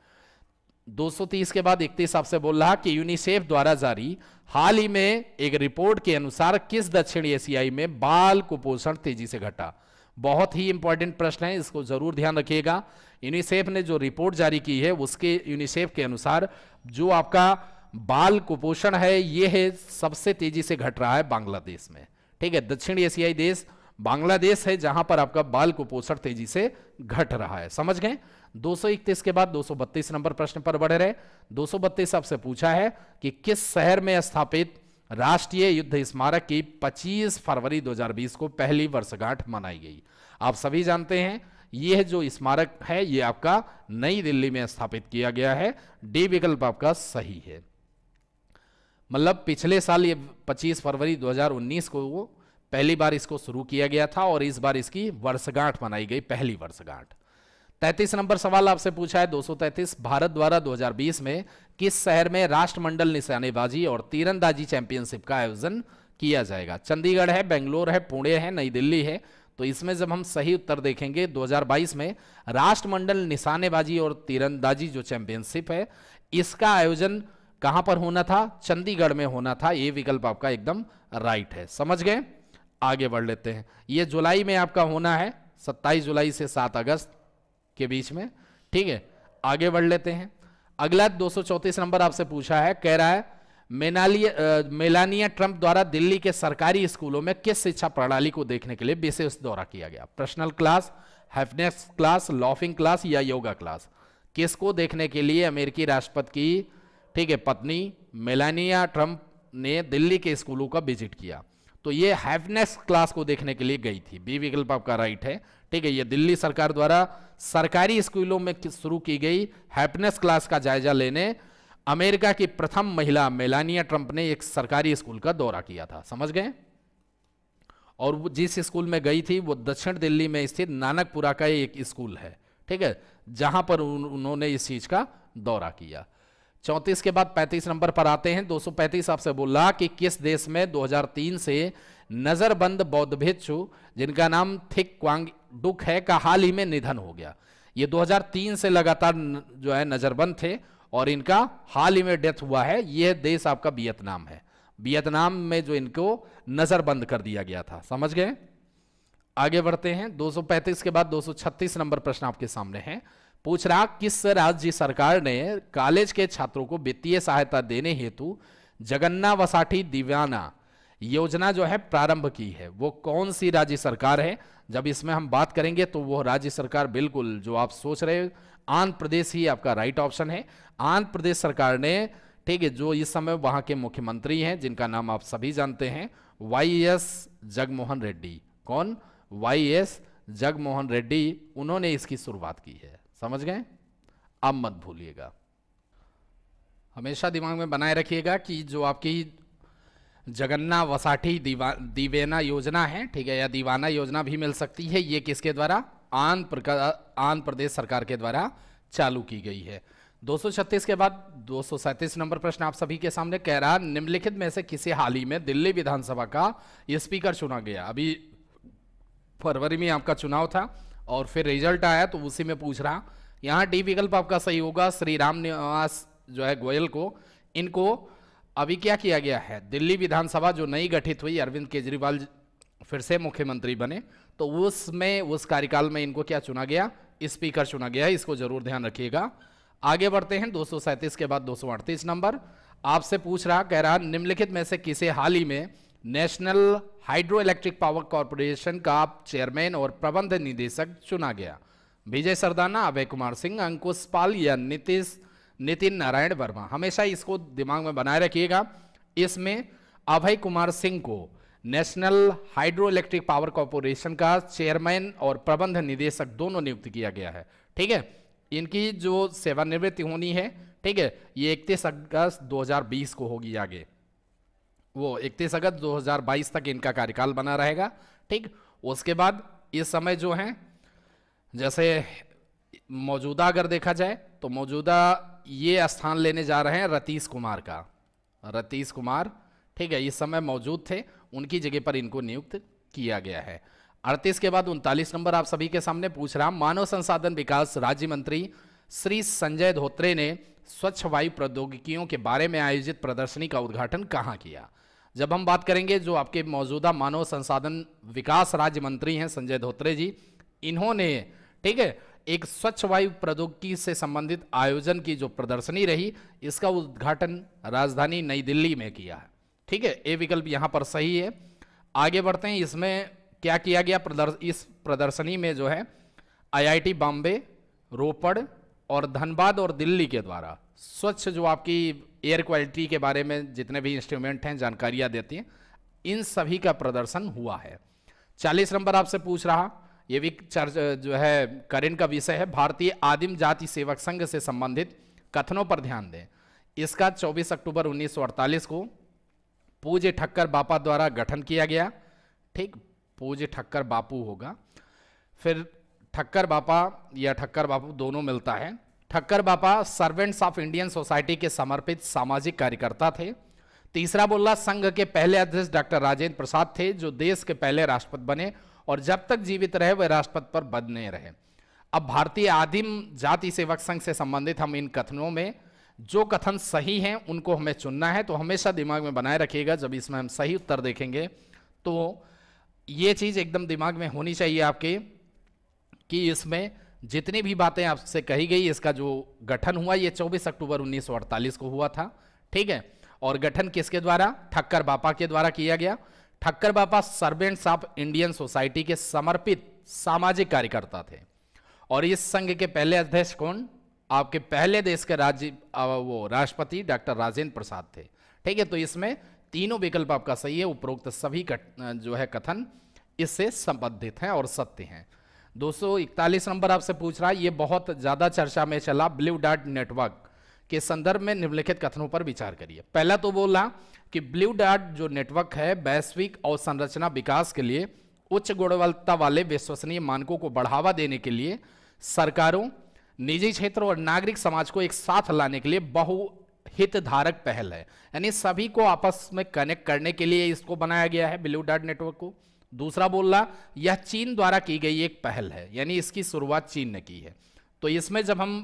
230 के बाद इकतीस आपसे बोल रहा कि यूनिसेफ द्वारा जारी हाल ही में एक रिपोर्ट के अनुसार किस दक्षिण एशियाई में बाल कुपोषण तेजी से घटा बहुत ही इंपॉर्टेंट प्रश्न है इसको ज़रूर ध्यान रखिएगा यूनिसेफ ने जो रिपोर्ट जारी की है उसके यूनिसेफ के अनुसार जो आपका बाल कुपोषण है ये है सबसे तेजी से घट रहा है बांग्लादेश में ठीक है दक्षिण एशियाई देश बांग्लादेश है जहां पर आपका बाल कुपोषण तेजी से घट रहा है समझ गए 231 के बाद 232 नंबर प्रश्न पर बढ़ रहे 232 आपसे पूछा है कि किस शहर में स्थापित राष्ट्रीय युद्ध स्मारक की 25 फरवरी 2020 को पहली वर्षगांठ मनाई गई आप सभी जानते हैं यह जो स्मारक है यह आपका नई दिल्ली में स्थापित किया गया है डी विकल्प आपका सही है मतलब पिछले साल ये 25 फरवरी 2019 को वो पहली बार इसको शुरू किया गया था और इस बार इसकी वर्षगांठ मनाई गई पहली वर्षगांठ तैतीस नंबर सवाल आपसे पूछा है 233 भारत द्वारा 2020 में किस शहर में राष्ट्रमंडल निशानेबाजी और तीरंदाजी चैंपियनशिप का आयोजन किया जाएगा चंडीगढ़ है बेंगलोर है पुणे है नई दिल्ली है तो इसमें जब हम सही उत्तर देखेंगे 2022 में राष्ट्रमंडल निशानेबाजी और तीरंदाजी जो चैंपियनशिप है इसका आयोजन कहां पर होना था चंडीगढ़ में होना था ये विकल्प आपका एकदम राइट है समझ गए आगे बढ़ लेते हैं ये जुलाई में आपका होना है 27 जुलाई से 7 अगस्त के बीच में ठीक है आगे बढ़ लेते हैं अगला 234 नंबर आपसे पूछा है कह रहा है मेनालिया मेलानिया ट्रंप द्वारा दिल्ली के सरकारी स्कूलों में किस शिक्षा प्रणाली को देखने के लिए विशेष दौरा किया गया personal class happiness class laughing class या योगा क्लास किसको देखने के लिए अमेरिकी राष्ट्रपति की ठीक है पत्नी मेलानिया ट्रंप ने दिल्ली के स्कूलों का विजिट किया तो ये हैफनेस क्लास को देखने के लिए गई थी बी विकल्प आपका राइट है ठीक है ये दिल्ली सरकार द्वारा सरकारी स्कूलों में शुरू की गई हैप्पीनेस क्लास का जायजा लेने अमेरिका की प्रथम महिला मेलानिया ट्रंप ने एक सरकारी स्कूल का दौरा किया था समझ गए और जिस स्कूल में गई थी वो दक्षिण दिल्ली में स्थित नानकपुरा का एक स्कूल है ठीक है जहां पर उन्होंने इस चीज का दौरा किया 34 के बाद 35 नंबर पर आते हैं 235 आपसे बोला कि किस देश में 2003 से नजरबंद बौद्ध भिक्षु जिनका नाम थिक क्वांग डुक है का हाल ही में निधन हो गया ये 2003 से लगातार जो है नजरबंद थे और इनका हाल ही में डेथ हुआ है यह देश आपका वियतनाम है वियतनाम में जो इनको नजरबंद कर दिया गया था समझ गए आगे बढ़ते हैं 235 के बाद 236 नंबर प्रश्न आपके सामने हैं पूछ रहा किस राज्य सरकार ने कॉलेज के छात्रों को वित्तीय सहायता देने हेतु जगन्ना वसाठी दिव्याना योजना जो है प्रारंभ की है वो कौन सी राज्य सरकार है जब इसमें हम बात करेंगे तो वो राज्य सरकार बिल्कुल जो आप सोच रहे आंध्र प्रदेश ही आपका राइट ऑप्शन है आंध्र प्रदेश सरकार ने ठीक है जो इस समय वहां के मुख्यमंत्री हैं जिनका नाम आप सभी जानते हैं वाई एस जगमोहन रेड्डी कौन वाई एस जगमोहन रेड्डी उन्होंने इसकी शुरुआत की है समझ गए अब मत भूलिएगा हमेशा दिमाग में बनाए रखिएगा कि जो आपकी जगन्ना वसाठी दीवा दीवेना योजना है ठीक है या दीवाना योजना भी मिल सकती है ये किसके द्वारा आंध्र आंध्र प्रदेश सरकार के द्वारा चालू की गई है 236 के बाद दो नंबर प्रश्न आप सभी के सामने कह रहा निम्नलिखित में से किसी हाल ही में दिल्ली विधानसभा का स्पीकर चुना गया अभी फरवरी में आपका चुनाव था और फिर रिजल्ट आया तो उसी में पूछ रहा यहाँ डी विकल्प आपका सही होगा श्री राम निवास जो है गोयल को इनको अभी क्या किया गया है दिल्ली विधानसभा जो नई गठित हुई अरविंद केजरीवाल फिर से मुख्यमंत्री बने तो उसमें उस, उस कार्यकाल में इनको क्या चुना गया स्पीकर चुना गया इसको जरूर ध्यान रखिएगा आगे बढ़ते हैं दो के बाद दो नंबर आपसे पूछ रहा कह रहा निम्नलिखित में से किसे हाल ही में National Hydro Electric Power Corporation का चेयरमैन और प्रबंध निदेशक चुना गया विजय सरदाना अभय कुमार सिंह अंकुश पाल या नीतीश नितिन नारायण वर्मा हमेशा इसको दिमाग में बनाए रखिएगा इसमें अभय कुमार सिंह को National Hydro Electric Power Corporation का चेयरमैन और प्रबंध निदेशक दोनों नियुक्त किया गया है ठीक है इनकी जो सेवानिवृत्ति होनी है ठीक है ये इकतीस अगस्त 2020 को होगी आगे वो इकतीस अगस्त 2022 तक इनका कार्यकाल बना रहेगा ठीक उसके बाद इस समय जो है जैसे मौजूदा अगर देखा जाए तो मौजूदा ये स्थान लेने जा रहे हैं रतीश कुमार का रतीश कुमार ठीक है इस समय मौजूद थे उनकी जगह पर इनको नियुक्त किया गया है अड़तीस के बाद उनतालीस नंबर आप सभी के सामने पूछ रहा मानव संसाधन विकास राज्य मंत्री श्री संजय धोत्रे ने स्वच्छ वायु प्रौद्योगिकियों के बारे में आयोजित प्रदर्शनी का उद्घाटन कहाँ किया जब हम बात करेंगे जो आपके मौजूदा मानव संसाधन विकास राज्य मंत्री हैं संजय धोत्रे जी इन्होंने ठीक है एक स्वच्छ वायु प्रौद्योगिकी से संबंधित आयोजन की जो प्रदर्शनी रही इसका उद्घाटन राजधानी नई दिल्ली में किया है ठीक है ये विकल्प यहाँ पर सही है आगे बढ़ते हैं इसमें क्या किया गया प्रदर्श इस प्रदर्शनी में जो है आईआईटी बॉम्बे रोपड़ और धनबाद और दिल्ली के द्वारा स्वच्छ जो आपकी एयर क्वालिटी के बारे में जितने भी इंस्ट्रूमेंट हैं जानकारियां देती हैं इन सभी का प्रदर्शन हुआ है चालीस नंबर आपसे पूछ रहा ये भी चर्च जो है करेंट का विषय है भारतीय आदिम जाति सेवक संघ से संबंधित कथनों पर ध्यान दें इसका 24 अक्टूबर 1948 को पूज्य ठक्कर बापा द्वारा गठन किया गया ठीक पूज्य ठक्कर बापू होगा फिर ठक्कर बापा या ठक्कर बापू दोनों मिलता है ठक्कर बापा सर्वेंट्स ऑफ इंडियन सोसाइटी के समर्पित सामाजिक कार्यकर्ता थे तीसरा बोला संघ के पहले अध्यक्ष डॉक्टर राजेंद्र प्रसाद थे जो देश के पहले राष्ट्रपति बने और जब तक जीवित रहे वे राष्ट्रपति पर बदने रहे अब भारतीय आदिम जाति सेवक संघ से संबंधित हम इन कथनों में जो कथन सही हैं उनको हमें चुनना है तो हमेशा दिमाग में बनाए रखिएगा जब इसमें हम सही उत्तर देखेंगे तो ये चीज़ एकदम दिमाग में होनी चाहिए आपके कि इसमें जितनी भी बातें आपसे कही गई इसका जो गठन हुआ ये 24 अक्टूबर 1948 को हुआ था ठीक है और गठन किसके द्वारा ठक्कर बापा के द्वारा किया गया ठक्कर बापा सर्वेंट्स ऑफ इंडियन सोसाइटी के समर्पित सामाजिक कार्यकर्ता थे और इस संघ के पहले अध्यक्ष कौन आपके पहले देश के राज्य वो राष्ट्रपति डॉक्टर राजेंद्र प्रसाद थे ठीक है तो इसमें तीनों विकल्प आपका सही है उपरोक्त सभी जो है कथन इससे संबंधित हैं और सत्य हैं 241 नंबर आपसे पूछ रहा है ये बहुत ज़्यादा चर्चा में चला ब्लू डार्ट नेटवर्क के संदर्भ में निम्नलिखित कथनों पर विचार करिए पहला तो बोला कि ब्लू डार्ट जो नेटवर्क है वैश्विक और संरचना विकास के लिए उच्च गुणवत्ता वाले विश्वसनीय मानकों को बढ़ावा देने के लिए सरकारों निजी क्षेत्र और नागरिक समाज को एक साथ लाने के लिए बहु हितधारक पहल है यानी सभी को आपस में कनेक्ट करने के लिए इसको बनाया गया है ब्लू डार्ट नेटवर्क को दूसरा बोलना यह चीन द्वारा की गई एक पहल है यानी इसकी शुरुआत चीन ने की है तो इसमें जब हम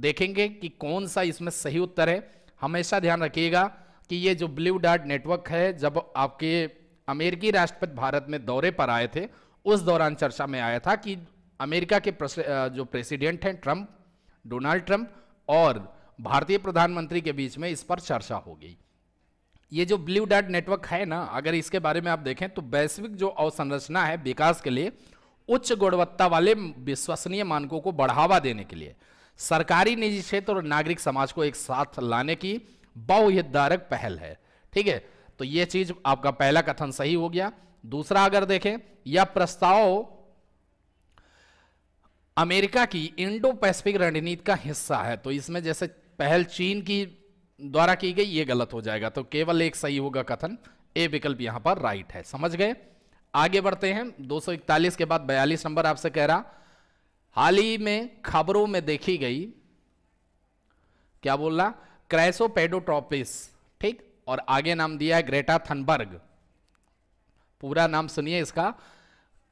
देखेंगे कि कौन सा इसमें सही उत्तर है हमेशा ध्यान रखिएगा कि ये जो ब्लू डार्ट नेटवर्क है जब आपके अमेरिकी राष्ट्रपति भारत में दौरे पर आए थे उस दौरान चर्चा में आया था कि अमेरिका के जो प्रेसिडेंट हैं ट्रंप डोनाल्ड ट्रंप और भारतीय प्रधानमंत्री के बीच में इस पर चर्चा हो गई ये जो ब्लू डॉट नेटवर्क है ना अगर इसके बारे में आप देखें तो वैश्विक जो अवसंरचना है विकास के लिए उच्च गुणवत्ता वाले विश्वसनीय मानकों को बढ़ावा देने के लिए सरकारी निजी क्षेत्र और नागरिक समाज को एक साथ लाने की बहुहितधारक पहल है ठीक है तो ये चीज आपका पहला कथन सही हो गया दूसरा अगर देखें यह प्रस्ताव अमेरिका की इंडो पैसिफिक रणनीति का हिस्सा है तो इसमें जैसे पहल चीन की द्वारा की गई ये गलत हो जाएगा तो केवल एक सही होगा कथन ए विकल्प यहां पर राइट है समझ गए आगे बढ़ते हैं 241 के बाद 42 नंबर आपसे कह रहा हाल ही में खबरों में देखी गई क्या बोल रहा क्रैसोपेडोट्रॉपिस ठीक और आगे नाम दिया है ग्रेटा थनबर्ग पूरा नाम सुनिए इसका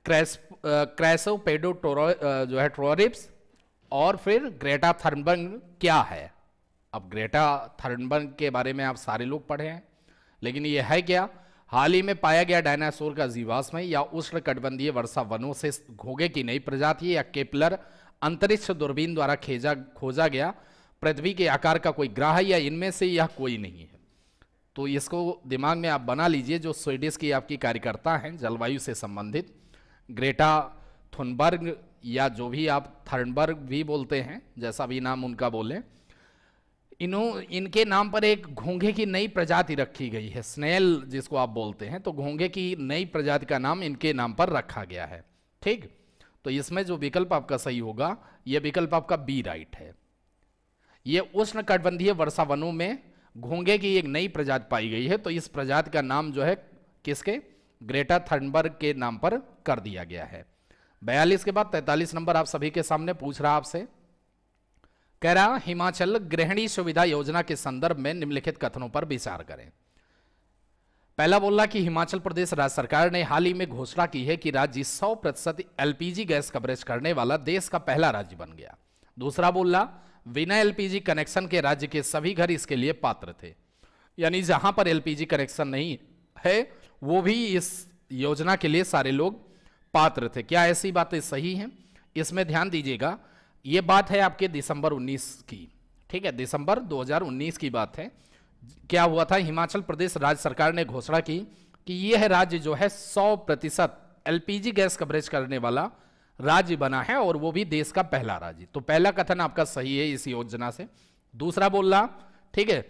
क्रैस क्रैसोपेडोटोरो जो है ट्रोरिप्स और फिर ग्रेटा थनबर्ग क्या है अब ग्रेटा थर्नबर्ग के बारे में आप सारे लोग पढ़े हैं लेकिन यह है क्या हाल ही में पाया गया डायनासोर का जीवाश्म या उष्ण कटबंधीय वर्षा वनों से घोगे की नई प्रजाति या केपलर अंतरिक्ष दूरबीन द्वारा खेजा खोजा गया पृथ्वी के आकार का कोई ग्रह या इनमें से यह कोई नहीं है तो इसको दिमाग में आप बना लीजिए जो स्वीडिश की आपकी कार्यकर्ता हैं जलवायु से संबंधित ग्रेटा थुनबर्ग या जो भी आप थर्नबर्ग भी बोलते हैं जैसा भी नाम उनका बोलें इन्हों इनके नाम पर एक घोंघे की नई प्रजाति रखी गई है स्नेल जिसको आप बोलते हैं तो घोंघे की नई प्रजाति का नाम इनके नाम पर रखा गया है ठीक तो इसमें जो विकल्प आपका सही होगा यह विकल्प आपका बी राइट है यह उष्ण कटबंधीय वर्षा वनों में घोंघे की एक नई प्रजाति पाई गई है तो इस प्रजाति का नाम जो है किसके ग्रेटा थर्नबर्ग के नाम पर कर दिया गया है बयालीस के बाद तैतालीस नंबर आप सभी के सामने पूछ रहा आपसे कह रहा हिमाचल गृहिणी सुविधा योजना के संदर्भ में निम्नलिखित कथनों पर विचार करें पहला बोल रहा कि हिमाचल प्रदेश राज्य सरकार ने हाल ही में घोषणा की है कि राज्य 100 प्रतिशत एलपीजी गैस कवरेज करने वाला देश का पहला राज्य बन गया दूसरा बोल रहा बिना एलपीजी कनेक्शन के राज्य के सभी घर इसके लिए पात्र थे यानी जहां पर एलपीजी कनेक्शन नहीं है वो भी इस योजना के लिए सारे लोग पात्र थे क्या ऐसी बातें सही हैं इसमें ध्यान दीजिएगा ये बात है आपके दिसंबर 19 की ठीक है दिसंबर 2019 की बात है क्या हुआ था हिमाचल प्रदेश राज्य सरकार ने घोषणा की कि यह है राज्य जो है 100 प्रतिशत एलपीजी गैस कवरेज करने वाला राज्य बना है और वो भी देश का पहला राज्य तो पहला कथन आपका सही है इस योजना से दूसरा बोल रहा ठीक है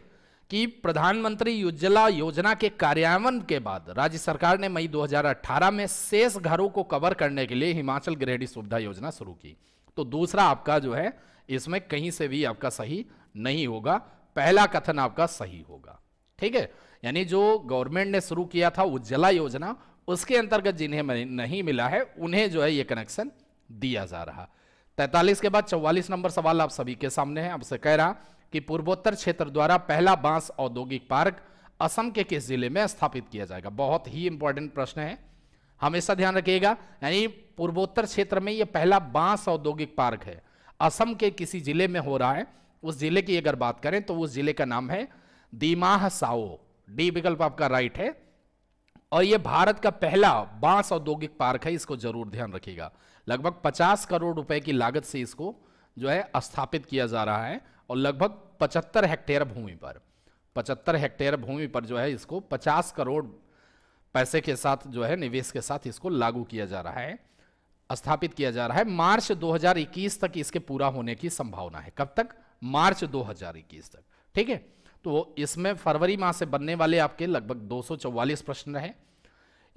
कि प्रधानमंत्री उज्ज्वला योजना के कार्यान्वयन के बाद राज्य सरकार ने मई 2018 में शेष घरों को कवर करने के लिए हिमाचल ग्रेडी सुविधा योजना शुरू की तो दूसरा आपका जो है इसमें कहीं से भी आपका सही नहीं होगा पहला कथन आपका सही होगा ठीक है यानी जो गवर्नमेंट ने शुरू किया था उज्ज्वला योजना उसके अंतर्गत जिन्हें नहीं मिला है उन्हें जो है ये कनेक्शन दिया जा रहा तैतालीस के बाद चौवालीस नंबर सवाल आप सभी के सामने है आपसे कह रहा कि पूर्वोत्तर क्षेत्र द्वारा पहला बांस औद्योगिक पार्क असम के किस जिले में स्थापित किया जाएगा बहुत ही इंपॉर्टेंट प्रश्न है हमेशा ध्यान रखिएगा यानी पूर्वोत्तर क्षेत्र में यह पहला बांस औद्योगिक पार्क है असम के किसी जिले में हो रहा है उस जिले की अगर बात करें तो उस जिले का नाम है दीमाह साओ डी विकल्प आपका राइट है और यह भारत का पहला बांस औद्योगिक पार्क है इसको जरूर ध्यान रखिएगा लगभग 50 करोड़ रुपए की लागत से इसको जो है स्थापित किया जा रहा है और लगभग 75 हेक्टेयर भूमि पर 75 हेक्टेयर भूमि पर जो है इसको 50 करोड़ पैसे के साथ जो है निवेश के साथ इसको लागू किया जा रहा है स्थापित किया जा रहा है मार्च 2021 तक इसके पूरा होने की संभावना है कब तक मार्च 2021 तक ठीक है तो इसमें फरवरी माह से बनने वाले आपके लगभग दो प्रश्न रहे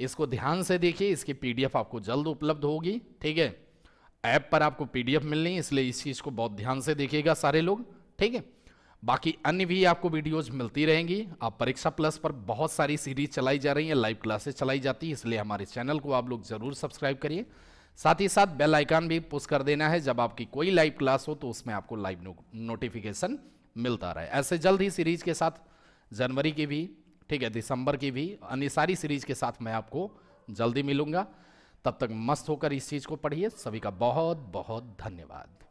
इसको ध्यान से देखिए इसकी पीडीएफ आपको जल्द उपलब्ध होगी ठीक है ऐप पर आपको पीडीएफ मिलनी इसलिए इस चीज़ को बहुत ध्यान से देखिएगा सारे लोग ठीक है बाकी अन्य भी आपको वीडियोस मिलती रहेंगी आप परीक्षा प्लस पर बहुत सारी सीरीज चलाई जा रही है लाइव क्लासेस चलाई जाती है इसलिए हमारे चैनल को आप लोग जरूर सब्सक्राइब करिए साथ ही साथ बेल आइकन भी पुश कर देना है जब आपकी कोई लाइव क्लास हो तो उसमें आपको लाइव नो, नोटिफिकेशन मिलता रहे ऐसे जल्द ही सीरीज के साथ जनवरी की भी ठीक है दिसंबर की भी अन्य सारी सीरीज के साथ मैं आपको जल्दी मिलूंगा तब तक मस्त होकर इस चीज़ को पढ़िए सभी का बहुत बहुत धन्यवाद